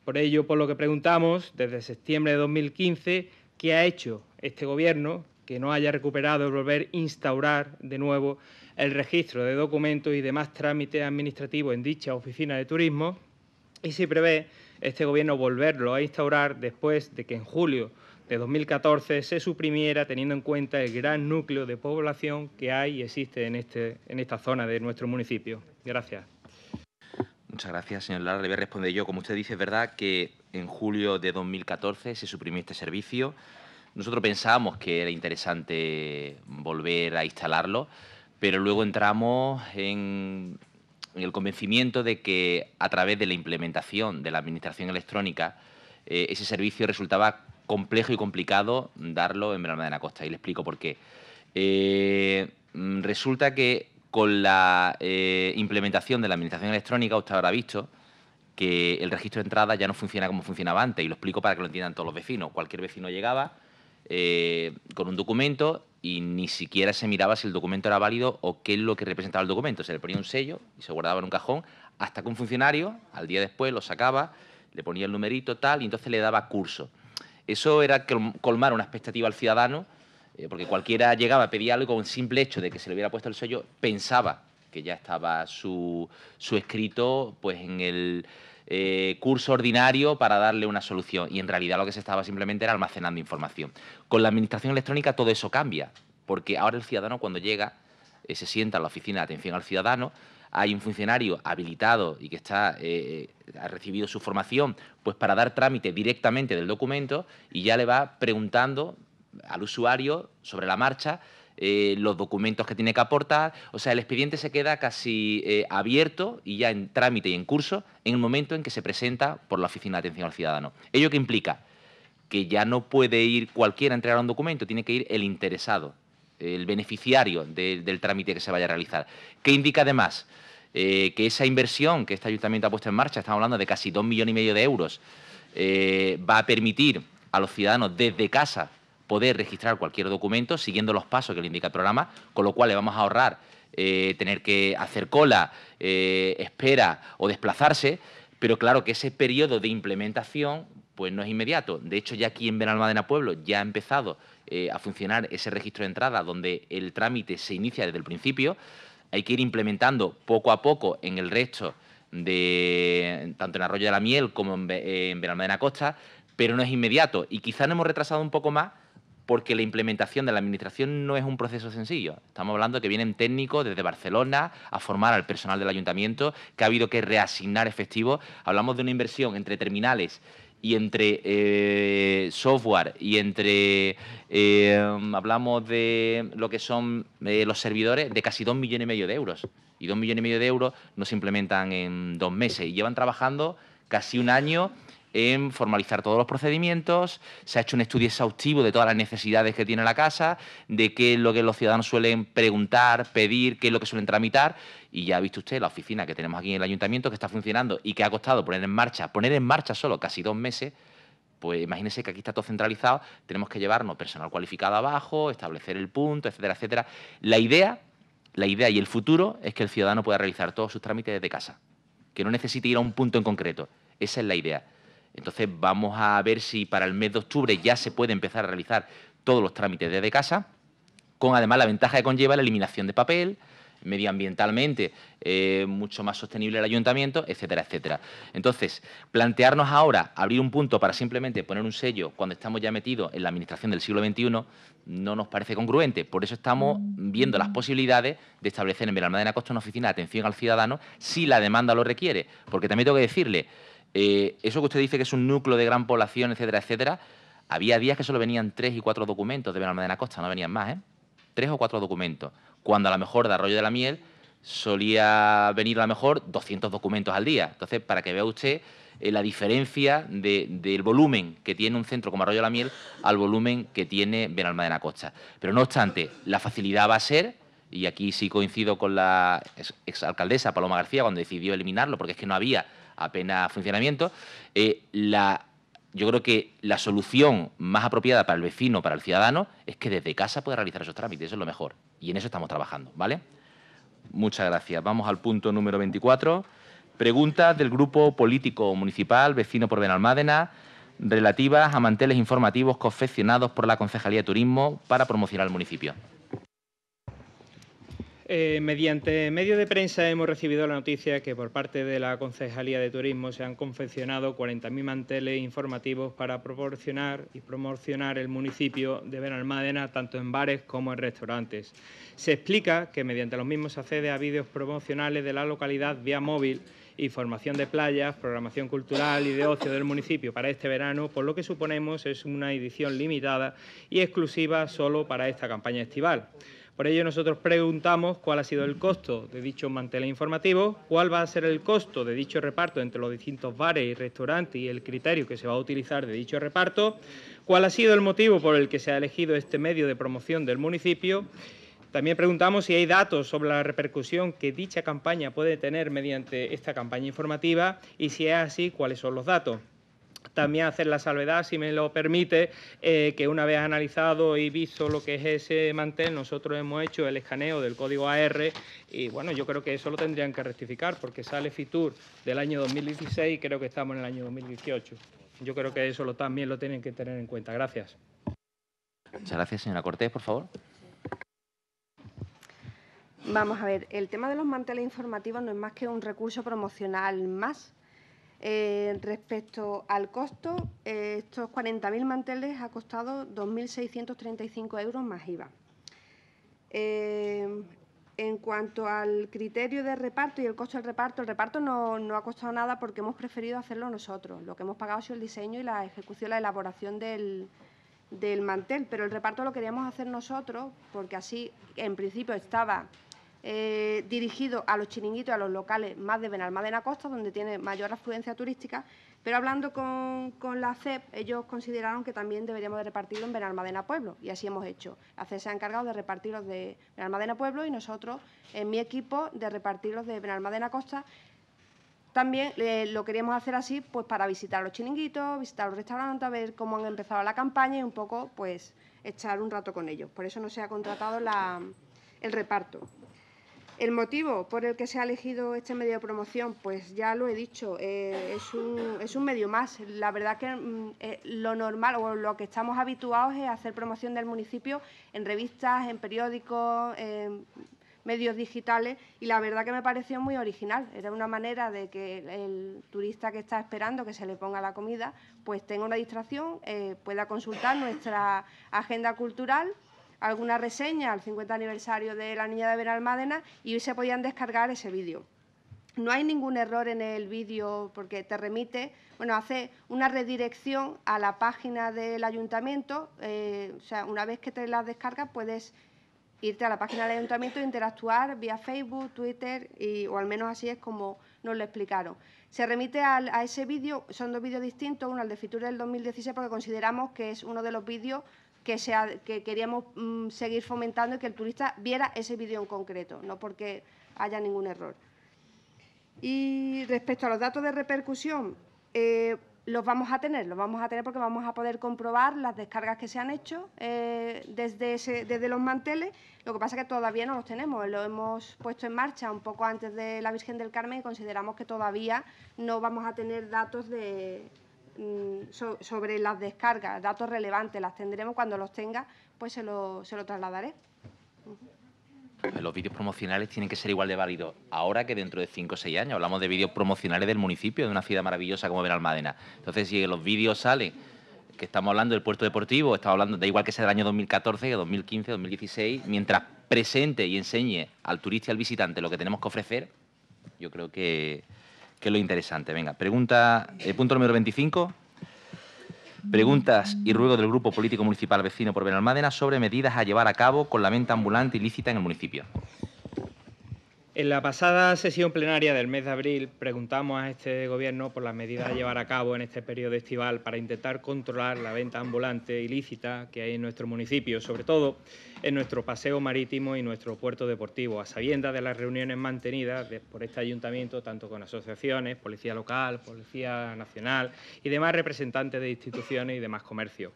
Por ello, por lo que preguntamos, desde septiembre de 2015, ¿qué ha hecho este Gobierno que no haya recuperado volver a instaurar de nuevo el registro de documentos y demás trámites administrativos en dicha oficina de turismo? Y si prevé este Gobierno volverlo a instaurar después de que en julio de 2014 se suprimiera teniendo en cuenta el gran núcleo de población que hay y existe en, este, en esta zona de nuestro municipio. Gracias. Muchas gracias, señor Lara. Le voy a responder yo. Como usted dice, es verdad que en julio de 2014 se suprimió este servicio. Nosotros pensábamos que era interesante volver a instalarlo, pero luego entramos en el convencimiento de que a través de la implementación de la administración electrónica, eh, ese servicio resultaba complejo y complicado darlo en Verona de la Costa. Y le explico por qué. Eh, mm, resulta que con la eh, implementación de la administración electrónica, usted habrá visto que el registro de entrada ya no funciona como funcionaba antes. Y lo explico para que lo entiendan todos los vecinos. Cualquier vecino llegaba con un documento y ni siquiera se miraba si el documento era válido o qué es lo que representaba el documento. Se le ponía un sello y se guardaba en un cajón hasta que un funcionario, al día después, lo sacaba, le ponía el numerito, tal, y entonces le daba curso. Eso era colmar una expectativa al ciudadano, eh, porque cualquiera llegaba, pedía algo con el simple hecho de que se le hubiera puesto el sello, pensaba que ya estaba su, su escrito pues en el eh, curso ordinario para darle una solución. Y en realidad lo que se estaba simplemente era almacenando información. Con la administración electrónica todo eso cambia, porque ahora el ciudadano cuando llega eh, se sienta en la oficina de atención al ciudadano, hay un funcionario habilitado y que está, eh, ha recibido su formación pues para dar trámite directamente del documento y ya le va preguntando al usuario sobre la marcha eh, los documentos que tiene que aportar. O sea, el expediente se queda casi eh, abierto y ya en trámite y en curso en el momento en que se presenta por la Oficina de Atención al Ciudadano. ¿Ello qué implica? Que ya no puede ir cualquiera a entregar un documento, tiene que ir el interesado, el beneficiario del trámite que se vaya a realizar. ¿Qué indica además? Eh, que esa inversión que este ayuntamiento ha puesto en marcha, estamos hablando de casi dos millones y medio de euros, va a permitir a los ciudadanos desde casa poder registrar cualquier documento siguiendo los pasos que le indica el programa, con lo cual le vamos a ahorrar eh, tener que hacer cola, eh, espera o desplazarse, pero claro que ese periodo de implementación pues no es inmediato. De hecho, ya aquí en Benalmádena Pueblo ya ha empezado eh, a funcionar ese registro de entrada donde el trámite se inicia desde el principio. Hay que ir implementando poco a poco en el resto de tanto en Arroyo de la Miel como en, en Costa, pero no es inmediato y quizá nos hemos retrasado un poco más porque la implementación de la administración no es un proceso sencillo. Estamos hablando de que vienen técnicos desde Barcelona a formar al personal del ayuntamiento, que ha habido que reasignar efectivos. Hablamos de una inversión entre terminales y entre eh, software y entre eh, hablamos de lo que son eh, los servidores de casi dos millones y medio de euros y dos millones y medio de euros no se implementan en dos meses y llevan trabajando casi un año en formalizar todos los procedimientos, se ha hecho un estudio exhaustivo de todas las necesidades que tiene la casa, de qué es lo que los ciudadanos suelen preguntar, pedir, qué es lo que suelen tramitar. Y ya ha visto usted la oficina que tenemos aquí en el ayuntamiento que está funcionando y que ha costado poner en marcha, poner en marcha solo casi dos meses, pues imagínense que aquí está todo centralizado, tenemos que llevarnos personal cualificado abajo, establecer el punto, etcétera, etcétera. La idea, la idea y el futuro es que el ciudadano pueda realizar todos sus trámites desde casa, que no necesite ir a un punto en concreto. Esa es la idea. Entonces vamos a ver si para el mes de octubre ya se puede empezar a realizar todos los trámites desde casa, con además la ventaja que conlleva la eliminación de papel, medioambientalmente eh, mucho más sostenible el ayuntamiento, etcétera, etcétera. Entonces, plantearnos ahora abrir un punto para simplemente poner un sello cuando estamos ya metidos en la administración del siglo XXI no nos parece congruente. Por eso estamos mm. viendo las posibilidades de establecer en Belalmadena Costa una oficina de atención al ciudadano si la demanda lo requiere. Porque también tengo que decirle, eh, eso que usted dice que es un núcleo de gran población, etcétera, etcétera, había días que solo venían tres y cuatro documentos de Benalmádena Costa, no venían más, ¿eh? Tres o cuatro documentos. Cuando a lo mejor de Arroyo de la Miel solía venir a lo mejor 200 documentos al día. Entonces, para que vea usted eh, la diferencia del volumen que tiene un centro como Arroyo de la Miel al volumen que tiene Benalmádena Costa. Pero no obstante, la facilidad va a ser y aquí sí coincido con la exalcaldesa Paloma García cuando decidió eliminarlo, porque es que no había apenas funcionamiento. Eh, yo creo que la solución más apropiada para el vecino, para el ciudadano, es que desde casa pueda realizar esos trámites, eso es lo mejor. Y en eso estamos trabajando, ¿vale? Muchas gracias. Vamos al punto número 24. Pregunta del grupo político municipal vecino por Benalmádena relativas a manteles informativos confeccionados por la Concejalía de Turismo para promocionar el municipio. Eh, mediante medios de prensa hemos recibido la noticia que por parte de la Concejalía de Turismo se han confeccionado 40.000 manteles informativos para proporcionar y promocionar el municipio de Benalmádena tanto en bares como en restaurantes. Se explica que mediante los mismos accede a vídeos promocionales de la localidad vía móvil formación de playas, programación cultural y de ocio del municipio para este verano, por lo que suponemos es una edición limitada y exclusiva solo para esta campaña estival. Por ello nosotros preguntamos cuál ha sido el costo de dicho mantel informativo, cuál va a ser el costo de dicho reparto entre los distintos bares y restaurantes y el criterio que se va a utilizar de dicho reparto, cuál ha sido el motivo por el que se ha elegido este medio de promoción del municipio también preguntamos si hay datos sobre la repercusión que dicha campaña puede tener mediante esta campaña informativa y si es así, cuáles son los datos también hacer la salvedad, si me lo permite, eh, que una vez analizado y visto lo que es ese mantel, nosotros hemos hecho el escaneo del código AR y bueno, yo creo que eso lo tendrían que rectificar porque sale FITUR del año 2016 y creo que estamos en el año 2018. Yo creo que eso también lo tienen que tener en cuenta. Gracias. Muchas gracias, señora Cortés, por favor. Vamos a ver, el tema de los manteles informativos no es más que un recurso promocional más eh, respecto al costo, eh, estos 40.000 manteles ha costado 2.635 euros más IVA. Eh, en cuanto al criterio de reparto y el costo del reparto, el reparto no, ha costado nada porque hemos preferido hacerlo nosotros. Lo que hemos pagado ha sido el diseño y la ejecución, la elaboración del, del mantel, pero el reparto lo queríamos hacer nosotros porque así, en principio, estaba eh, dirigido a los chiringuitos, a los locales más de Benalmádena Costa, donde tiene mayor afluencia turística, pero hablando con, la CEP, ellos consideraron que también deberíamos de repartirlo en Benalmádena Pueblo, y así hemos hecho. La CEP se ha encargado de repartirlos de Benalmádena Pueblo y nosotros, en mi equipo, de repartirlos de Benalmádena Costa. También eh, lo queríamos hacer así pues para visitar los chiringuitos, visitar los restaurantes, a ver cómo han empezado la campaña y un poco pues echar un rato con ellos. Por eso no se ha contratado el reparto. El motivo por el que se ha elegido este medio de promoción, pues ya lo he dicho, eh, es, un, es, un, medio más. La verdad que mm, eh, lo normal o lo que estamos habituados es hacer promoción del municipio en revistas, en periódicos, en medios digitales y la verdad que me pareció muy original. Era una manera de que el, turista que está esperando que se le ponga la comida, pues tenga una distracción, eh, pueda consultar nuestra agenda cultural alguna reseña al 50 aniversario de La Niña de Benalmádena y se podían descargar ese vídeo. No hay ningún error en el vídeo porque te remite, bueno, hace una redirección a la página del ayuntamiento. Eh, o sea, una vez que te la descargas puedes irte a la página del ayuntamiento e interactuar vía Facebook, Twitter, y, o al menos así es como nos lo explicaron. Se remite a ese vídeo, son dos vídeos distintos, uno al de Fitur del 2016 porque consideramos que es uno de los vídeos que, queríamos mm, seguir fomentando y que el turista viera ese vídeo en concreto, no porque haya ningún error. Y respecto a los datos de repercusión, eh, los vamos a tener, los vamos a tener porque vamos a poder comprobar las descargas que se han hecho eh, desde, ese, desde los manteles. Lo que pasa es que todavía no los tenemos, lo hemos puesto en marcha un poco antes de la Virgen del Carmen y consideramos que todavía no vamos a tener datos de, Mm, sobre las descargas, datos relevantes, las tendremos cuando los tenga, pues se lo, trasladaré. los vídeos promocionales tienen que ser igual de válidos ahora que dentro de 5 o 6 años. Hablamos de vídeos promocionales del municipio, de una ciudad maravillosa como Almadena Entonces, si los vídeos salen, que estamos hablando del puerto deportivo, estamos hablando, da igual que sea del año 2014, 2015, 2016, mientras presente y enseñe al turista y al visitante lo que tenemos que ofrecer, yo creo que, que es lo interesante. Venga, pregunta, eh, punto número 25. Preguntas y ruego del Grupo Político Municipal Vecino por Benalmádena sobre medidas a llevar a cabo con la venta ambulante ilícita en el municipio. En la pasada sesión plenaria del mes de abril preguntamos a este Gobierno por las medidas a llevar a cabo en este periodo estival para intentar controlar la venta ambulante ilícita que hay en nuestro municipio, sobre todo en nuestro paseo marítimo y nuestro puerto deportivo, a sabiendas de las reuniones mantenidas por este ayuntamiento, tanto con asociaciones, policía local, policía nacional y demás representantes de instituciones y demás comercios.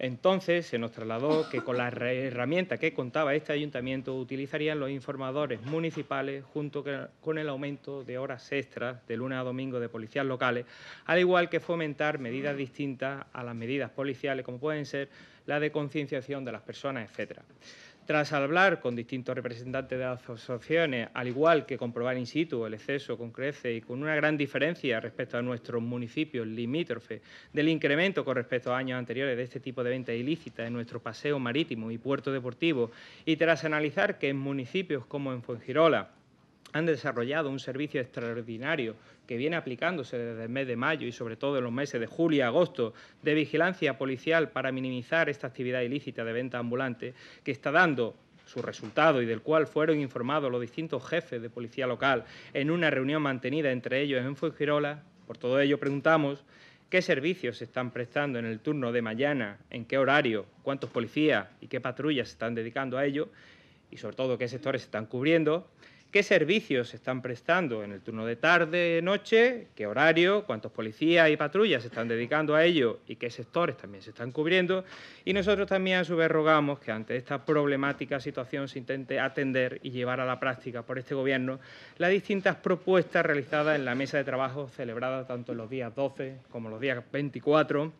Entonces se nos trasladó que con la herramienta que contaba este ayuntamiento utilizarían los informadores municipales junto con el aumento de horas extras de lunes a domingo de policías locales, al igual que fomentar medidas distintas a las medidas policiales como pueden ser la de concienciación de las personas, etcétera. Tras hablar con distintos representantes de las asociaciones, al igual que comprobar in situ el exceso con crece y con una gran diferencia respecto a nuestros municipios limítrofes del incremento con respecto a años anteriores de este tipo de ventas ilícitas en nuestro paseo marítimo y puerto deportivo, y tras analizar que en municipios como en Fuengirola, han desarrollado un servicio extraordinario que viene aplicándose desde el mes de mayo y sobre todo en los meses de julio y agosto de vigilancia policial para minimizar esta actividad ilícita de venta ambulante que está dando su resultado y del cual fueron informados los distintos jefes de policía local en una reunión mantenida entre ellos en Fuengirola. Por todo ello preguntamos qué servicios se están prestando en el turno de mañana, en qué horario, cuántos policías y qué patrullas se están dedicando a ello y sobre todo qué sectores se están cubriendo, qué servicios se están prestando en el turno de tarde, noche, qué horario, cuántos policías y patrullas se están dedicando a ello y qué sectores también se están cubriendo. Y nosotros también a que ante esta problemática situación se intente atender y llevar a la práctica por este Gobierno las distintas propuestas realizadas en la mesa de trabajo celebrada tanto en los días 12 como los días 24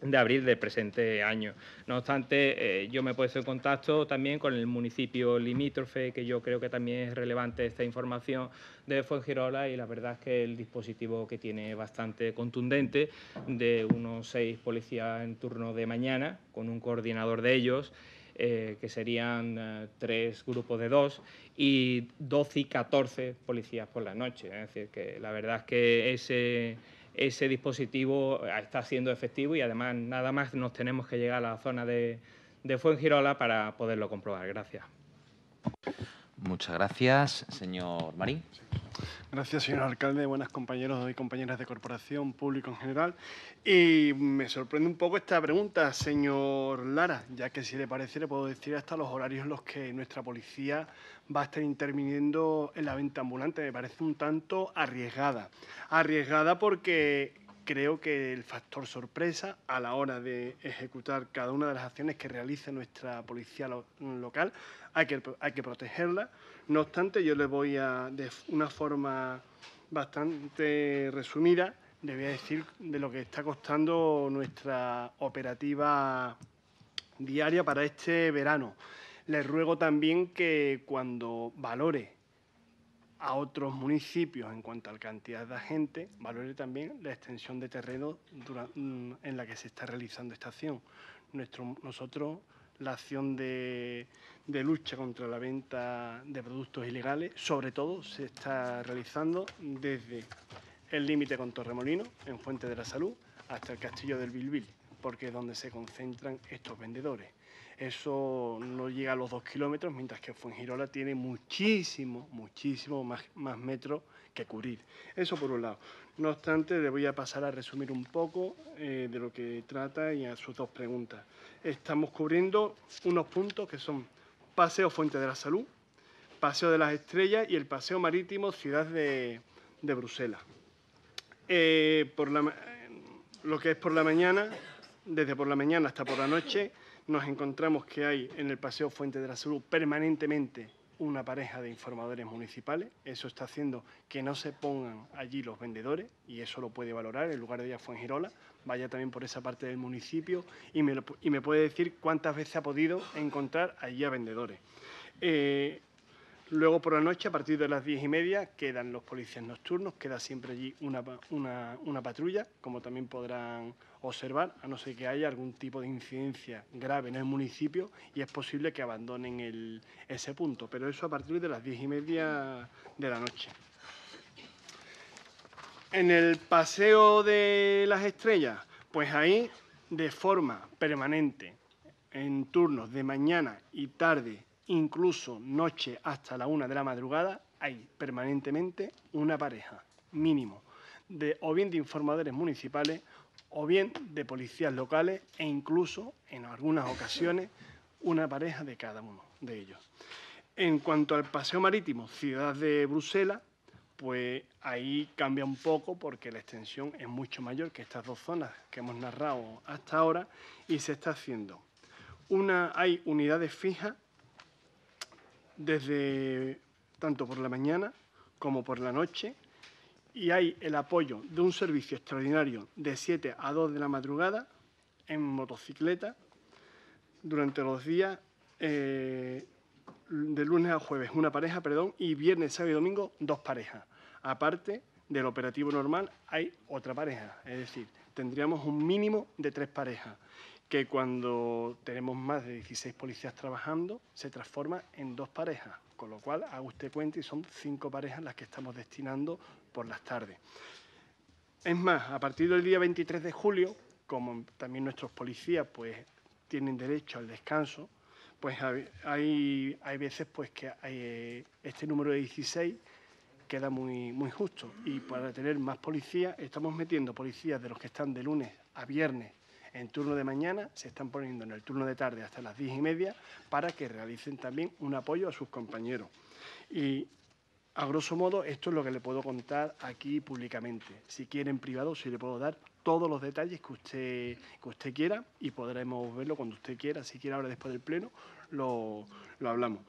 de abril del presente año. No obstante, eh, yo me he puesto en contacto también con el municipio limítrofe, que yo creo que también es relevante esta información de Fuengirola y la verdad es que el dispositivo que tiene bastante contundente de unos seis policías en turno de mañana, con un coordinador de ellos, eh, que serían eh, tres grupos de dos, y 12 y 14 policías por la noche. Es decir, que la verdad es que ese ese dispositivo eh, está siendo efectivo y además nada más nos tenemos que llegar a la zona de, de Fuengirola para poderlo comprobar. Gracias. Muchas gracias, señor Marín. Gracias, señor alcalde. Buenas compañeros y compañeras de corporación, público en general. Y me sorprende un poco esta pregunta, señor Lara, ya que si le parece le puedo decir hasta los horarios en los que nuestra policía va a estar interviniendo en la venta ambulante. Me parece un tanto arriesgada. Arriesgada porque creo que el factor sorpresa a la hora de ejecutar cada una de las acciones que realiza nuestra policía local hay que, hay que protegerla. No obstante, yo le voy a, de una forma bastante resumida, le voy a decir de lo que está costando nuestra operativa diaria para este verano. Les ruego también que cuando valore a otros municipios en cuanto a la cantidad de gente, valore también la extensión de terreno mm, en la que se está realizando esta acción. Nuestro, nosotros, la acción de, de, lucha contra la venta de productos ilegales, sobre todo, se está realizando desde el límite con Torremolino, en Fuente de la Salud, hasta el Castillo del Bilbil porque es donde se concentran estos vendedores. Eso no llega a los dos kilómetros, mientras que Fuengirola tiene muchísimo, muchísimo más, metros que cubrir. Eso por un lado. No obstante, le voy a pasar a resumir un poco eh, de lo que trata y a sus dos preguntas. Estamos cubriendo unos puntos que son Paseo Fuente de la Salud, Paseo de las Estrellas y el Paseo Marítimo Ciudad de, Bruselas. Eh, lo que es por la mañana, desde por la mañana hasta por la noche, nos encontramos que hay en el Paseo Fuente de la Salud permanentemente una pareja de informadores municipales. Eso está haciendo que no se pongan allí los vendedores y eso lo puede valorar. El lugar de ella fue en Girola. Vaya también por esa parte del municipio y me, puede decir cuántas veces ha podido encontrar allí a vendedores. Eh, luego por la noche, a partir de las diez y media, quedan los policías nocturnos, queda siempre allí una, una patrulla, como también podrán observar, a no ser que haya algún tipo de incidencia grave en el municipio y es posible que abandonen el, ese punto, pero eso a partir de las diez y media de la noche. En el paseo de las estrellas, pues ahí de forma permanente, en turnos de mañana y tarde, incluso noche hasta la una de la madrugada, hay permanentemente una pareja, mínimo, de, o bien de informadores municipales o bien de policías locales e incluso en algunas ocasiones una pareja de cada uno de ellos. En cuanto al paseo marítimo Ciudad de Bruselas, pues ahí cambia un poco porque la extensión es mucho mayor que estas dos zonas que hemos narrado hasta ahora y se está haciendo. Una, hay unidades fijas desde tanto por la mañana como por la noche y hay el apoyo de un servicio extraordinario de 7 a 2 de la madrugada en motocicleta durante los días eh, de lunes a jueves, una pareja, perdón, y viernes, sábado y domingo, dos parejas. Aparte del operativo normal, hay otra pareja, es decir, tendríamos un mínimo de tres parejas, que cuando tenemos más de 16 policías trabajando, se transforma en dos parejas. Con lo cual, a usted cuenta y son cinco parejas las que estamos destinando por las tardes. Es más, a partir del día 23 de julio, como también nuestros policías pues, tienen derecho al descanso, pues hay, hay veces pues, que eh, este número de 16 queda muy, muy justo. Y para tener más policías, estamos metiendo policías de los que están de lunes a viernes en turno de mañana, se están poniendo en el turno de tarde hasta las diez y media para que realicen también un apoyo a sus compañeros. Y a grosso modo, esto es lo que le puedo contar aquí públicamente. Si quiere en privado, sí le puedo dar todos los detalles que usted, que usted quiera y podremos verlo cuando usted quiera, si quiere ahora después del pleno, lo, lo hablamos.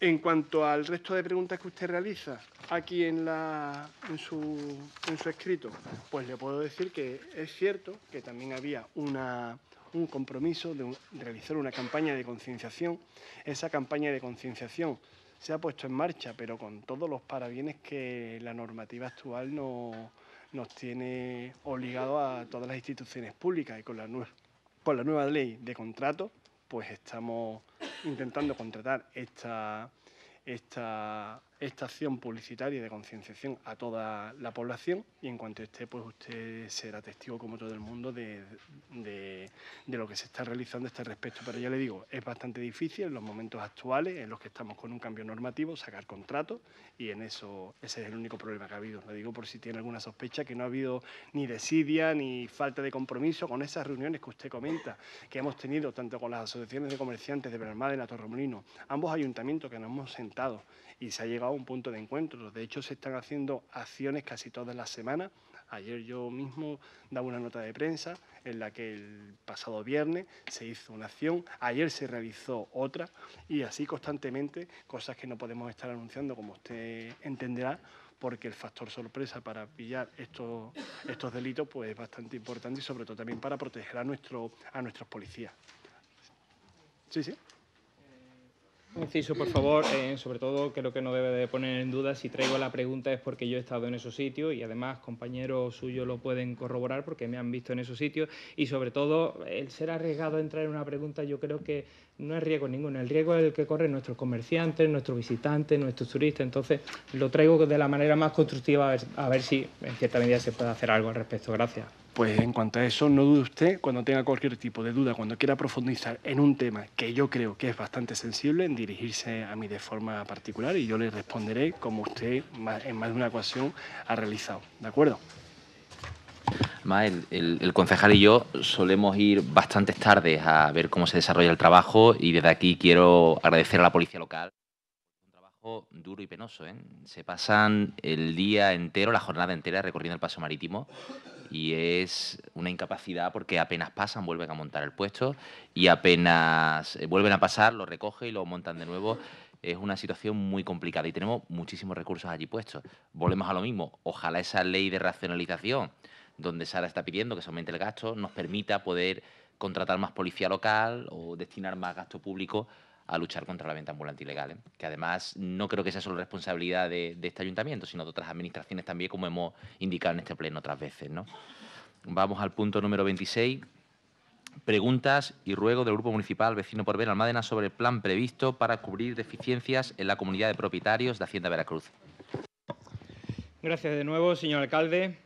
En cuanto al resto de preguntas que usted realiza aquí en, la, en, su, escrito, pues le puedo decir que es cierto que también había un compromiso de, realizar una campaña de concienciación. Esa campaña de concienciación se ha puesto en marcha, pero con todos los parabienes que la normativa actual nos tiene obligado a todas las instituciones públicas y con la, con la nueva ley de contrato pues estamos intentando contratar esta, esta esta acción publicitaria de concienciación a toda la población y en cuanto esté, pues usted será testigo como todo el mundo de, lo que se está realizando a este respecto. Pero ya le digo, es bastante difícil en los momentos actuales en los que estamos con un cambio normativo sacar contratos y en eso ese es el único problema que ha habido. Le digo por si tiene alguna sospecha que no ha habido ni desidia ni falta de compromiso con esas reuniones que usted comenta que hemos tenido tanto con las asociaciones de comerciantes de Torre Torremolino, ambos ayuntamientos que nos hemos sentado y se ha llegado a un punto de encuentro. De hecho, se están haciendo acciones casi todas las semanas. Ayer yo mismo daba una nota de prensa en la que el pasado viernes se hizo una acción, ayer se realizó otra y así constantemente, cosas que no podemos estar anunciando, como usted entenderá, porque el factor sorpresa para pillar estos, estos delitos pues, es bastante importante y sobre todo también para proteger a, nuestro, a nuestros policías. Sí, sí. Inciso, por favor, eh, sobre todo creo que no debe de poner en duda si traigo la pregunta es porque yo he estado en esos sitios y además compañeros suyos lo pueden corroborar porque me han visto en esos sitios y sobre todo el ser arriesgado a entrar en una pregunta yo creo que no hay riesgo ninguno, el riesgo es el que corren nuestros comerciantes, nuestros visitantes, nuestros turistas. Entonces, lo traigo de la manera más constructiva a ver, a ver, si en cierta medida se puede hacer algo al respecto. Gracias. Pues en cuanto a eso, no dude usted, cuando tenga cualquier tipo de duda, cuando quiera profundizar en un tema que yo creo que es bastante sensible, en dirigirse a mí de forma particular y yo le responderé como usted en más de una ocasión ha realizado. ¿De acuerdo? Además, el, concejal y yo solemos ir bastantes tardes a ver cómo se desarrolla el trabajo y desde aquí quiero agradecer a la policía local. Un trabajo duro y penoso. ¿eh? Se pasan el día entero, la jornada entera recorriendo el paso marítimo y es una incapacidad porque apenas pasan, vuelven a montar el puesto y apenas eh, vuelven a pasar, lo recoge y lo montan de nuevo es una situación muy complicada y tenemos muchísimos recursos allí puestos. Volvemos a lo mismo. Ojalá esa ley de racionalización donde Sara está pidiendo que se aumente el gasto, nos permita poder contratar más policía local o destinar más gasto público a luchar contra la venta ambulante ilegal. ¿eh? Que además no creo que sea solo responsabilidad de, este ayuntamiento, sino de otras administraciones también, como hemos indicado en este pleno otras veces. ¿no? Vamos al punto número 26. Preguntas y ruego del Grupo Municipal Vecino por Ver Almádena sobre el plan previsto para cubrir deficiencias en la comunidad de propietarios de Hacienda Veracruz. Gracias de nuevo, señor alcalde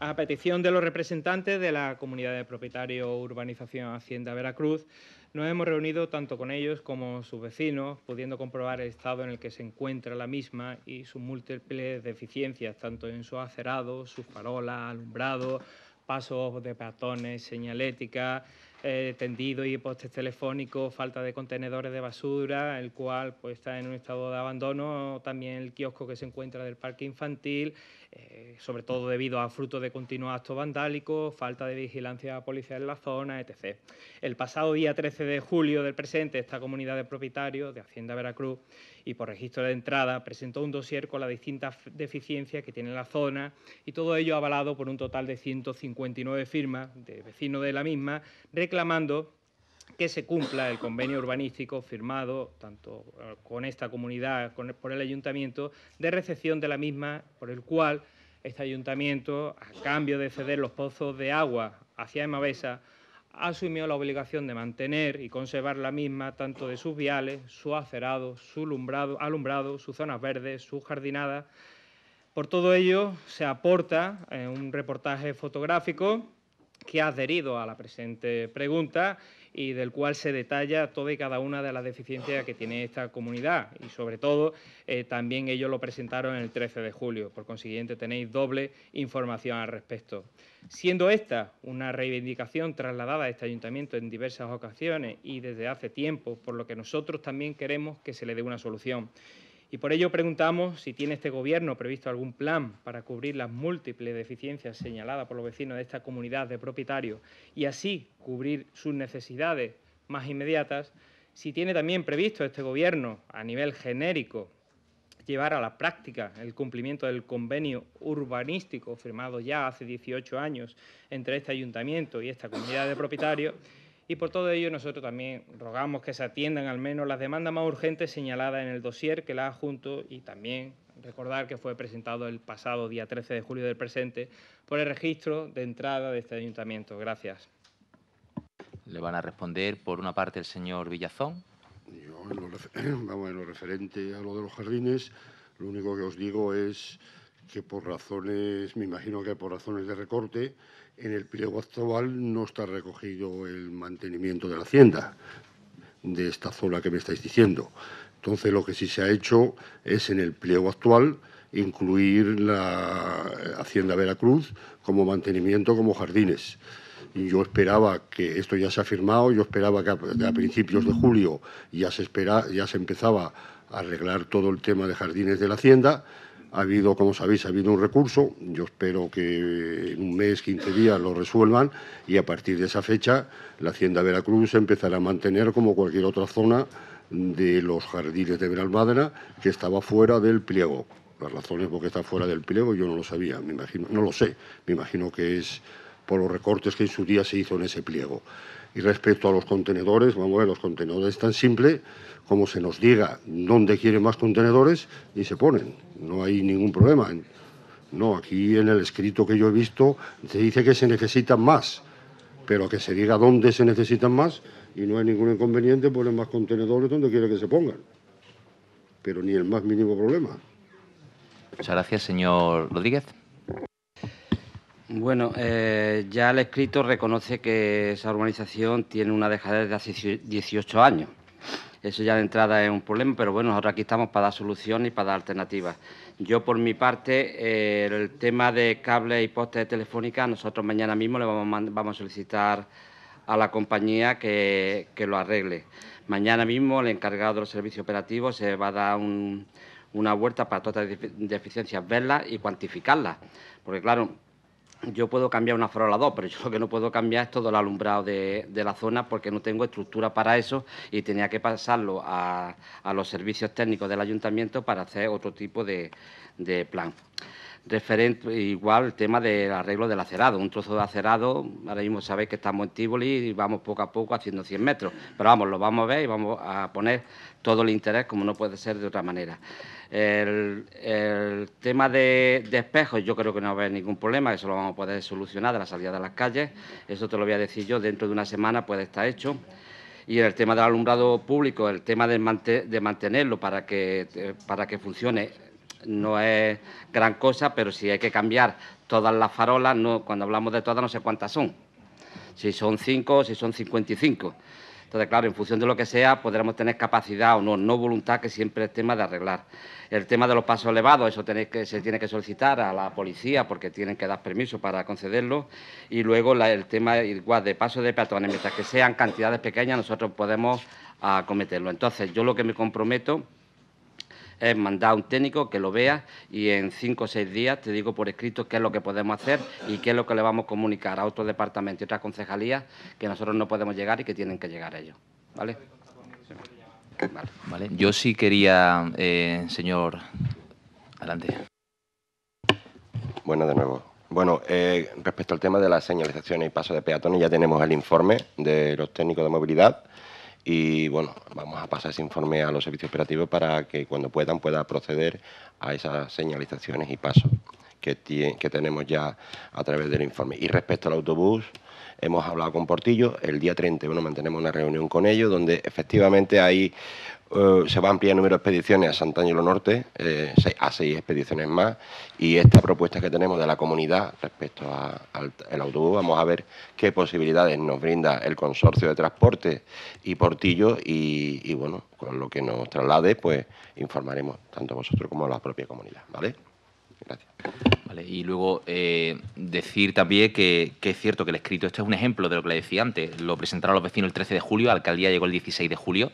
a petición de los representantes de la Comunidad de Propietarios Urbanización Hacienda Veracruz, nos hemos reunido tanto con ellos como sus vecinos, pudiendo comprobar el estado en el que se encuentra la misma y sus múltiples deficiencias, tanto en su acerado, sus parolas, alumbrado, pasos de peatones, señalética, eh, tendido y postes telefónicos, falta de contenedores de basura, el cual pues, está en un estado de abandono, también el kiosco que se encuentra del parque infantil eh, sobre todo debido a fruto de continuos actos vandálicos, falta de vigilancia policial en la zona, etc. El pasado día 13 de julio del presente, esta comunidad de propietarios de Hacienda Veracruz y por registro de entrada presentó un dosier con las distintas deficiencias que tiene la zona y todo ello avalado por un total de 159 firmas de vecinos de la misma, reclamando que se cumpla el convenio urbanístico firmado tanto eh, con esta comunidad con, por el ayuntamiento de recepción de la misma, por el cual este ayuntamiento, a cambio de ceder los pozos de agua hacia Emavesa, asumió la obligación de mantener y conservar la misma tanto de sus viales, su acerado, su alumbrado, alumbrado sus zonas verdes, sus jardinadas. Por todo ello, se aporta eh, un reportaje fotográfico que ha adherido a la presente pregunta y del cual se detalla toda y cada una de las deficiencias que tiene esta comunidad y sobre todo eh, también ellos lo presentaron el 13 de julio. Por consiguiente tenéis doble información al respecto. Siendo esta una reivindicación trasladada a este ayuntamiento en diversas ocasiones y desde hace tiempo, por lo que nosotros también queremos que se le dé una solución. Y por ello preguntamos si tiene este Gobierno previsto algún plan para cubrir las múltiples deficiencias señaladas por los vecinos de esta comunidad de propietarios y así cubrir sus necesidades más inmediatas, si tiene también previsto este Gobierno a nivel genérico llevar a la práctica el cumplimiento del convenio urbanístico firmado ya hace 18 años entre este ayuntamiento y esta comunidad de propietarios y por todo ello nosotros también rogamos que se atiendan al menos las demandas más urgentes señaladas en el dossier que la adjunto y también recordar que fue presentado el pasado día 13 de julio del presente por el registro de entrada de este ayuntamiento. Gracias. Le van a responder por una parte el señor Villazón. Yo, vamos, en lo referente a lo de los jardines, lo único que os digo es que por razones, me imagino que por razones de recorte, en el pliego actual no está recogido el mantenimiento de la hacienda de esta zona que me estáis diciendo. Entonces, lo que sí se ha hecho es en el pliego actual incluir la Hacienda Veracruz como mantenimiento, como jardines. Yo esperaba que esto ya se ha firmado, yo esperaba que a, principios de julio ya se, espera, ya se empezaba a arreglar todo el tema de jardines de la Hacienda ha habido, como sabéis, ha habido un recurso. Yo espero que en un mes, 15 días lo resuelvan y a partir de esa fecha la Hacienda Veracruz empezará a mantener como cualquier otra zona de los jardines de Benalmádena que estaba fuera del pliego. Las razones por qué está fuera del pliego yo no lo sabía, me imagino, no lo sé. Me imagino que es por los recortes que en su día se hizo en ese pliego. Y respecto a los contenedores, vamos a ver, los contenedores tan simple como se nos diga dónde quieren más contenedores y se ponen. No hay ningún problema. No, aquí en el escrito que yo he visto se dice que se necesitan más, pero que se diga dónde se necesitan más y no hay ningún inconveniente poner más contenedores donde quiera que se pongan. Pero ni el más mínimo problema. Muchas gracias, señor Rodríguez. Bueno, eh, ya el escrito reconoce que esa urbanización tiene una dejadez de hace 18 años eso ya de entrada es un problema, pero bueno, nosotros aquí estamos para dar soluciones y para dar alternativas. Yo, por mi parte, eh, el tema de cables y postes telefónica nosotros mañana mismo le vamos, vamos a solicitar a la compañía que, lo arregle. Mañana mismo el encargado de los servicios operativos se va a dar una vuelta para todas las deficiencias, verlas y cuantificarlas. Porque, claro, yo puedo cambiar una farola dos, pero yo lo que no puedo cambiar es todo el alumbrado de, la zona porque no tengo estructura para eso y tenía que pasarlo a, los servicios técnicos del ayuntamiento para hacer otro tipo de, plan. Referente igual el tema del arreglo del acerado, un trozo de acerado, ahora mismo sabéis que estamos en Tíboli y vamos poco a poco haciendo 100 metros, pero vamos, lo vamos a ver y vamos a poner todo el interés como no puede ser de otra manera. El, tema de, espejos, yo creo que no va a haber ningún problema, eso lo vamos a poder solucionar de la salida de las calles. Eso te lo voy a decir yo, dentro de una semana puede estar hecho. Y el tema del alumbrado público, el tema de, mantenerlo para que, eh, para que funcione no es gran cosa, pero si hay que cambiar todas las farolas, cuando hablamos de todas no sé cuántas son, si son cinco o si son 55. Entonces, claro, en función de lo que sea, podremos tener capacidad o no, no voluntad, que siempre es tema de arreglar. El tema de los pasos elevados, eso tenéis que, se tiene que solicitar a la policía porque tienen que dar permiso para concederlo. Y luego el tema igual de pasos de peatones, mientras que sean cantidades pequeñas, nosotros podemos acometerlo. Entonces, yo lo que me comprometo es mandar a un técnico que lo vea y en cinco o seis días te digo por escrito qué es lo que podemos hacer y qué es lo que le vamos a comunicar a otros departamentos y otras concejalías que nosotros no podemos llegar y que tienen que llegar ellos. ¿Vale? Yo sí quería, eh, señor. Adelante. Bueno, de nuevo. Bueno, eh, respecto al tema de las señalización y paso de peatones, ya tenemos el informe de los técnicos de movilidad. Y bueno, vamos a pasar ese informe a los servicios operativos para que cuando puedan pueda proceder a esas señalizaciones y pasos que, que tenemos ya a través del informe. Y respecto al autobús, hemos hablado con Portillo, el día 31 mantenemos una reunión con ellos donde efectivamente hay eh, se va a ampliar el número de expediciones a Ángela Norte, eh, a seis expediciones más, y esta propuesta que tenemos de la comunidad respecto al autobús, vamos a ver qué posibilidades nos brinda el consorcio de transporte y Portillo, y, bueno, con lo que nos traslade, pues informaremos tanto vosotros como a la propia comunidad, ¿vale? Gracias. y luego eh, decir también que, es cierto que el escrito, esto es un ejemplo de lo que le decía antes, lo presentaron los vecinos el 13 de julio, la alcaldía llegó el 16 de julio.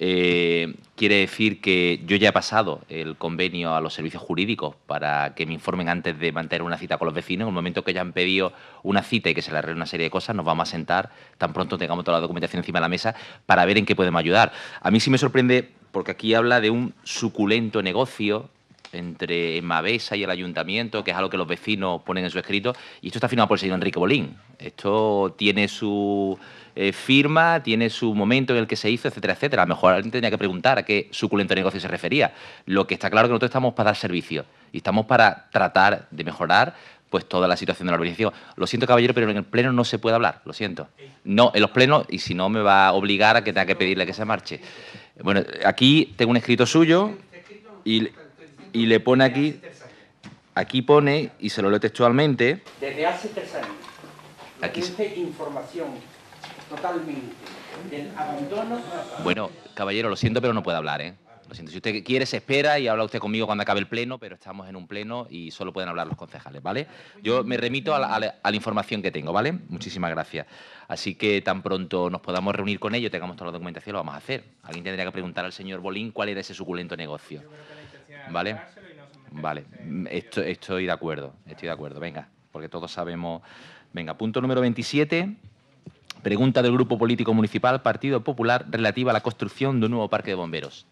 Eh, quiere decir que yo ya he pasado el convenio a los servicios jurídicos para que me informen antes de mantener una cita con los vecinos. En el momento que ya han pedido una cita y que se le arreglen una serie de cosas, nos vamos a sentar tan pronto tengamos toda la documentación encima de la mesa para ver en qué podemos ayudar. A mí sí me sorprende porque aquí habla de un suculento negocio entre Mavesa y el ayuntamiento, que es algo que los vecinos ponen en su escrito, y esto está firmado por el señor Enrique Bolín. Esto tiene su eh, firma, tiene su momento en el que se hizo, etcétera, etcétera. A lo mejor alguien tenía que preguntar a qué suculento negocio se refería. Lo que está claro es que nosotros estamos para dar servicio y estamos para tratar de mejorar pues toda la situación de la organización. Lo siento, caballero, pero en el pleno no se puede hablar, lo siento. No, en los plenos, y si no, me va a obligar a que tenga que pedirle que se marche. Bueno, aquí tengo un escrito suyo y y le pone aquí, aquí pone, y se lo leo textualmente. Desde hace tres años. Aquí información totalmente del abandono. Bueno, caballero, lo siento, pero no puede hablar, ¿eh? Lo siento, si usted quiere, se espera y habla usted conmigo cuando acabe el pleno, pero estamos en un pleno y solo pueden hablar los concejales, ¿vale? Yo me remito a la, a la información que tengo, ¿vale? Muchísimas gracias. Así que tan pronto nos podamos reunir con ellos, tengamos toda la documentación, lo vamos a hacer. Alguien tendría que preguntar al señor Bolín cuál era ese suculento negocio. ¿Vale? Vale, mm, estoy, de acuerdo, estoy de acuerdo, venga, porque todos sabemos. Venga, punto número 27. Pregunta del Grupo Político Municipal Partido Popular relativa a la construcción de un nuevo parque de bomberos.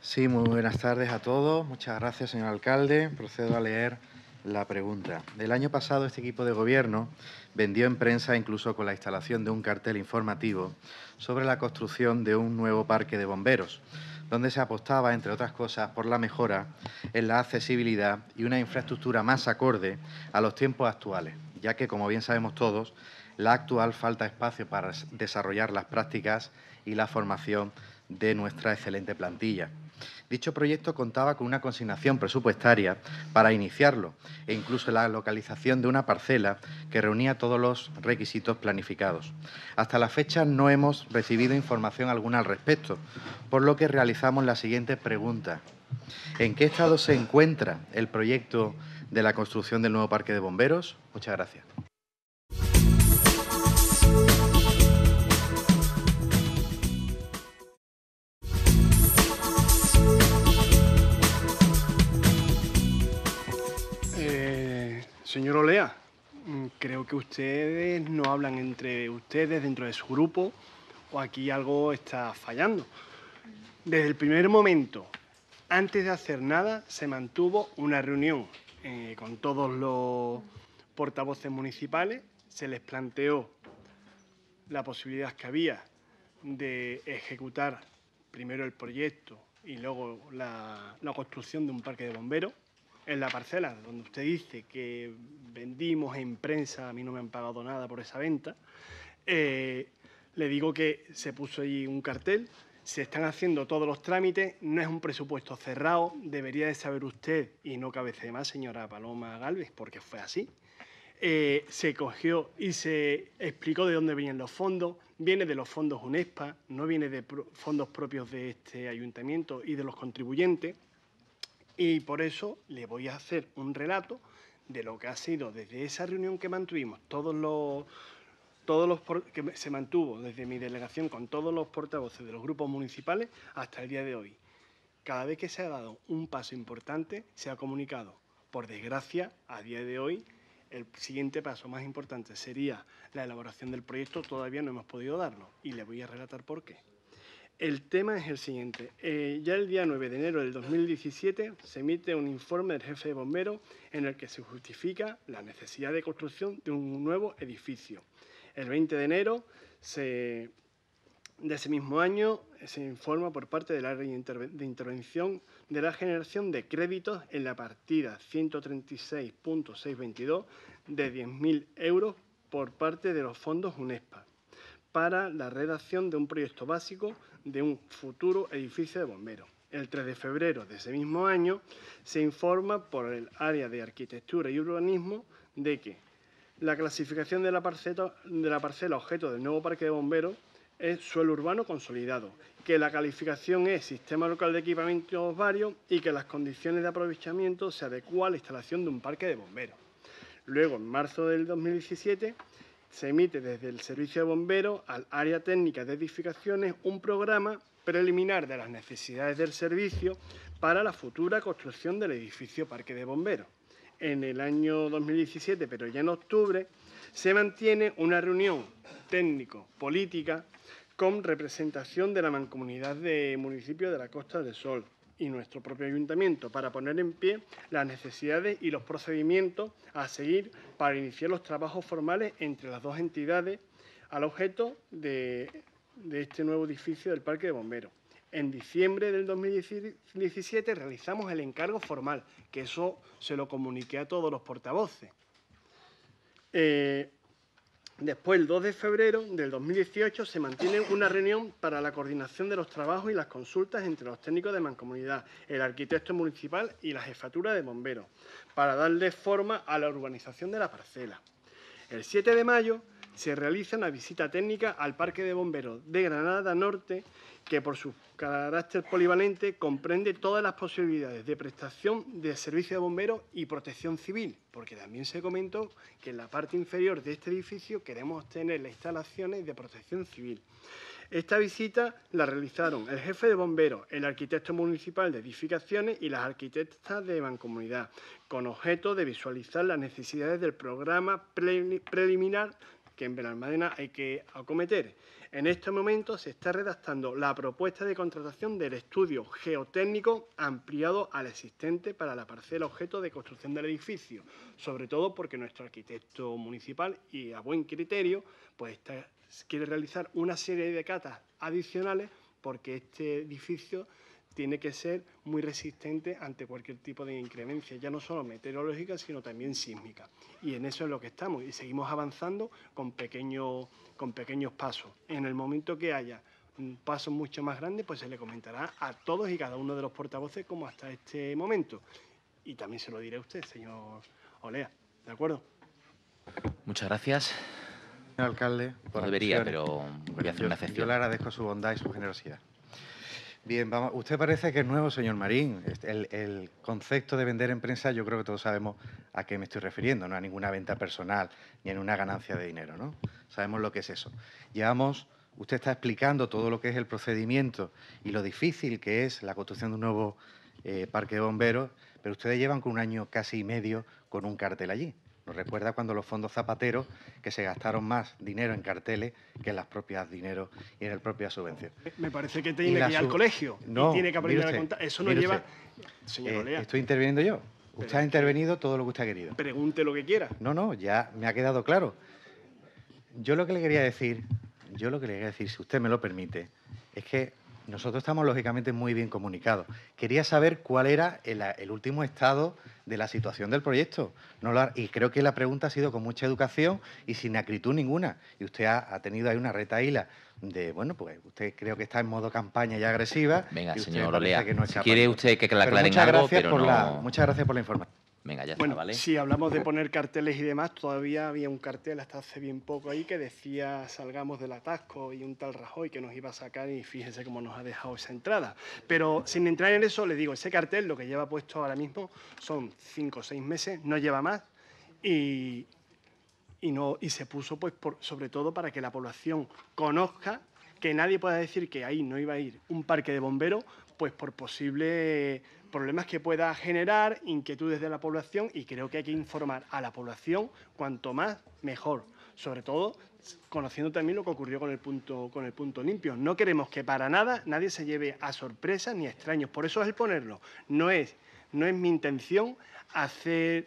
Sí, muy buenas tardes a todos. Muchas gracias, señor alcalde. Procedo a leer la pregunta. El año pasado este equipo de gobierno vendió en prensa, incluso con la instalación de un cartel informativo, sobre la construcción de un nuevo parque de bomberos donde se apostaba, entre otras cosas, por la mejora en la accesibilidad y una infraestructura más acorde a los tiempos actuales, ya que, como bien sabemos todos, la actual falta espacio para desarrollar las prácticas y la formación de nuestra excelente plantilla. Dicho proyecto contaba con una consignación presupuestaria para iniciarlo e incluso la localización de una parcela que reunía todos los requisitos planificados. Hasta la fecha no hemos recibido información alguna al respecto, por lo que realizamos la siguiente pregunta. ¿En qué estado se encuentra el proyecto de la construcción del nuevo parque de bomberos? Muchas gracias. Señor Olea, mm, creo que ustedes no hablan entre ustedes dentro de su grupo o aquí algo está fallando. Desde el primer momento, antes de hacer nada, se mantuvo una reunión eh, con todos los portavoces municipales. Se les planteó la posibilidad que había de ejecutar primero el proyecto y luego la construcción de un parque de bomberos en la parcela, donde usted dice que vendimos en prensa, a mí no me han pagado nada por esa venta, eh, le digo que se puso allí un cartel, se están haciendo todos los trámites, no es un presupuesto cerrado, debería de saber usted, y no cabece más, señora Paloma Galvez, porque fue así. Eh, se cogió y se explicó de dónde vienen los fondos. Viene de los fondos UNESPA, no viene de fondos propios de este ayuntamiento y de los contribuyentes. Y por eso le voy a hacer un relato de lo que ha sido desde esa reunión que mantuvimos todos los todos los que se mantuvo desde mi delegación con todos los portavoces de los grupos municipales hasta el día de hoy. Cada vez que se ha dado un paso importante, se ha comunicado. Por desgracia, a día de hoy, el siguiente paso más importante sería la elaboración del proyecto. Todavía no hemos podido darlo y le voy a relatar por qué. El tema es el siguiente. Eh, ya el día 9 de enero del 2017 se emite un informe del jefe de bomberos en el que se justifica la necesidad de construcción de un nuevo edificio. El 20 de enero de ese mismo año se informa por parte del área de intervención de la generación de créditos en la partida 136.622 de 10.000 euros por parte de los fondos UNESPA para la redacción de un proyecto básico de un futuro edificio de bomberos. El 3 de febrero de ese mismo año se informa por el área de arquitectura y urbanismo de que la clasificación de la parcela, objeto del nuevo parque de bomberos es suelo urbano consolidado, que la calificación es sistema local de equipamiento varios y que las condiciones de aprovechamiento se adecúan a la instalación de un parque de bomberos. Luego, en marzo del 2017, se emite desde el Servicio de Bomberos al Área Técnica de Edificaciones un programa preliminar de las necesidades del servicio para la futura construcción del edificio Parque de Bomberos. En el año 2017, pero ya en octubre, se mantiene una reunión técnico-política con representación de la mancomunidad de municipios de la Costa del Sol, y nuestro propio ayuntamiento para poner en pie las necesidades y los procedimientos a seguir para iniciar los trabajos formales entre las dos entidades al objeto de, este nuevo edificio del Parque de Bomberos. En diciembre del 2017 realizamos el encargo formal, que eso se lo comuniqué a todos los portavoces. Eh, Después, el 2 de febrero del 2018, se mantiene una reunión para la coordinación de los trabajos y las consultas entre los técnicos de mancomunidad, el arquitecto municipal y la jefatura de bomberos, para darle forma a la urbanización de la parcela. El 7 de mayo se realiza una visita técnica al Parque de Bomberos de Granada Norte, que por su carácter polivalente comprende todas las posibilidades de prestación de servicio de bomberos y protección civil, porque también se comentó que en la parte inferior de este edificio queremos tener las instalaciones de protección civil. Esta visita la realizaron el jefe de bomberos, el arquitecto municipal de edificaciones y las arquitectas de Bancomunidad, con objeto de visualizar las necesidades del programa preliminar que en Benalmádena hay que acometer. En este momento se está redactando la propuesta de contratación del estudio geotécnico ampliado al existente para la parcela objeto de construcción del edificio, sobre todo porque nuestro arquitecto municipal, y a buen criterio, pues quiere realizar una serie de catas adicionales porque este edificio tiene que ser muy resistente ante cualquier tipo de incremencia, ya no solo meteorológica, sino también sísmica. Y en eso es lo que estamos y seguimos avanzando con, pequeño, con pequeños pasos. En el momento que haya un paso mucho más grande, pues se le comentará a todos y cada uno de los portavoces como hasta este momento. Y también se lo diré a usted, señor Olea. ¿De acuerdo? Muchas gracias. Señor alcalde, por pero voy a hacer una excepción. Yo le agradezco su bondad y su generosidad. Bien, Usted parece que es nuevo, señor Marín. Este, el, concepto de vender en prensa, yo creo que todos sabemos a qué me estoy refiriendo, no a ninguna venta personal ni en una ganancia de dinero, ¿no? Sabemos lo que es eso. Llevamos, usted está explicando todo lo que es el procedimiento y lo difícil que es la construcción de un nuevo eh, parque de bomberos, pero ustedes llevan con un año casi y medio con un cartel allí. Nos recuerda cuando los fondos zapateros que se gastaron más dinero en carteles que en las propias dinero y en el propia subvención. Me parece que tiene que ir al colegio. No, tiene que aprender a contar. Eso no lleva. Señor eh, Olea. estoy interviniendo yo. Usted ha intervenido todo lo que usted ha querido. Pregunte lo que quiera. No, no, ya me ha quedado claro. Yo lo que le quería decir, yo lo que le quería decir, si usted me lo permite, es que nosotros estamos lógicamente muy bien comunicados. Quería saber cuál era el último estado de la situación del proyecto. No y creo que la pregunta ha sido con mucha educación y sin acritud ninguna. Y usted ha, tenido ahí una retaíla de, bueno, pues usted creo que está en modo campaña y agresiva. Venga, señor Olea, quiere usted que la aclaren muchas gracias por la, Muchas gracias por la información. Venga, ya está, bueno, ¿vale? Si hablamos de poner carteles y demás, todavía había un cartel hasta hace bien poco ahí que decía salgamos del atasco y un tal Rajoy que nos iba a sacar y fíjese cómo nos ha dejado esa entrada. Pero sin entrar en eso, le digo, ese cartel lo que lleva puesto ahora mismo son cinco o seis meses, no lleva más y, y, no, y se puso pues sobre todo para que la población conozca que nadie pueda decir que ahí no iba a ir un parque de bomberos pues por posible problemas que pueda generar, inquietudes de la población y creo que hay que informar a la población cuanto más mejor, sobre todo conociendo también lo que ocurrió con el punto con el punto limpio. No queremos que para nada nadie se lleve a sorpresas ni a extraños, por eso es el ponerlo. No es no es mi intención hacer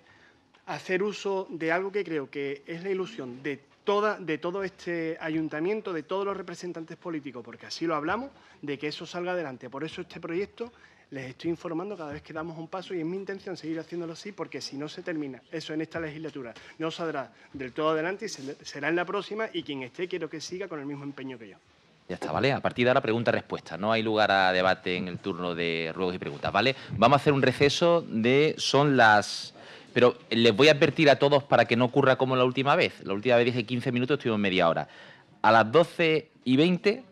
hacer uso de algo que creo que es la ilusión de Toda, de todo este ayuntamiento, de todos los representantes políticos, porque así lo hablamos, de que eso salga adelante. Por eso este proyecto les estoy informando cada vez que damos un paso y es mi intención seguir haciéndolo así porque si no se termina eso en esta legislatura, no saldrá del todo adelante y será en la próxima y quien esté quiero que siga con el mismo empeño que yo. Ya está, ¿vale? A partir de ahora pregunta-respuesta. No hay lugar a debate en el turno de ruegos y preguntas, ¿vale? Vamos a hacer un receso de... Son las... Pero les voy a advertir a todos para que no ocurra como la última vez. La última vez dije 15 minutos, estuvimos media hora. A las 12 y 20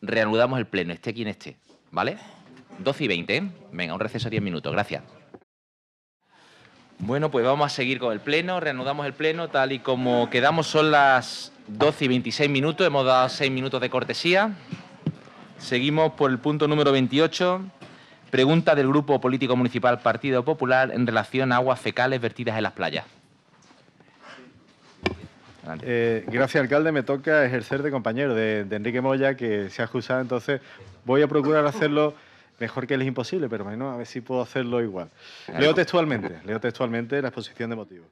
reanudamos el pleno, esté quien esté, ¿vale? 12 y 20. Venga, un receso de 10 minutos. Gracias. Bueno, pues vamos a seguir con el pleno. Reanudamos el pleno tal y como quedamos. Son las 12 y 26 minutos. Hemos dado 6 minutos de cortesía. Seguimos por el punto número 28. Pregunta del Grupo Político Municipal Partido Popular en relación a aguas fecales vertidas en las playas. Eh, gracias, alcalde. Me toca ejercer de compañero de, Enrique Moya, que se ha excusado. Entonces, voy a procurar hacerlo mejor que él es imposible, pero bueno, a ver si puedo hacerlo igual. Leo textualmente, leo textualmente la exposición de motivos.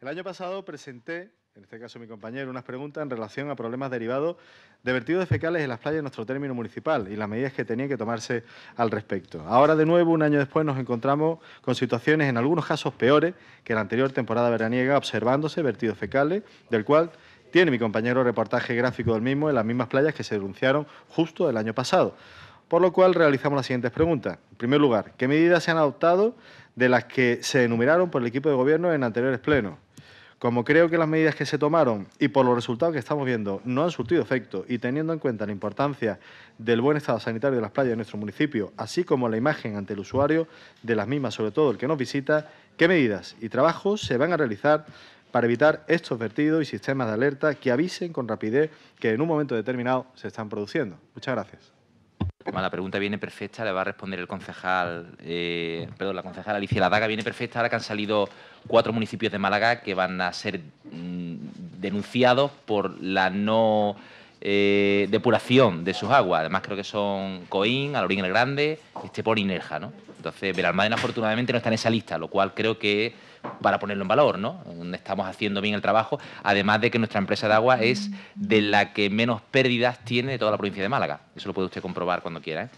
El año pasado presenté, en este caso mi compañero, unas preguntas en relación a problemas derivados de vertidos fecales en las playas de nuestro término municipal y las medidas que tenían que tomarse al respecto. Ahora, de nuevo, un año después, nos encontramos con situaciones, en algunos casos peores que la anterior temporada veraniega, observándose vertidos fecales, del cual tiene mi compañero reportaje gráfico del mismo en las mismas playas que se denunciaron justo el año pasado. Por lo cual realizamos las siguientes preguntas. En primer lugar, ¿qué medidas se han adoptado de las que se enumeraron por el equipo de gobierno en anteriores plenos? Como creo que las medidas que se tomaron y por los resultados que estamos viendo no han surtido efecto y teniendo en cuenta la importancia del buen estado sanitario de las playas de nuestro municipio, así como la imagen ante el usuario de las mismas, sobre todo el que nos visita, ¿qué medidas y trabajos se van a realizar para evitar estos vertidos y sistemas de alerta que avisen con rapidez que en un momento determinado se están produciendo? Muchas gracias la pregunta viene perfecta, le va a responder el concejal, eh, perdón, la concejal Alicia Ladaga viene perfecta, ahora que han salido cuatro municipios de Málaga que van a ser mm, denunciados por la no eh, depuración de sus aguas. Además creo que son Coín, Alorín el Grande, este y Nerja, ¿no? Entonces, Belalmádena afortunadamente no está en esa lista, lo cual creo que para ponerlo en valor, ¿no? Estamos haciendo bien el trabajo, además de que nuestra empresa de agua es de la que menos pérdidas tiene de toda la provincia de Málaga. Eso lo puede usted comprobar cuando quiera. ¿eh?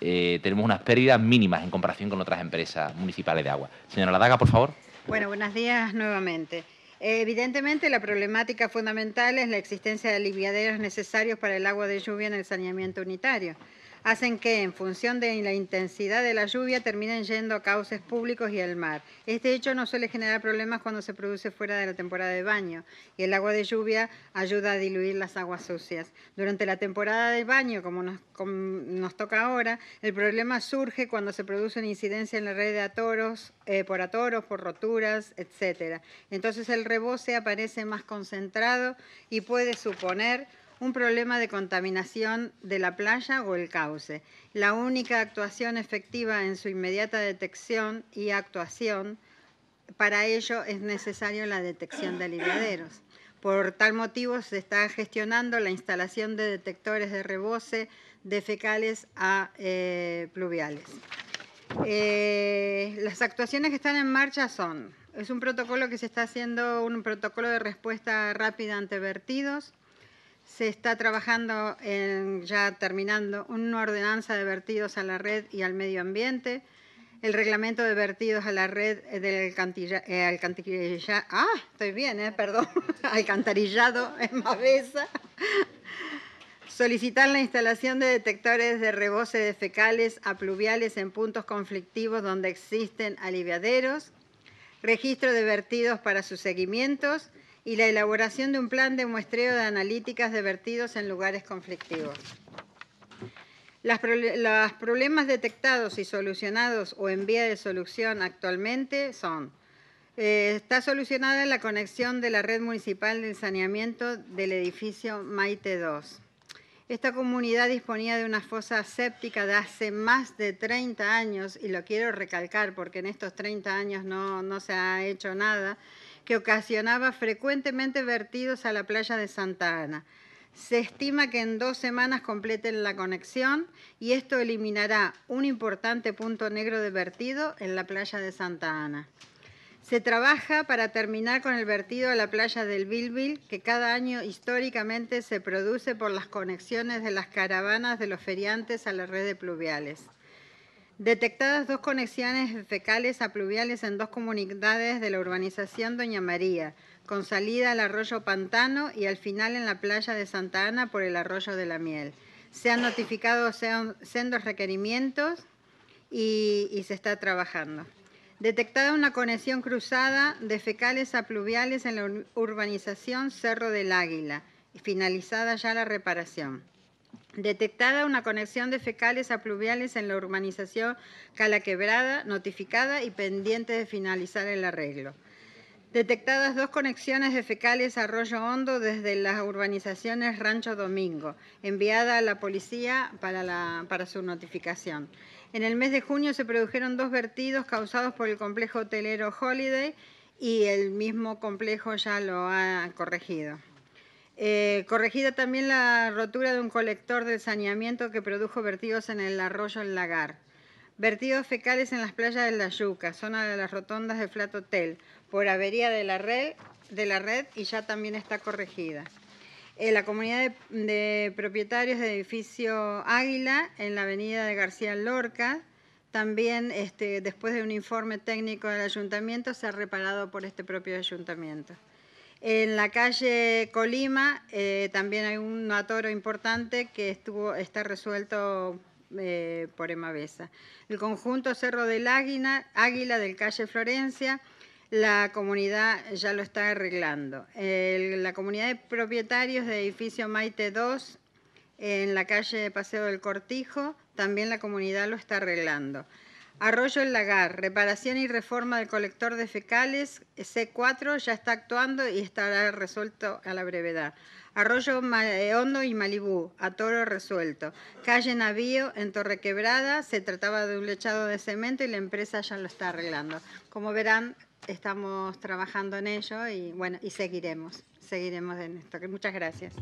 Eh, tenemos unas pérdidas mínimas en comparación con otras empresas municipales de agua. Señora Ladaga, por favor. Bueno, buenos días nuevamente. Evidentemente, la problemática fundamental es la existencia de aliviaderos necesarios para el agua de lluvia en el saneamiento unitario hacen que, en función de la intensidad de la lluvia, terminen yendo a cauces públicos y al mar. Este hecho no suele generar problemas cuando se produce fuera de la temporada de baño, y el agua de lluvia ayuda a diluir las aguas sucias. Durante la temporada de baño, como nos, toca ahora, el problema surge cuando se produce una incidencia en la red de atoros, eh, por atoros, por roturas, etc. Entonces el rebose aparece más concentrado y puede suponer un problema de contaminación de la playa o el cauce. La única actuación efectiva en su inmediata detección y actuación, para ello es necesario la detección de aliviaderos. Por tal motivo se está gestionando la instalación de detectores de rebose de fecales a eh, pluviales. Eh, las actuaciones que están en marcha son, es un protocolo que se está haciendo, un protocolo de respuesta rápida ante vertidos, se está trabajando en, ya terminando una ordenanza de vertidos a la red y al medio ambiente, el reglamento de vertidos a la red eh, del alcantarillado, eh, ah, estoy bien, eh, perdón, alcantarillado en Mavesa, solicitar la instalación de detectores de rebose de fecales a pluviales en puntos conflictivos donde existen aliviaderos, registro de vertidos para sus seguimientos y la elaboración de un plan de muestreo de analíticas de vertidos en lugares conflictivos. los problemas detectados y solucionados o en vía de solución actualmente son eh, está solucionada la conexión de la red municipal del saneamiento del edificio Maite 2. Esta comunidad disponía de una fosa séptica de hace más de 30 años, y lo quiero recalcar porque en estos 30 años no, no se ha hecho nada, que ocasionaba frecuentemente vertidos a la playa de Santa Ana. Se estima que en dos semanas completen la conexión y esto eliminará un importante punto negro de vertido en la playa de Santa Ana. Se trabaja para terminar con el vertido a la playa del Bilbil, que cada año históricamente se produce por las conexiones de las caravanas de los feriantes a las redes pluviales. Detectadas dos conexiones fecales a pluviales en dos comunidades de la urbanización Doña María, con salida al arroyo Pantano y al final en la playa de Santa Ana por el arroyo de la Miel. Se han notificado sendos requerimientos y, y se está trabajando. Detectada una conexión cruzada de fecales a pluviales en la urbanización Cerro del Águila, finalizada ya la reparación. Detectada una conexión de fecales a pluviales en la urbanización Cala Quebrada, notificada y pendiente de finalizar el arreglo. Detectadas dos conexiones de fecales a Arroyo Hondo desde las urbanizaciones Rancho Domingo, enviada a la policía para, para su notificación. En el mes de junio se produjeron dos vertidos causados por el complejo hotelero Holiday y el mismo complejo ya lo ha corregido. Eh, corregida también la rotura de un colector de saneamiento que produjo vertidos en el arroyo El Lagar. Vertidos fecales en las playas de La Yuca, zona de las rotondas de Flat Hotel, por avería de la red, y ya también está corregida. Eh, la comunidad de, propietarios del edificio Águila, en la avenida de García Lorca, también este, después de un informe técnico del ayuntamiento, se ha reparado por este propio ayuntamiento. En la calle Colima eh, también hay un atoro importante que está resuelto eh, por Emavesa. El conjunto Cerro del Águila, Águila del calle Florencia, la comunidad ya lo está arreglando. la comunidad de propietarios del edificio Maite 2 en la calle Paseo del Cortijo, también la comunidad lo está arreglando. Arroyo El Lagar, reparación y reforma del colector de fecales, C4 ya está actuando y estará resuelto a la brevedad. Arroyo Hondo y Malibú, a toro resuelto. Calle Navío, en Torre Quebrada, se trataba de un lechado de cemento y la empresa ya lo está arreglando. Como verán, estamos trabajando en ello y bueno, y seguiremos seguiremos en esto. Muchas gracias.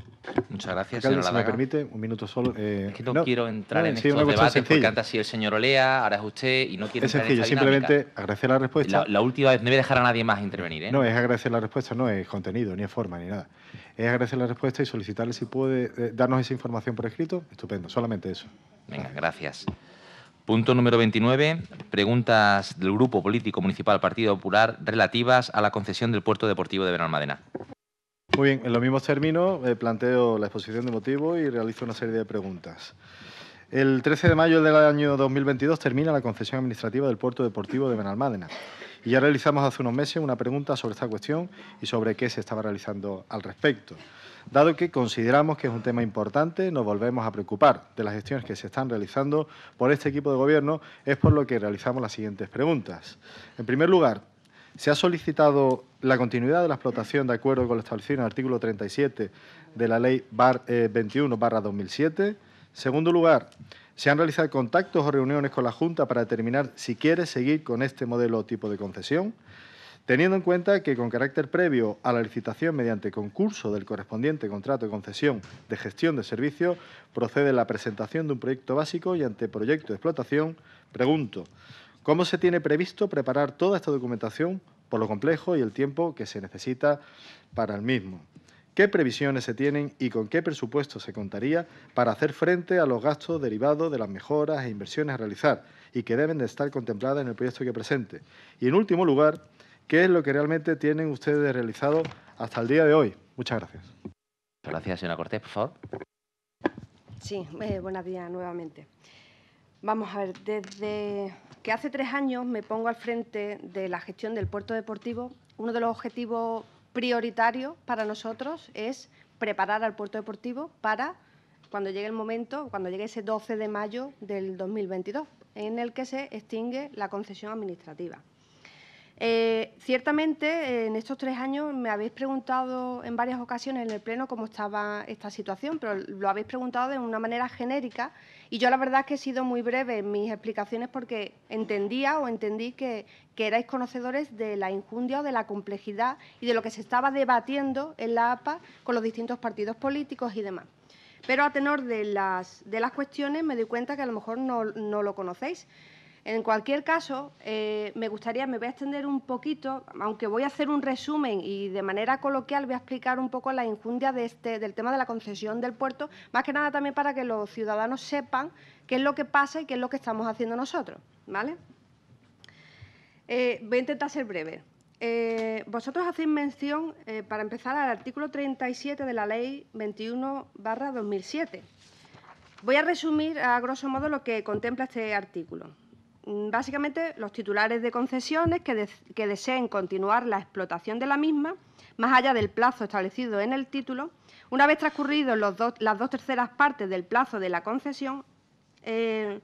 Muchas gracias, Si me permite, un minuto solo. Eh, es que no, quiero entrar en estos debates porque antes ha sido el señor Olea, ahora es usted y no quiero es sencillo, simplemente agradecer la respuesta. La, última vez, no voy a dejar a nadie más intervenir. ¿eh? No, es agradecer la respuesta, no es contenido, ni es forma, ni nada. Es agradecer la respuesta y solicitarle si puede eh, darnos esa información por escrito. Estupendo, solamente eso. Venga, gracias. Punto número 29. Preguntas del Grupo Político Municipal Partido Popular relativas a la concesión del puerto deportivo de Benalmádena. Muy bien, en los mismos términos eh, planteo la exposición de motivo y realizo una serie de preguntas. El 13 de mayo del año 2022 termina la concesión administrativa del puerto deportivo de Benalmádena. Y ya realizamos hace unos meses una pregunta sobre esta cuestión y sobre qué se estaba realizando al respecto. Dado que consideramos que es un tema importante, nos volvemos a preocupar de las gestiones que se están realizando por este equipo de gobierno, es por lo que realizamos las siguientes preguntas. En primer lugar, se ha solicitado la continuidad de la explotación de acuerdo con lo establecido en el artículo 37 de la Ley 21 2007. Eh, Segundo lugar, se han realizado contactos o reuniones con la Junta para determinar si quiere seguir con este modelo o tipo de concesión, teniendo en cuenta que con carácter previo a la licitación mediante concurso del correspondiente contrato de concesión de gestión de servicio procede la presentación de un proyecto básico y anteproyecto de explotación. Pregunto, ¿Cómo se tiene previsto preparar toda esta documentación por lo complejo y el tiempo que se necesita para el mismo? ¿Qué previsiones se tienen y con qué presupuesto se contaría para hacer frente a los gastos derivados de las mejoras e inversiones a realizar y que deben de estar contempladas en el proyecto que presente? Y en último lugar, ¿qué es lo que realmente tienen ustedes realizado hasta el día de hoy? Muchas gracias. Gracias, señora Cortés, por favor. Sí, eh, buenos días nuevamente. Vamos a ver, desde que hace tres años me pongo al frente de la gestión del puerto deportivo, uno de los objetivos prioritarios para nosotros es preparar al puerto deportivo para cuando llegue el momento, cuando llegue ese 12 de mayo del 2022, en el que se extingue la concesión administrativa. Eh, ciertamente, en estos tres años me habéis preguntado en varias ocasiones en el Pleno cómo estaba esta situación, pero lo habéis preguntado de una manera genérica y yo la verdad es que he sido muy breve en mis explicaciones porque entendía o entendí que, que erais conocedores de la injundia o de la complejidad y de lo que se estaba debatiendo en la APA con los distintos partidos políticos y demás. Pero a tenor de las, de las cuestiones me doy cuenta que a lo mejor no lo conocéis, en cualquier caso, eh, me gustaría, me voy a extender un poquito, aunque voy a hacer un resumen y de manera coloquial voy a explicar un poco la injundia este, del tema de la concesión del puerto, más que nada también para que los ciudadanos sepan qué es lo que pasa y qué es lo que estamos haciendo nosotros, ¿vale? Eh, voy a intentar ser breve. Eh, vosotros hacéis mención, para empezar, al artículo 37 de la Ley 21-2007. Voy a resumir, a grosso modo, lo que contempla este artículo. Mm, básicamente los titulares de concesiones que, deseen continuar la explotación de la misma, más allá del plazo establecido en el título, una vez transcurridos las dos terceras partes del plazo de la concesión, eh,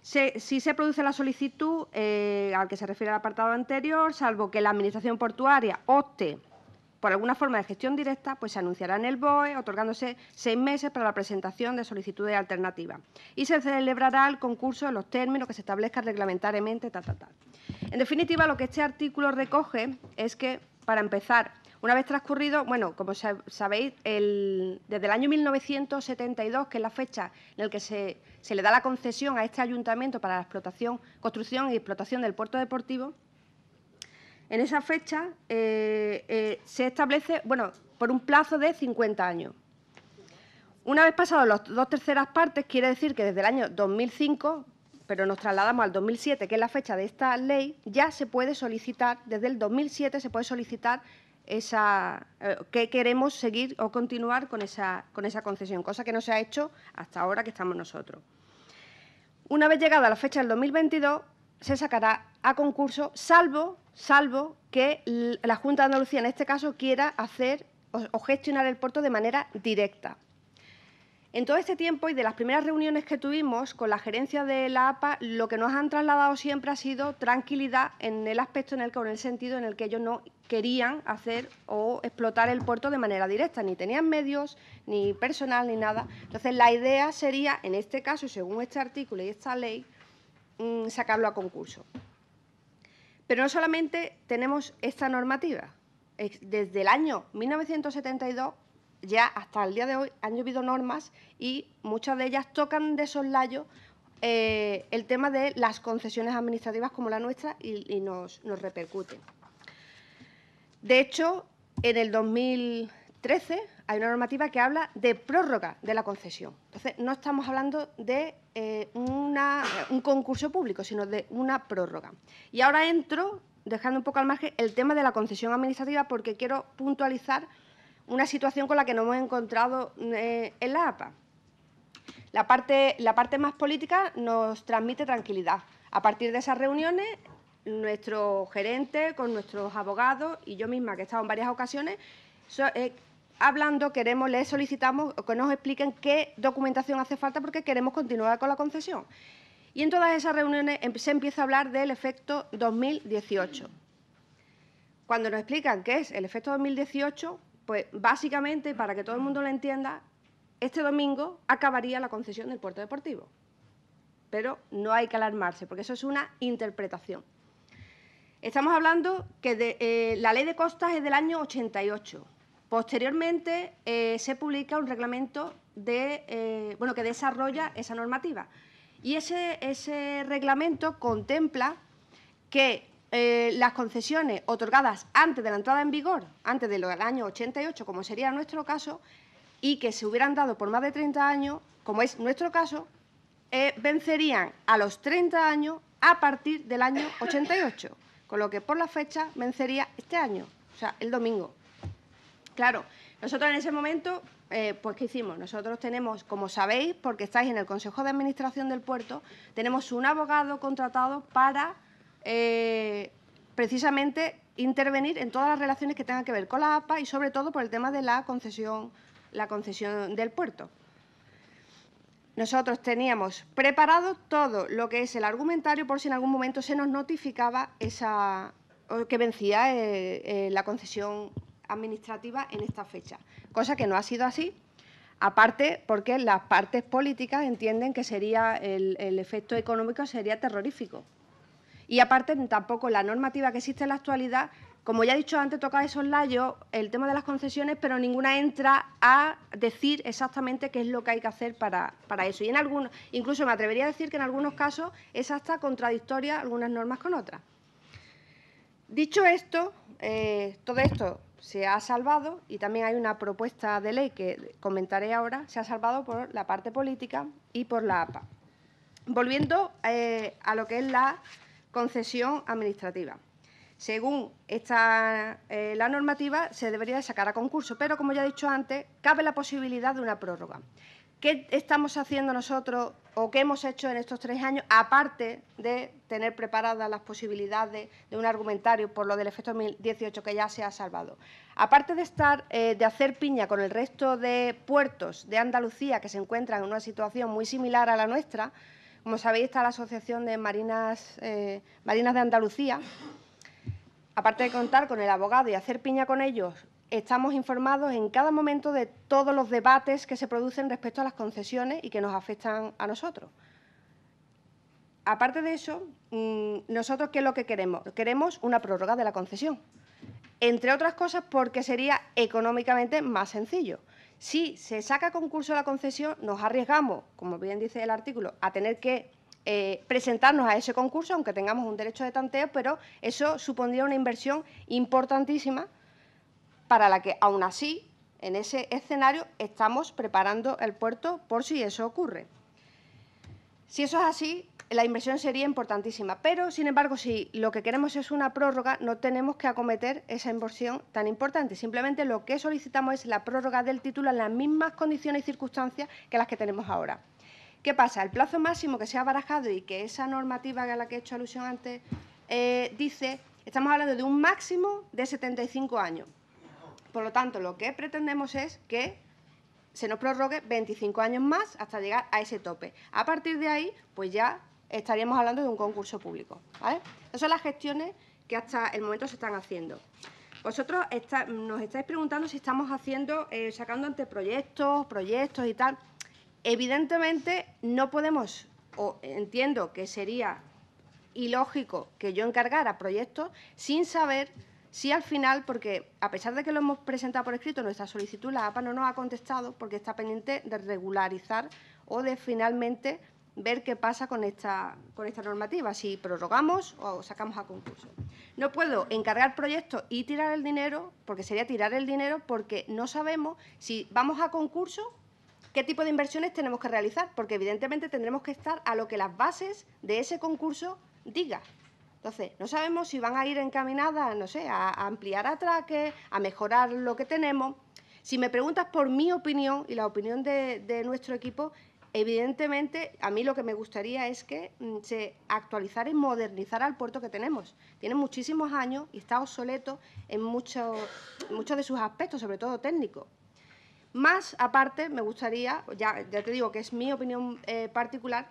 si se produce la solicitud eh, al que se refiere el apartado anterior, salvo que la Administración portuaria opte por alguna forma de gestión directa, pues se anunciará en el BOE, otorgándose seis meses para la presentación de solicitudes alternativas. Y se celebrará el concurso en los términos que se establezcan reglamentariamente, tal, tal, tal. En definitiva, lo que este artículo recoge es que, para empezar, una vez transcurrido, bueno, como sabéis, desde el año 1972, que es la fecha en la que se, se le da la concesión a este ayuntamiento para la explotación, construcción y explotación del puerto deportivo, en esa fecha eh, eh, se establece, bueno, por un plazo de 50 años. Una vez pasados las dos terceras partes, quiere decir que desde el año 2005, pero nos trasladamos al 2007, que es la fecha de esta ley, ya se puede solicitar, desde el 2007 se puede solicitar esa, eh, que queremos seguir o continuar con esa, con esa concesión, cosa que no se ha hecho hasta ahora que estamos nosotros. Una vez llegada la fecha del 2022, se sacará a concurso, salvo, salvo que la Junta de Andalucía, en este caso, quiera hacer o, gestionar el puerto de manera directa. En todo este tiempo y de las primeras reuniones que tuvimos con la gerencia de la APA, lo que nos han trasladado siempre ha sido tranquilidad en el aspecto, en el, en el sentido en el que ellos no querían hacer o explotar el puerto de manera directa, ni tenían medios, ni personal, ni nada. Entonces, la idea sería, en este caso según este artículo y esta ley, Mm, sacarlo a concurso. Pero no solamente tenemos esta normativa. Desde el año 1972 ya hasta el día de hoy han llovido normas y muchas de ellas tocan de soslayo eh, el tema de las concesiones administrativas como la nuestra y, nos, nos repercuten. De hecho, en el 2000 hay una normativa que habla de prórroga de la concesión. Entonces, no estamos hablando de eh, un concurso público, sino de una prórroga. Y ahora entro, dejando un poco al margen, el tema de la concesión administrativa porque quiero puntualizar una situación con la que nos hemos encontrado eh, en la APA. La parte, más política nos transmite tranquilidad. A partir de esas reuniones nuestro gerente, con nuestros abogados y yo misma, que he estado en varias ocasiones, eh, hablando, queremos, les solicitamos que nos expliquen qué documentación hace falta porque queremos continuar con la concesión. Y en todas esas reuniones em, se empieza a hablar del efecto 2018. Cuando nos explican qué es el efecto 2018, pues básicamente, para que todo el mundo lo entienda, este domingo acabaría la concesión del puerto deportivo. Pero no hay que alarmarse, porque eso es una interpretación. Estamos hablando que eh, la ley de costas es del año 88. Posteriormente eh, se publica un reglamento de, eh, bueno, que desarrolla esa normativa. Y ese, reglamento contempla que eh, las concesiones otorgadas antes de la entrada en vigor, antes del año 88, como sería nuestro caso, y que se hubieran dado por más de 30 años, como es nuestro caso, vencerían a los 30 años a partir del año 88, con lo que por la fecha vencería este año, o sea, el domingo. Claro, nosotros en ese momento, eh, pues ¿qué hicimos? Nosotros tenemos, como sabéis, porque estáis en el Consejo de Administración del Puerto, tenemos un abogado contratado para eh, precisamente intervenir en todas las relaciones que tengan que ver con la APA y sobre todo por el tema de la concesión, la concesión del puerto. Nosotros teníamos preparado todo lo que es el argumentario por si en algún momento se nos notificaba esa, que vencía eh, la concesión administrativa en esta fecha, cosa que no ha sido así, aparte porque las partes políticas entienden que sería el, efecto económico sería terrorífico. Y aparte tampoco la normativa que existe en la actualidad como ya he dicho antes, toca esos layos el tema de las concesiones, pero ninguna entra a decir exactamente qué es lo que hay que hacer para, eso. Y en algunos, incluso me atrevería a decir que en algunos casos es hasta contradictoria algunas normas con otras. Dicho esto, eh, todo esto se ha salvado, y también hay una propuesta de ley que comentaré ahora, se ha salvado por la parte política y por la APA. Volviendo eh, a lo que es la concesión administrativa. Según eh, la normativa, se debería sacar a concurso, pero como ya he dicho antes, cabe la posibilidad de una prórroga. ¿Qué estamos haciendo nosotros o qué hemos hecho en estos tres años, aparte de tener preparadas las posibilidades de un argumentario por lo del efecto 2018 que ya se ha salvado? Aparte de, estar, eh, de hacer piña con el resto de puertos de Andalucía que se encuentran en una situación muy similar a la nuestra, como sabéis está la Asociación de Marinas, eh, Marinas de Andalucía, aparte de contar con el abogado y hacer piña con ellos estamos informados en cada momento de todos los debates que se producen respecto a las concesiones y que nos afectan a nosotros. Aparte de eso, mm, nosotros qué es lo que queremos? Queremos una prórroga de la concesión, entre otras cosas porque sería económicamente más sencillo. Si se saca concurso la concesión, nos arriesgamos, como bien dice el artículo, a tener que eh, presentarnos a ese concurso, aunque tengamos un derecho de tanteo, pero eso supondría una inversión importantísima para la que, aún así, en ese escenario estamos preparando el puerto por si eso ocurre. Si eso es así, la inversión sería importantísima, pero, sin embargo, si lo que queremos es una prórroga, no tenemos que acometer esa inversión tan importante. Simplemente lo que solicitamos es la prórroga del título en las mismas condiciones y circunstancias que las que tenemos ahora. ¿Qué pasa? El plazo máximo que se ha barajado y que esa normativa a la que he hecho alusión antes eh, dice, estamos hablando de un máximo de 75 años por lo tanto, lo que pretendemos es que se nos prorrogue 25 años más hasta llegar a ese tope. A partir de ahí, pues ya estaríamos hablando de un concurso público. Esas son las gestiones que hasta el momento se están haciendo. Vosotros nos estáis preguntando si estamos haciendo, eh, sacando anteproyectos, proyectos y tal. Evidentemente no podemos, o entiendo que sería ilógico que yo encargara proyectos sin saber Sí, al final, porque a pesar de que lo hemos presentado por escrito, nuestra solicitud, la APA no nos ha contestado porque está pendiente de regularizar o de finalmente ver qué pasa con esta, con esta normativa, si prorrogamos o sacamos a concurso. No puedo encargar proyectos y tirar el dinero, porque sería tirar el dinero, porque no sabemos si vamos a concurso qué tipo de inversiones tenemos que realizar, porque evidentemente tendremos que estar a lo que las bases de ese concurso diga. Entonces, no sabemos si van a ir encaminadas, no sé, a, ampliar atraque, a mejorar lo que tenemos. Si me preguntas por mi opinión y la opinión de, nuestro equipo, evidentemente a mí lo que me gustaría es que mm, se actualizara y modernizara el puerto que tenemos. Tiene muchísimos años y está obsoleto en muchos, de sus aspectos, sobre todo técnico. Más aparte, me gustaría, ya, te digo que es mi opinión eh, particular,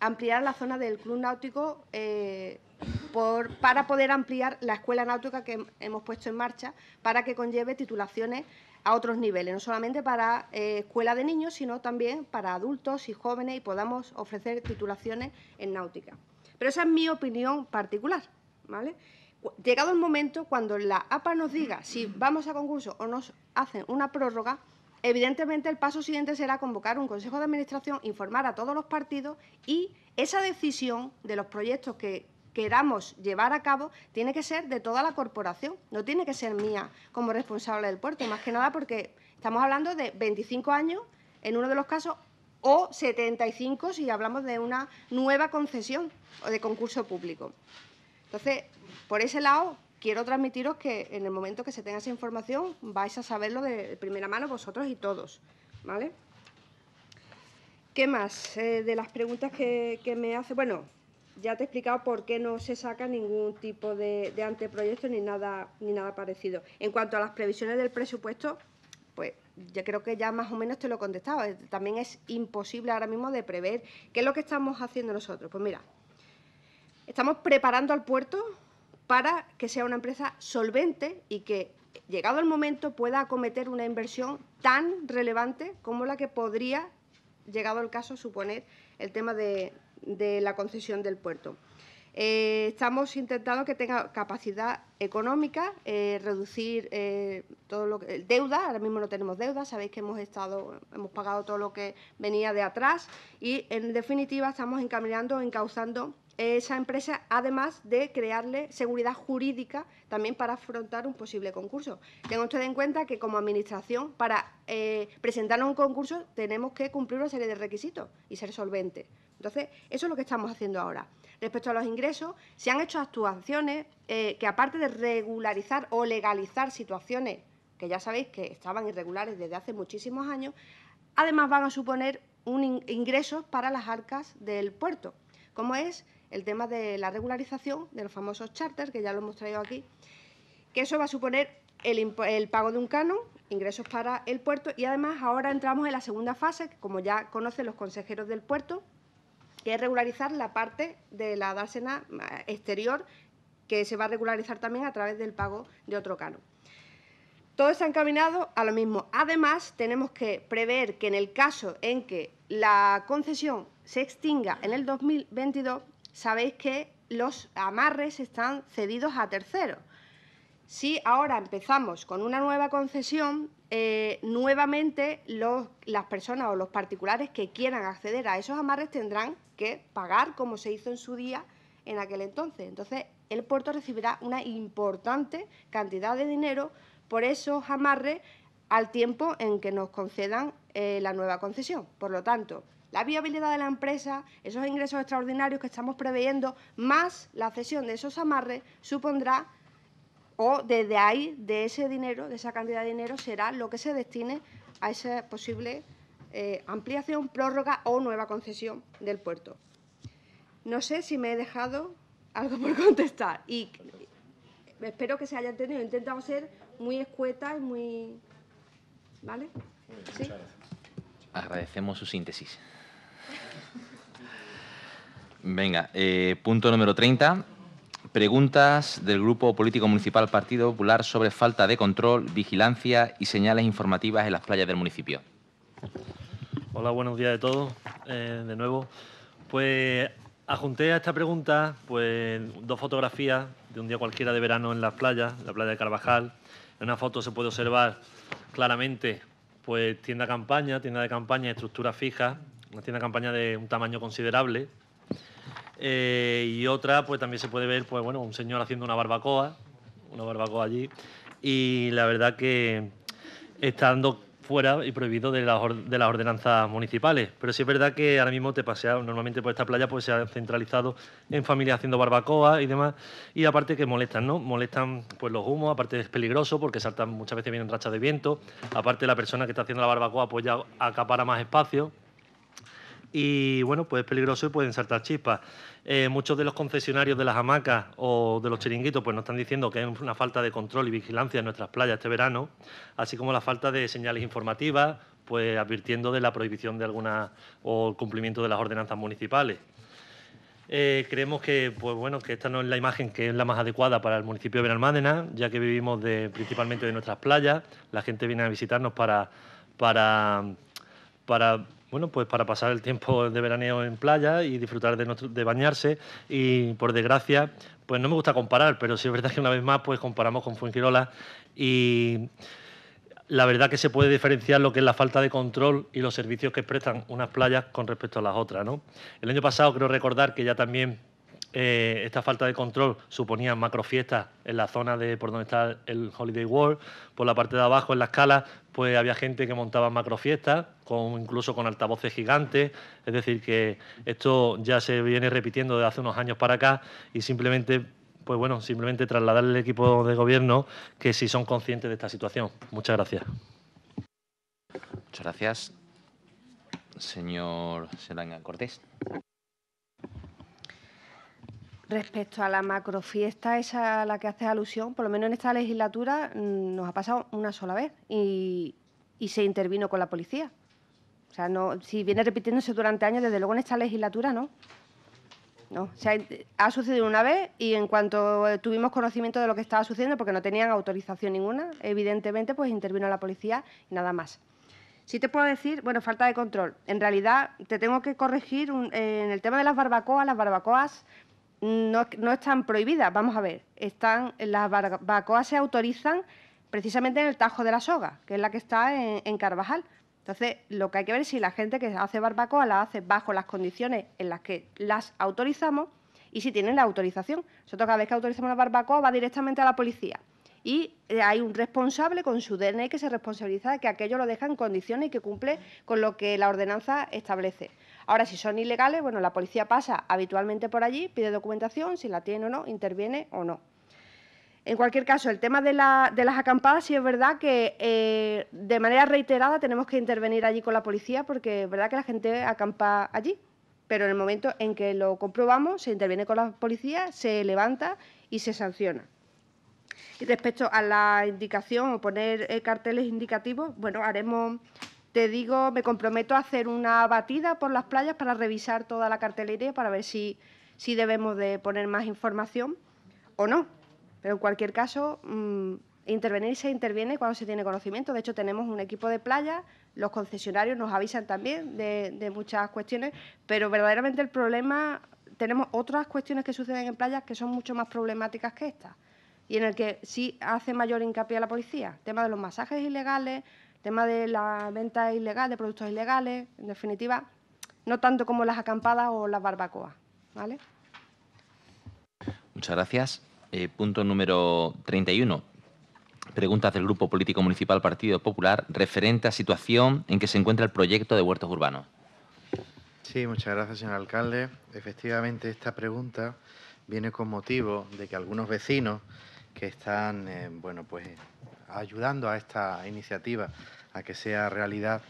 ampliar la zona del club náutico eh, para poder ampliar la escuela náutica que hemos puesto en marcha para que conlleve titulaciones a otros niveles, no solamente para eh, escuela de niños, sino también para adultos y jóvenes y podamos ofrecer titulaciones en náutica. Pero esa es mi opinión particular, ¿vale? Llegado el momento, cuando la APA nos diga si vamos a concurso o nos hacen una prórroga, evidentemente el paso siguiente será convocar un consejo de administración, informar a todos los partidos y esa decisión de los proyectos que queramos llevar a cabo tiene que ser de toda la corporación, no tiene que ser mía como responsable del puerto, más que nada porque estamos hablando de 25 años en uno de los casos o 75 si hablamos de una nueva concesión o de concurso público. Entonces, por ese lado, quiero transmitiros que en el momento que se tenga esa información vais a saberlo de primera mano vosotros y todos, ¿vale? ¿Qué más eh, de las preguntas que, que me hace? Bueno, ya te he explicado por qué no se saca ningún tipo de, anteproyecto ni nada, ni nada parecido. En cuanto a las previsiones del presupuesto, pues yo creo que ya más o menos te lo he contestado. Eh, también es imposible ahora mismo de prever qué es lo que estamos haciendo nosotros. Pues mira, estamos preparando al puerto para que sea una empresa solvente y que, llegado el momento, pueda acometer una inversión tan relevante como la que podría, llegado el caso, suponer el tema de, de la concesión del puerto. Eh, estamos intentando que tenga capacidad económica, eh, reducir eh, todo lo que deuda. Ahora mismo no tenemos deuda, sabéis que hemos estado, hemos pagado todo lo que venía de atrás y en definitiva estamos encaminando, encauzando esa empresa, además de crearle seguridad jurídica también para afrontar un posible concurso. Tengan ustedes en cuenta que como administración, para presentar un concurso tenemos que cumplir una serie de requisitos y ser solventes. Entonces, eso es lo que estamos haciendo ahora. Respecto a los ingresos, se han hecho actuaciones eh, que, aparte de regularizar o legalizar situaciones que ya sabéis que estaban irregulares desde hace muchísimos años, además van a suponer un ingreso ingresos para las arcas del puerto, como es el tema de la regularización de los famosos charters, que ya lo hemos traído aquí, que eso va a suponer el, pago de un canon, ingresos para el puerto y además ahora entramos en la segunda fase, como ya conocen los consejeros del puerto, que es regularizar la parte de la dársena eh, exterior que se va a regularizar también a través del pago de otro canon. Todo está encaminado a lo mismo. Además, tenemos que prever que en el caso en que la concesión se extinga en el 2022, sabéis que los amarres están cedidos a terceros. Si ahora empezamos con una nueva concesión, eh, nuevamente las personas o los particulares que quieran acceder a esos amarres tendrán que pagar como se hizo en su día en aquel entonces. Entonces, el puerto recibirá una importante cantidad de dinero por esos amarres al tiempo en que nos concedan eh, la nueva concesión. Por lo tanto, la viabilidad de la empresa, esos ingresos extraordinarios que estamos preveyendo, más la cesión de esos amarres, supondrá o desde ahí, de ese dinero, de esa cantidad de dinero, será lo que se destine a esa posible eh, ampliación, prórroga o nueva concesión del puerto. No sé si me he dejado algo por contestar y espero que se haya entendido. Intentamos intentado ser muy escueta y muy... ¿Vale? ¿Sí? Agradecemos su síntesis. Venga, eh, punto número 30 Preguntas del Grupo Político Municipal Partido Popular sobre falta de control, vigilancia y señales informativas en las playas del municipio. Hola, buenos días de todos, eh, de nuevo. Pues Ajunté a esta pregunta pues, dos fotografías de un día cualquiera de verano en las playas, la playa de Carvajal. En una foto se puede observar claramente pues, tienda campaña, tienda de campaña, estructura fija, una tienda campaña de un tamaño considerable, eh, y otra, pues también se puede ver, pues bueno, un señor haciendo una barbacoa, una barbacoa allí. Y la verdad que está dando fuera y prohibido de las, ordenanzas municipales. Pero sí es verdad que ahora mismo te paseas normalmente por pues, esta playa, pues se ha centralizado en familias haciendo barbacoa y demás. Y aparte que molestan, ¿no? Molestan pues los humos, aparte es peligroso porque saltan muchas veces vienen rachas de viento. Aparte la persona que está haciendo la barbacoa pues ya acapara más espacio y bueno, pues es peligroso y pueden saltar chispas. Eh, muchos de los concesionarios de las hamacas o de los chiringuitos pues nos están diciendo que hay una falta de control y vigilancia en nuestras playas este verano, así como la falta de señales informativas, pues advirtiendo de la prohibición de alguna o el cumplimiento de las ordenanzas municipales. Eh, creemos que, pues bueno, que esta no es la imagen que es la más adecuada para el municipio de Benalmádena, ya que vivimos de, principalmente de nuestras playas. La gente viene a visitarnos para, para, para bueno, pues para pasar el tiempo de veraneo en playa y disfrutar de, bañarse. Y por desgracia, pues no me gusta comparar, pero sí es verdad que una vez más pues comparamos con Fuengirola y la verdad que se puede diferenciar lo que es la falta de control y los servicios que prestan unas playas con respecto a las otras. ¿no? El año pasado creo recordar que ya también eh, esta falta de control suponía macrofiestas en la zona de por donde está el Holiday World. Por la parte de abajo, en la escala, pues había gente que montaba macrofiestas, con, incluso con altavoces gigantes. Es decir, que esto ya se viene repitiendo desde hace unos años para acá y simplemente, pues bueno, simplemente trasladar al equipo de gobierno que si son conscientes de esta situación. Muchas gracias. Muchas gracias, señor Selanga Cortés. Respecto a la macrofiesta, esa a la que haces alusión, por lo menos en esta legislatura mm, nos ha pasado una sola vez y, se intervino con la policía. O sea, no, si viene repitiéndose durante años, desde luego en esta legislatura no. No, o sea, ha sucedido una vez y en cuanto tuvimos conocimiento de lo que estaba sucediendo, porque no tenían autorización ninguna, evidentemente, pues intervino la policía y nada más. Sí te puedo decir, bueno, falta de control. En realidad, te tengo que corregir eh, en el tema de las barbacoas, las barbacoas no, no están prohibidas, vamos a ver, están, las barbacoas se autorizan precisamente en el Tajo de la Soga, que es la que está en, Carvajal. Entonces, lo que hay que ver es si la gente que hace barbacoa la hace bajo las condiciones en las que las autorizamos y si tienen la autorización. Nosotros cada vez que autorizamos una barbacoa va directamente a la policía y eh, hay un responsable con su DNI e que se responsabiliza de que aquello lo deja en condiciones y que cumple con lo que la ordenanza establece. Ahora, si son ilegales, bueno, la policía pasa habitualmente por allí, pide documentación, si la tiene o no, interviene o no. En cualquier caso, el tema de, las acampadas sí es verdad que eh, de manera reiterada tenemos que intervenir allí con la policía porque es verdad que la gente acampa allí, pero en el momento en que lo comprobamos se interviene con la policía, se levanta y se sanciona. Y respecto a la indicación o poner eh, carteles indicativos, bueno, haremos te digo, me comprometo a hacer una batida por las playas para revisar toda la cartelería para ver si, debemos de poner más información o no. Pero en cualquier caso, mm, intervenir se interviene cuando se tiene conocimiento. De hecho, tenemos un equipo de playas, los concesionarios nos avisan también de, muchas cuestiones, pero verdaderamente el problema, tenemos otras cuestiones que suceden en playas que son mucho más problemáticas que esta y en el que sí hace mayor hincapié a la policía. tema de los masajes ilegales, tema de la venta ilegal, de productos ilegales, en definitiva, no tanto como las acampadas o las barbacoas. ¿vale? Muchas gracias. Eh, punto número 31. Preguntas del Grupo Político Municipal Partido Popular referente a situación en que se encuentra el proyecto de huertos urbanos. Sí, muchas gracias, señor alcalde. Efectivamente, esta pregunta viene con motivo de que algunos vecinos que están, eh, bueno, pues ayudando a esta iniciativa a que sea realidad,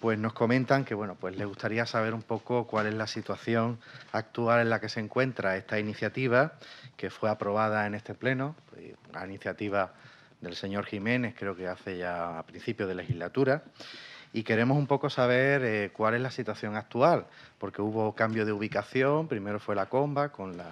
pues nos comentan que bueno, pues les gustaría saber un poco cuál es la situación actual en la que se encuentra esta iniciativa que fue aprobada en este pleno, la iniciativa del señor Jiménez, creo que hace ya a principios de legislatura. Y queremos un poco saber eh, cuál es la situación actual, porque hubo cambio de ubicación, primero fue la comba con la,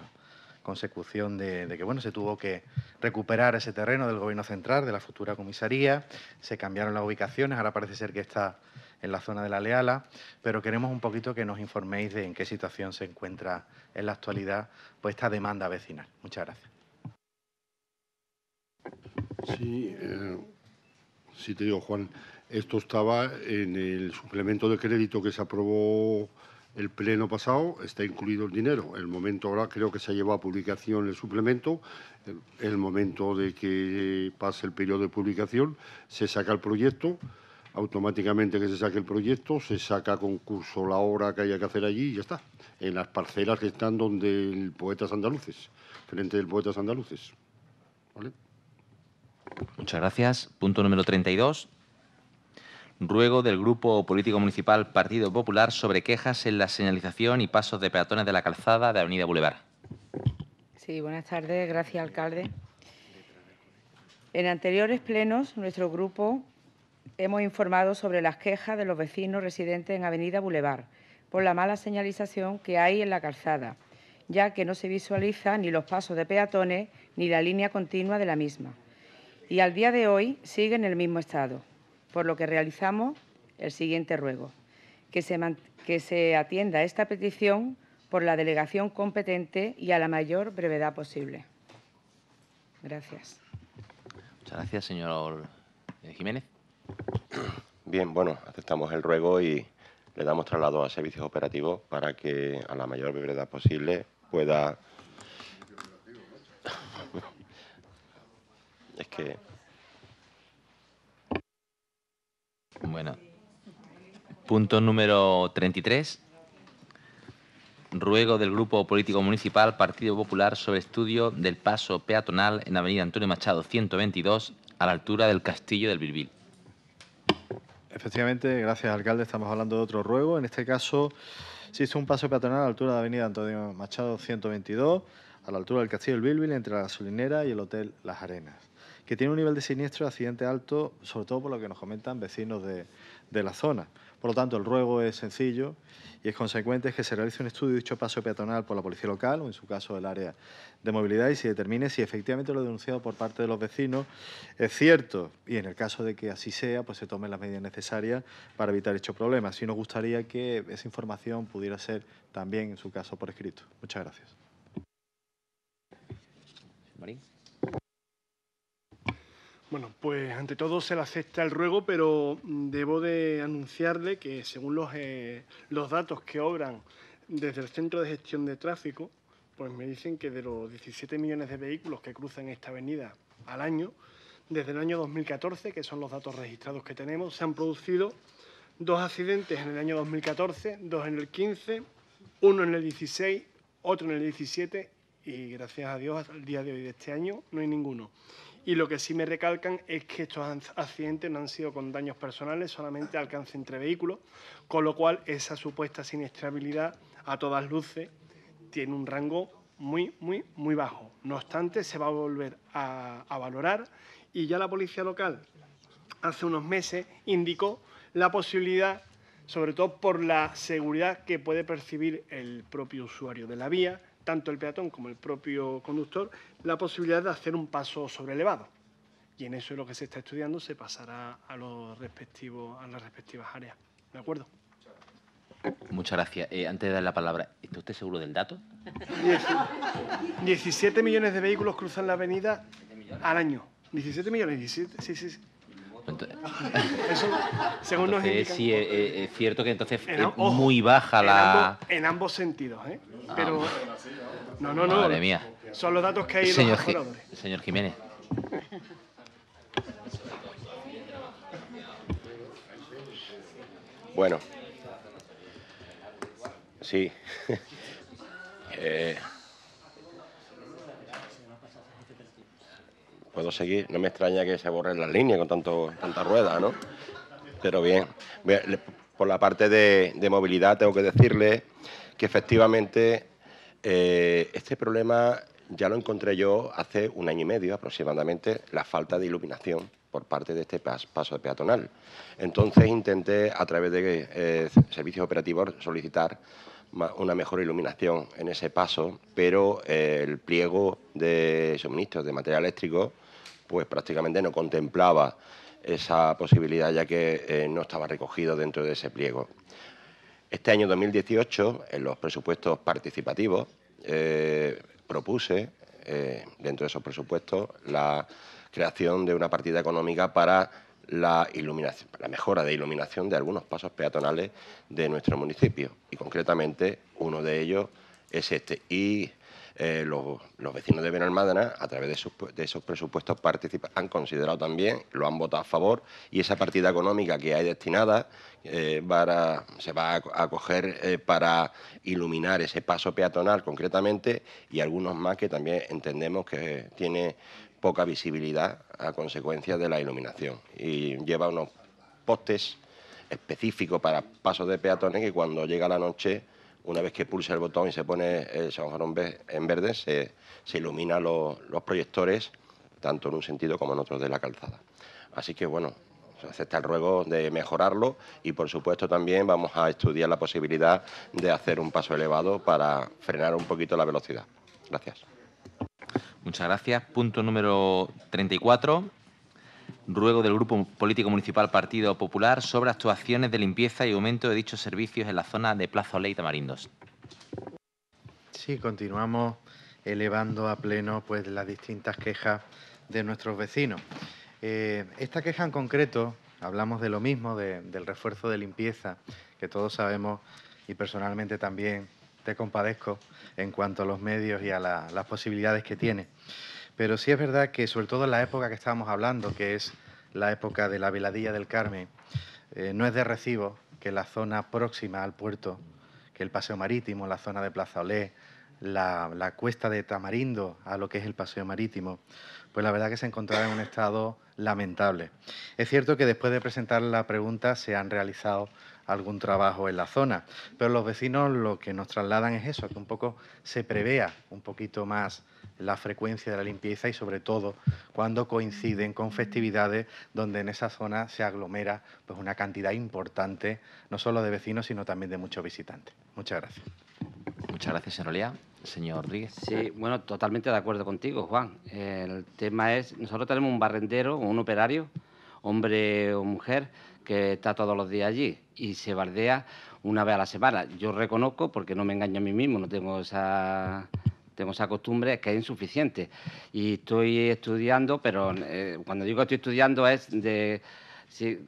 consecución de, que bueno, se tuvo que recuperar ese terreno del Gobierno Central, de la futura comisaría, se cambiaron las ubicaciones, ahora parece ser que está en la zona de la Leala, pero queremos un poquito que nos informéis de en qué situación se encuentra en la actualidad pues, esta demanda vecinal. Muchas gracias. Sí, eh, sí te digo, Juan, esto estaba en el suplemento de crédito que se aprobó el pleno pasado está incluido el dinero. El momento ahora creo que se ha llevado a publicación el suplemento. El, momento de que pase el periodo de publicación, se saca el proyecto. Automáticamente que se saque el proyecto, se saca concurso la obra que haya que hacer allí y ya está. En las parcelas que están donde el Poetas Andaluces, frente del Poetas Andaluces. Muchas gracias. Punto número 32 ruego del Grupo Político Municipal Partido Popular sobre quejas en la señalización y pasos de peatones de la calzada de Avenida Boulevard. Sí, buenas tardes. Gracias, alcalde. En anteriores plenos, nuestro grupo hemos informado sobre las quejas de los vecinos residentes en Avenida Boulevard por la mala señalización que hay en la calzada, ya que no se visualiza ni los pasos de peatones ni la línea continua de la misma. Y al día de hoy sigue en el mismo estado por lo que realizamos el siguiente ruego, que se, que se atienda esta petición por la delegación competente y a la mayor brevedad posible. Gracias. Muchas gracias, señor eh, Jiménez. Bien, bueno, aceptamos el ruego y le damos traslado a servicios operativos para que a la mayor brevedad posible pueda... es que... Bueno. Punto número 33. Ruego del Grupo Político Municipal Partido Popular sobre estudio del paso peatonal en Avenida Antonio Machado 122 a la altura del Castillo del Bilbil. Efectivamente, gracias alcalde, estamos hablando de otro ruego. En este caso, se hizo un paso peatonal a la altura de Avenida Antonio Machado 122, a la altura del Castillo del Bilbil, entre la gasolinera y el Hotel Las Arenas que tiene un nivel de siniestro de accidente alto, sobre todo por lo que nos comentan vecinos de, la zona. Por lo tanto, el ruego es sencillo y es consecuente que se realice un estudio de dicho paso peatonal por la policía local o, en su caso, el área de movilidad y se determine si efectivamente lo denunciado por parte de los vecinos es cierto y, en el caso de que así sea, pues se tomen las medidas necesarias para evitar dicho problemas. Y nos gustaría que esa información pudiera ser también, en su caso, por escrito. Muchas gracias. Bueno, pues ante todo se le acepta el ruego, pero debo de anunciarle que según los, eh, los datos que obran desde el Centro de Gestión de Tráfico, pues me dicen que de los 17 millones de vehículos que cruzan esta avenida al año, desde el año 2014, que son los datos registrados que tenemos, se han producido dos accidentes en el año 2014, dos en el 15, uno en el 16, otro en el 17 y gracias a Dios al día de hoy de este año no hay ninguno y lo que sí me recalcan es que estos accidentes no han sido con daños personales, solamente alcance entre vehículos, con lo cual esa supuesta siniestrabilidad a todas luces tiene un rango muy, muy, muy bajo. No obstante, se va a volver a, a valorar y ya la policía local hace unos meses indicó la posibilidad sobre todo por la seguridad que puede percibir el propio usuario de la vía, tanto el peatón como el propio conductor, la posibilidad de hacer un paso sobre elevado. Y en eso es lo que se está estudiando, se pasará a, los respectivos, a las respectivas áreas. ¿De acuerdo? Muchas gracias. Eh, antes de dar la palabra, ¿está usted seguro del dato? 17 millones de vehículos cruzan la avenida al año. 17 millones, 17, sí, sí. Entonces, Eso, según Sí, es, eh, eh, es, cierto que entonces es muy baja la. En ambos, sentidos, ¿eh? Ah. Pero. No, no, no. Madre mía. Son los datos que hay señor los Señor Jiménez. Bueno. Sí. eh. puedo seguir. No me extraña que se borren las líneas con tanto, tanta rueda, ¿no? Pero bien, por la parte de, movilidad tengo que decirle que efectivamente eh, este problema ya lo encontré yo hace un año y medio aproximadamente, la falta de iluminación por parte de este paso paso peatonal. Entonces intenté a través de eh, servicios operativos solicitar una mejor iluminación en ese paso, pero eh, el pliego de suministros de material eléctrico pues prácticamente no contemplaba esa posibilidad ya que eh, no estaba recogido dentro de ese pliego. Este año 2018, en los presupuestos participativos, eh, propuse eh, dentro de esos presupuestos la creación de una partida económica para la, iluminación, la mejora de iluminación de algunos pasos peatonales de nuestro municipio y concretamente uno de ellos es este. Y eh, los, vecinos de Benalmádena, a través de, esos presupuestos, han considerado también, lo han votado a favor, y esa partida económica que hay destinada eh, se va a, coger eh, para iluminar ese paso peatonal concretamente y algunos más que también entendemos que tiene poca visibilidad a consecuencia de la iluminación y lleva unos postes específicos para pasos de peatones que cuando llega la noche una vez que pulsa el botón y se pone el semáforo en verde, se, se iluminan los proyectores, tanto en un sentido como en otro de la calzada. Así que, bueno, se acepta el ruego de mejorarlo y, por supuesto, también vamos a estudiar la posibilidad de hacer un paso elevado para frenar un poquito la velocidad. Gracias. Muchas gracias. Punto número 34 ruego del Grupo Político Municipal Partido Popular sobre actuaciones de limpieza y aumento de dichos servicios en la zona de Plaza Ley Tamarindos. Sí, continuamos elevando a pleno pues, las distintas quejas de nuestros vecinos. Eh, esta queja en concreto, hablamos de lo mismo, del refuerzo de limpieza, que todos sabemos y personalmente también te compadezco en cuanto a los medios y a las posibilidades que tiene. Pero sí es verdad que, sobre todo en la época que estábamos hablando, que es la época de la Veladilla del Carmen, eh, no es de recibo que la zona próxima al puerto, que el paseo marítimo, la zona de Plaza Olé, la, la, cuesta de Tamarindo a lo que es el paseo marítimo, pues la verdad que se encontraba en un estado lamentable. Es cierto que después de presentar la pregunta se han realizado algún trabajo en la zona. Pero los vecinos lo que nos trasladan es eso, que un poco se prevea un poquito más la frecuencia de la limpieza y sobre todo cuando coinciden con festividades donde en esa zona se aglomera pues una cantidad importante no solo de vecinos sino también de muchos visitantes. Muchas gracias. Muchas gracias, señor Olía. Señor RÍGUEZ. Sí, bueno, totalmente de acuerdo contigo, Juan. El tema es, nosotros tenemos un barrendero, un operario, hombre o mujer, que está todos los días allí y se bardea una vez a la semana. Yo reconozco, porque no me engaño a mí mismo, no tengo esa, tengo esa costumbre, que es insuficiente. Y estoy estudiando, pero eh, cuando digo que estoy estudiando es de si,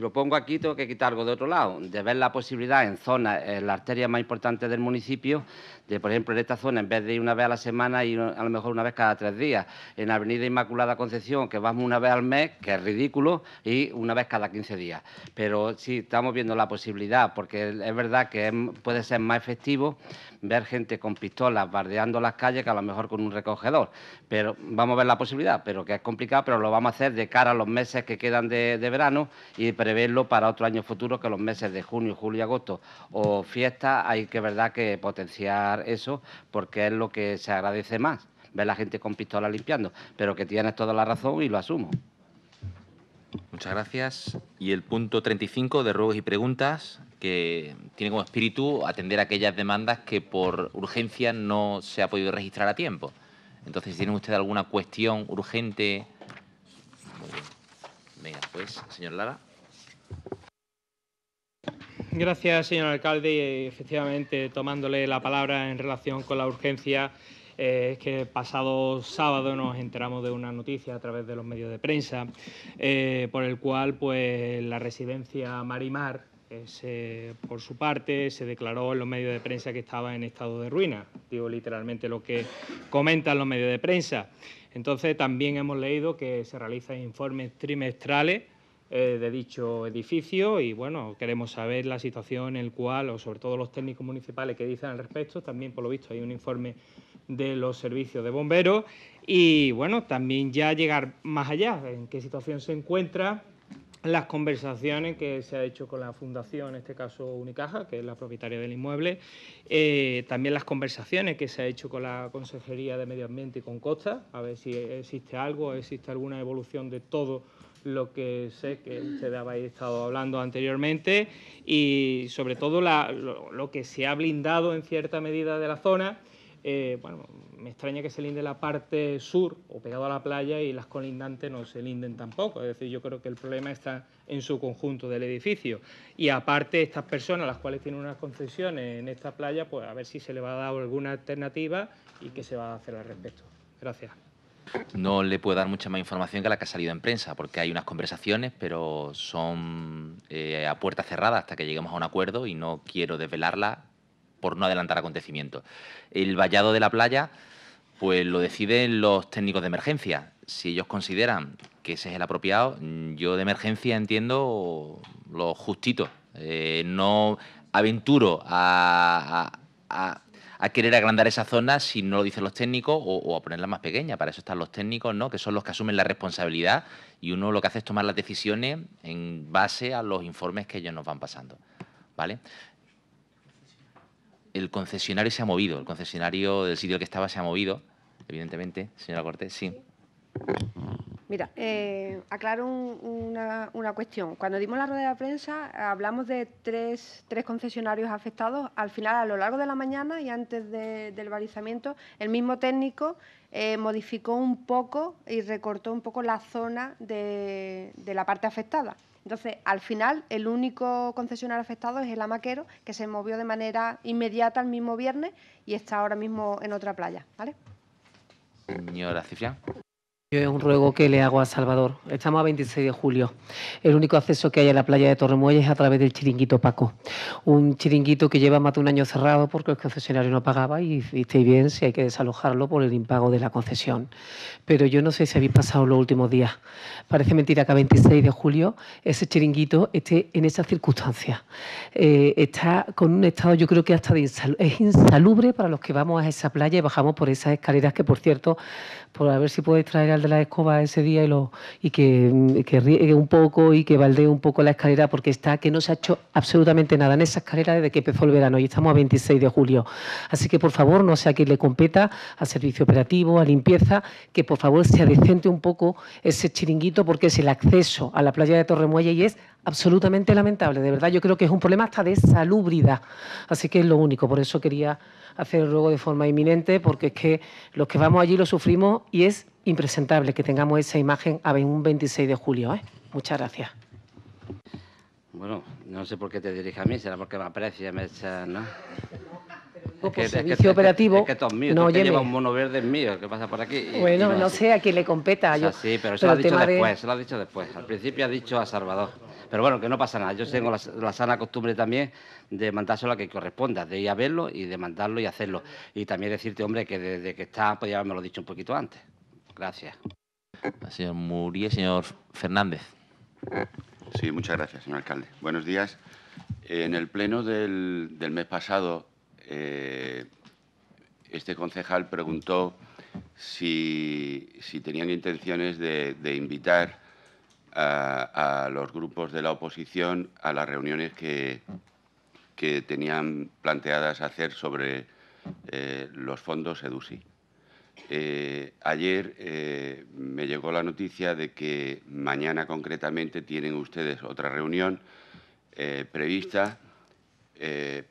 lo pongo aquí, tengo que quitar algo de otro lado, de ver la posibilidad en zonas, en la arteria más importante del municipio, de, por ejemplo, en esta zona, en vez de ir una vez a la semana, y a lo mejor una vez cada tres días. En Avenida Inmaculada Concepción, que vamos una vez al mes, que es ridículo, y una vez cada 15 días. Pero sí, estamos viendo la posibilidad, porque es verdad que puede ser más efectivo ver gente con pistolas bardeando las calles que a lo mejor con un recogedor. Pero vamos a ver la posibilidad, pero que es complicado, pero lo vamos a hacer de cara a los meses que quedan de, verano y preverlo para otro año futuro, que los meses de junio, julio y agosto o fiestas, hay que verdad que potenciar eso porque es lo que se agradece más, ver la gente con pistolas limpiando, pero que tienes toda la razón y lo asumo. Muchas gracias. Y el punto 35 de ruegos y preguntas que tiene como espíritu atender aquellas demandas que por urgencia no se ha podido registrar a tiempo. Entonces, si tiene usted alguna cuestión urgente... Venga, pues, señor Lara. Gracias, señor alcalde. Efectivamente, tomándole la palabra en relación con la urgencia, eh, es que pasado sábado nos enteramos de una noticia a través de los medios de prensa, eh, por el cual pues, la residencia Marimar se, por su parte, se declaró en los medios de prensa que estaba en estado de ruina. Digo literalmente lo que comentan los medios de prensa. Entonces, también hemos leído que se realizan informes trimestrales eh, de dicho edificio y, bueno, queremos saber la situación en el cual, o sobre todo los técnicos municipales que dicen al respecto, también, por lo visto, hay un informe de los servicios de bomberos y, bueno, también ya llegar más allá, en qué situación se encuentra las conversaciones que se ha hecho con la fundación, en este caso Unicaja, que es la propietaria del inmueble, eh, también las conversaciones que se ha hecho con la Consejería de Medio Ambiente y con Costa, a ver si existe algo, existe alguna evolución de todo lo que sé que ustedes habéis estado hablando anteriormente y sobre todo lo, que se ha blindado en cierta medida de la zona. Eh, bueno, me extraña que se linde la parte sur o pegado a la playa y las colindantes no se linden tampoco. Es decir, yo creo que el problema está en su conjunto del edificio. Y aparte, estas personas, las cuales tienen unas concesiones en esta playa, pues a ver si se le va a dar alguna alternativa y qué se va a hacer al respecto. Gracias. No le puedo dar mucha más información que la que ha salido en prensa, porque hay unas conversaciones, pero son eh, a puerta cerrada hasta que lleguemos a un acuerdo y no quiero desvelarla por no adelantar acontecimientos. El vallado de la playa, pues lo deciden los técnicos de emergencia. Si ellos consideran que ese es el apropiado, yo de emergencia entiendo lo justito. Eh, no aventuro a, querer agrandar esa zona si no lo dicen los técnicos o, o, a ponerla más pequeña. Para eso están los técnicos, ¿no? Que son los que asumen la responsabilidad y uno lo que hace es tomar las decisiones en base a los informes que ellos nos van pasando. ¿Vale? el concesionario se ha movido, el concesionario del sitio que estaba se ha movido, evidentemente, señora Cortés, sí. Mira, eh, aclaro una, cuestión. Cuando dimos la rueda de prensa, hablamos de tres, tres, concesionarios afectados. Al final, a lo largo de la mañana y antes del balizamiento, el mismo técnico eh, modificó un poco y recortó un poco la zona de la parte afectada. Entonces, al final, el único concesionario afectado es el amaquero, que se movió de manera inmediata el mismo viernes y está ahora mismo en otra playa. ¿vale? Señora Cifrián. Yo es un ruego que le hago a Salvador. Estamos a 26 de julio. El único acceso que hay a la playa de Torremolles es a través del chiringuito Paco. Un chiringuito que lleva más de un año cerrado porque el concesionario no pagaba y, y bien si hay que desalojarlo por el impago de la concesión. Pero yo no sé si habéis pasado los últimos días. Parece mentira que a 26 de julio ese chiringuito esté en esas circunstancia. Eh, está con un estado, yo creo que hasta de es insalubre para los que vamos a esa playa y bajamos por esas escaleras que, por cierto, por a ver si puede traer a de la escoba ese día y, lo, y que, mm, que riegue un poco y que baldee un poco la escalera porque está que no se ha hecho absolutamente nada en esa escalera desde que empezó el verano y estamos a 26 de julio. Así que por favor, no sea que le competa a servicio operativo, a limpieza, que por favor se adecente un poco ese chiringuito porque es el acceso a la playa de Torremuelle y es absolutamente lamentable. De verdad, yo creo que es un problema hasta de salubridad. Así que es lo único. Por eso quería hacer el ruego de forma inminente, porque es que los que vamos allí lo sufrimos y es impresentable que tengamos esa imagen a un 26 de julio. ¿eh? Muchas gracias. Bueno, no sé por qué te dirige a mí, será porque me aprecia, me echa, ¿no? que, servicio es que, operativo. no, que lleva un mono verde mío, que pasa por aquí. bueno, no, sé a quién le competa. Yo, sí, pero eso lo ha dicho después, lo ha dicho después. Al principio ha dicho a Salvador. Pero bueno, que no pasa nada. Yo tengo la, sana costumbre también de mandárselo a que corresponda, de ir a verlo y de mandarlo y hacerlo. Y también decirte, hombre, que desde que está, pues ya me lo he dicho un poquito antes. Gracias. Señor Muriel, señor Fernández. Sí, muchas gracias, señor alcalde. Buenos días. En el pleno del, mes pasado, eh, este concejal preguntó si, tenían intenciones de, invitar a, los grupos de la oposición a las reuniones que, que tenían planteadas hacer sobre eh, los fondos EDUSI. Eh, ayer eh, me llegó la noticia de que mañana concretamente tienen ustedes otra reunión eh, prevista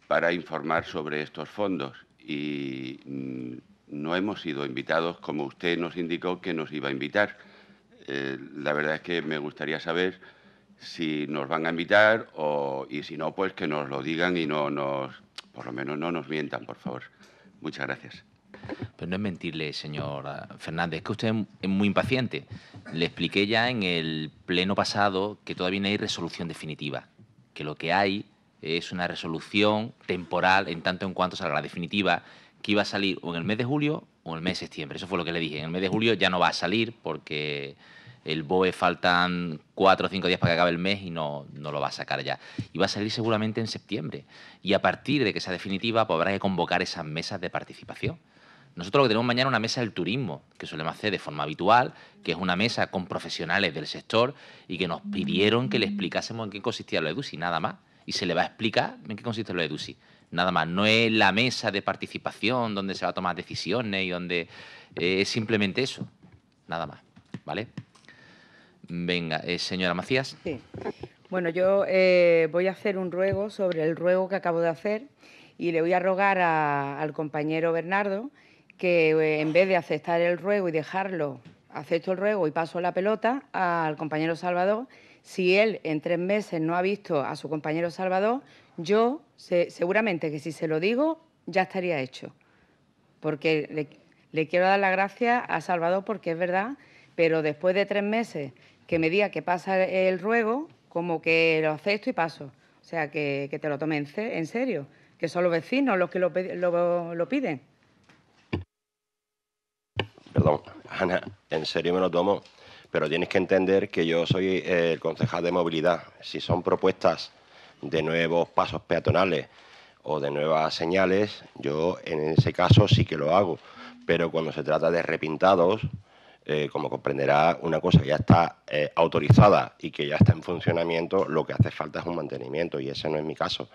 para informar sobre estos fondos y mm, no hemos sido invitados como usted nos indicó que nos iba a invitar. la verdad es que me gustaría saber si nos van a invitar o, y si no, pues que nos lo digan y no nos, por lo menos no nos mientan, por favor. Muchas gracias. Pero no es mentirle, señor Fernández, es que usted es muy impaciente. Le expliqué ya en el pleno pasado que todavía no hay resolución definitiva, que lo que hay es una resolución temporal en tanto en cuanto salga la definitiva, que iba a salir o en el mes de julio o en el mes de septiembre. Eso fue lo que le dije. En el mes de julio ya no va a salir porque el BOE faltan cuatro o cinco días para que acabe el mes y no, no, lo va a sacar ya. Y va a salir seguramente en septiembre. Y a partir de que sea definitiva, pues habrá que convocar esas mesas de participación. Nosotros lo que tenemos mañana es una mesa del turismo, que suele hacer de forma habitual, que es una mesa con profesionales del sector y que nos pidieron que le explicásemos en qué consistía lo EDUSI, nada más. Y se le va a explicar en qué consiste lo EDUSI. Nada más, no es la mesa de participación donde se va a tomar decisiones y donde eh, es simplemente eso, nada más, ¿vale? Venga, eh, señora Macías. Sí. Bueno, yo eh, voy a hacer un ruego sobre el ruego que acabo de hacer y le voy a rogar al compañero Bernardo que eh, en vez de aceptar el ruego y dejarlo, acepto el ruego y paso la pelota al compañero Salvador, si él en tres meses no ha visto a su compañero Salvador, yo seguramente que si se lo digo ya estaría hecho. Porque le, quiero dar las gracias a Salvador porque es verdad, pero después de tres meses que me diga que pasa el ruego, como que lo acepto y paso. O sea, que, que te lo tomen en serio, que son los vecinos los que lo piden. Ana, en serio me lo tomo. Pero tienes que entender que yo soy el concejal de movilidad. Si son propuestas de nuevos pasos peatonales o de nuevas señales, yo en ese caso sí que lo hago. Pero cuando se trata de repintados, eh, como comprenderá, una cosa ya está eh, autorizada y que ya está en funcionamiento, lo que hace falta es un mantenimiento y ese no es mi caso.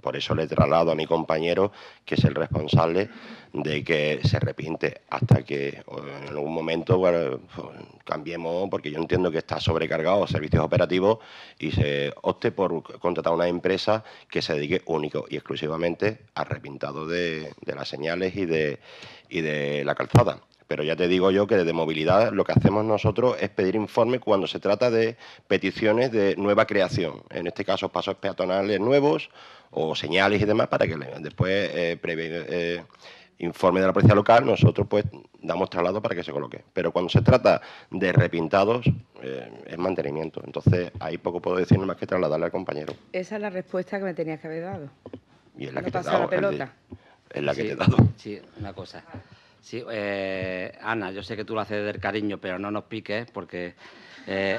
Por eso le he traslado a mi compañero, que es el responsable, de que se repinte hasta que eh, en algún momento pues, cambiemos, porque yo entiendo que está sobrecargado servicios operativos y se opte por contratar una empresa que se dedique único y exclusivamente al repintado de, las señales y de la calzada. Pero ya te digo yo que desde movilidad lo que hacemos nosotros es pedir informes cuando se trata de peticiones de nueva creación. En este caso, pasos peatonales nuevos o señales y demás para que después eh, prevé eh, informe de la policía local, nosotros pues damos traslado para que se coloque. Pero cuando se trata de repintados, eh, es mantenimiento. Entonces, ahí poco puedo decir más que trasladarle al compañero. Esa es la respuesta que me tenías que haber dado. Y es la que te he dado, la pelota. Es, la que te he dado. Sí, una cosa. Sí, eh, Ana, yo sé que tú lo haces del cariño, pero no nos piques porque eh,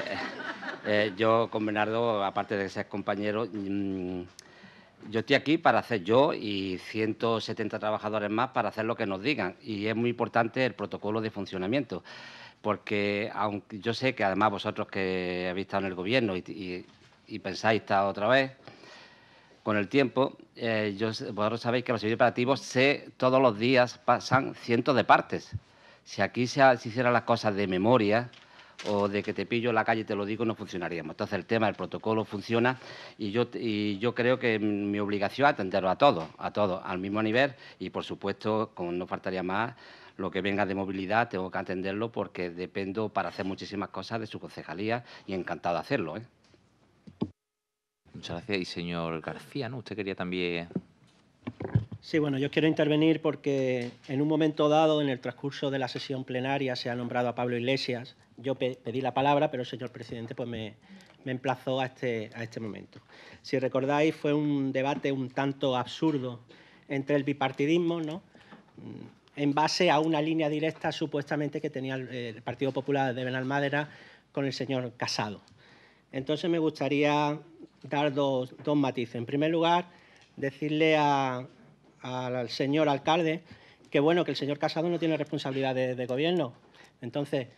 eh, yo con Bernardo, aparte de ser compañero, mm, yo estoy aquí para hacer yo y 170 trabajadores más para hacer lo que nos digan. Y es muy importante el protocolo de funcionamiento, porque aunque yo sé que además vosotros que habéis estado en el gobierno y, pensáis estar otra vez, con el tiempo, eh, yo, vosotros sabéis que los servicios operativos se, todos los días pasan cientos de partes. Si aquí se, hicieran las cosas de memoria o de que te pillo en la calle y te lo digo, no funcionaríamos. Entonces el tema del protocolo funciona y yo, yo creo que mi obligación es atenderlo a todos, a todos, al mismo nivel y por supuesto, como no faltaría más, lo que venga de movilidad tengo que atenderlo porque dependo para hacer muchísimas cosas de su concejalía y encantado de hacerlo. ¿eh? Muchas gracias. Y señor García, ¿no? Usted quería también... Sí, bueno, yo quiero intervenir porque en un momento dado, en el transcurso de la sesión plenaria, se ha nombrado a Pablo Iglesias. Yo pedí la palabra, pero el señor presidente pues me, emplazó a este, a este momento. Si recordáis, fue un debate un tanto absurdo entre el bipartidismo, ¿no? Mm, en base a una línea directa supuestamente que tenía el, Partido Popular de Benalmádena con el señor Casado. Entonces me gustaría dar dos, matices. En primer lugar, decirle al señor alcalde que bueno, que el señor Casado no tiene responsabilidad de, gobierno. Entonces,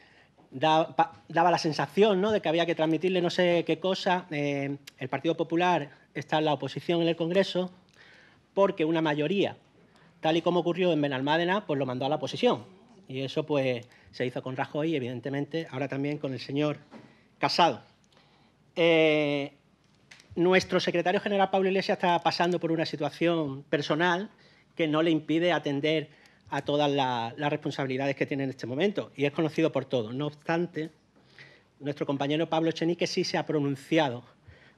daba la sensación ¿no? de que había que transmitirle no sé qué cosa. Eh, el Partido Popular está en la oposición en el Congreso porque una mayoría, tal y como ocurrió en Benalmádena, pues lo mandó a la oposición. Y eso pues se hizo con Rajoy, evidentemente, ahora también con el señor Casado. Eh, nuestro secretario general Pablo Iglesias está pasando por una situación personal que no le impide atender a todas las responsabilidades que tiene en este momento y es conocido por todos. No obstante, nuestro compañero Pablo Echenique sí se ha pronunciado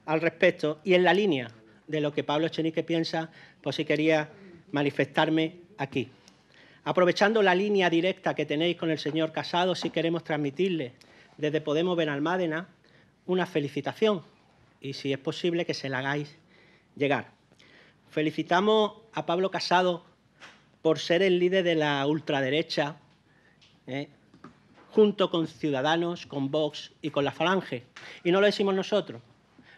al respecto y en la línea de lo que Pablo Echenique piensa, pues sí quería manifestarme aquí. Aprovechando la línea directa que tenéis con el señor Casado, si queremos transmitirle desde Podemos Benalmádena una felicitación y si es posible que se la hagáis llegar. Felicitamos a Pablo Casado por ser el líder de la ultraderecha, ¿eh? junto con Ciudadanos, con Vox y con la Falange. Y no lo decimos nosotros,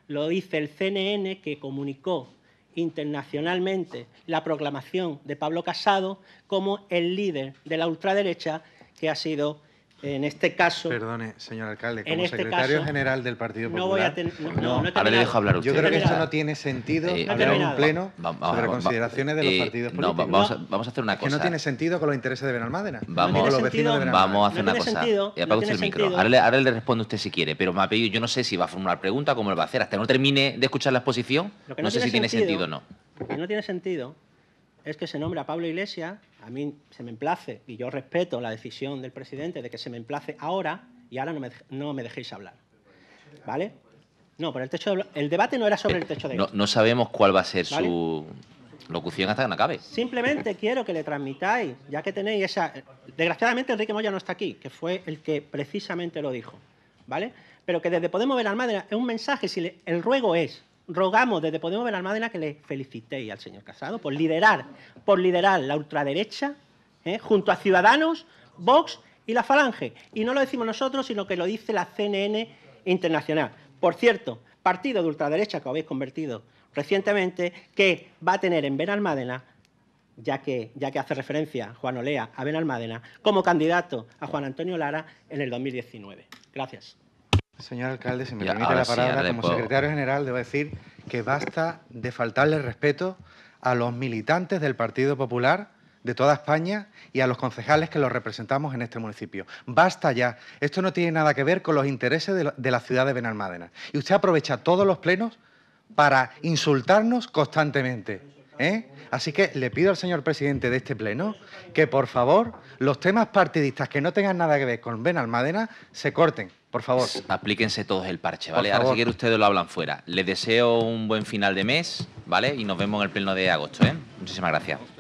lo dice el CNN que comunicó internacionalmente la proclamación de Pablo Casado como el líder de la ultraderecha que ha sido en este caso. Perdone, señor alcalde, como este secretario general del Partido Popular. No voy a tener. No, no, le dejo hablar usted. Yo creo que esto no tiene sentido eh, hablar en pleno sobre consideraciones de los eh, partidos políticos. Vamos a, vamos, a, hacer una cosa. Que no tiene sentido con los intereses de Benalmádena. Vamos, Vamos a hacer una cosa. Y y usted el micro. Ahora le, ahora le, responde usted si quiere, pero me ha pedido, yo no sé si va a formular pregunta, cómo lo va a hacer. Hasta que no termine de escuchar la exposición, no, sé si tiene sentido o no. no tiene sentido es que se nombre a Pablo Iglesias, a mí se me emplace, y yo respeto la decisión del presidente de que se me emplace ahora, y ahora no me, dejéis hablar. ¿Vale? No, pero el, techo el debate no era sobre el techo de... No, sabemos cuál va a ser su locución hasta que no acabe. Simplemente quiero que le transmitáis, ya que tenéis esa... Desgraciadamente Enrique Moya no está aquí, que fue el que precisamente lo dijo, ¿vale? Pero que desde Podemos ver al Madre es un mensaje, si el ruego es, rogamos desde Podemos Benalmádena que le felicitéis al señor Casado por liderar, por liderar la ultraderecha ¿eh? junto a Ciudadanos, Vox y la Falange. Y no lo decimos nosotros, sino que lo dice la CNN Internacional. Por cierto, partido de ultraderecha que habéis convertido recientemente, que va a tener en Benalmádena, ya ya que hace referencia Juan Olea a Benalmádena, como candidato a Juan Antonio Lara en el 2019. Gracias. Señor alcalde, si me permite la palabra, como secretario general debo decir que basta de faltarle respeto a los militantes del Partido Popular de toda España y a los concejales que los representamos en este municipio. Basta ya. Esto no tiene nada que ver con los intereses de la ciudad de Benalmádena. Y usted aprovecha todos los plenos para insultarnos constantemente. ¿eh? Así que le pido al señor presidente de este pleno que, por favor, los temas partidistas que no tengan nada que ver con Benalmádena se corten, por favor. Aplíquense todos el parche, ¿vale? Ahora, si quieren, ustedes lo hablan fuera. Les deseo un buen final de mes, ¿vale? Y nos vemos en el pleno de agosto, ¿eh? Muchísimas gracias.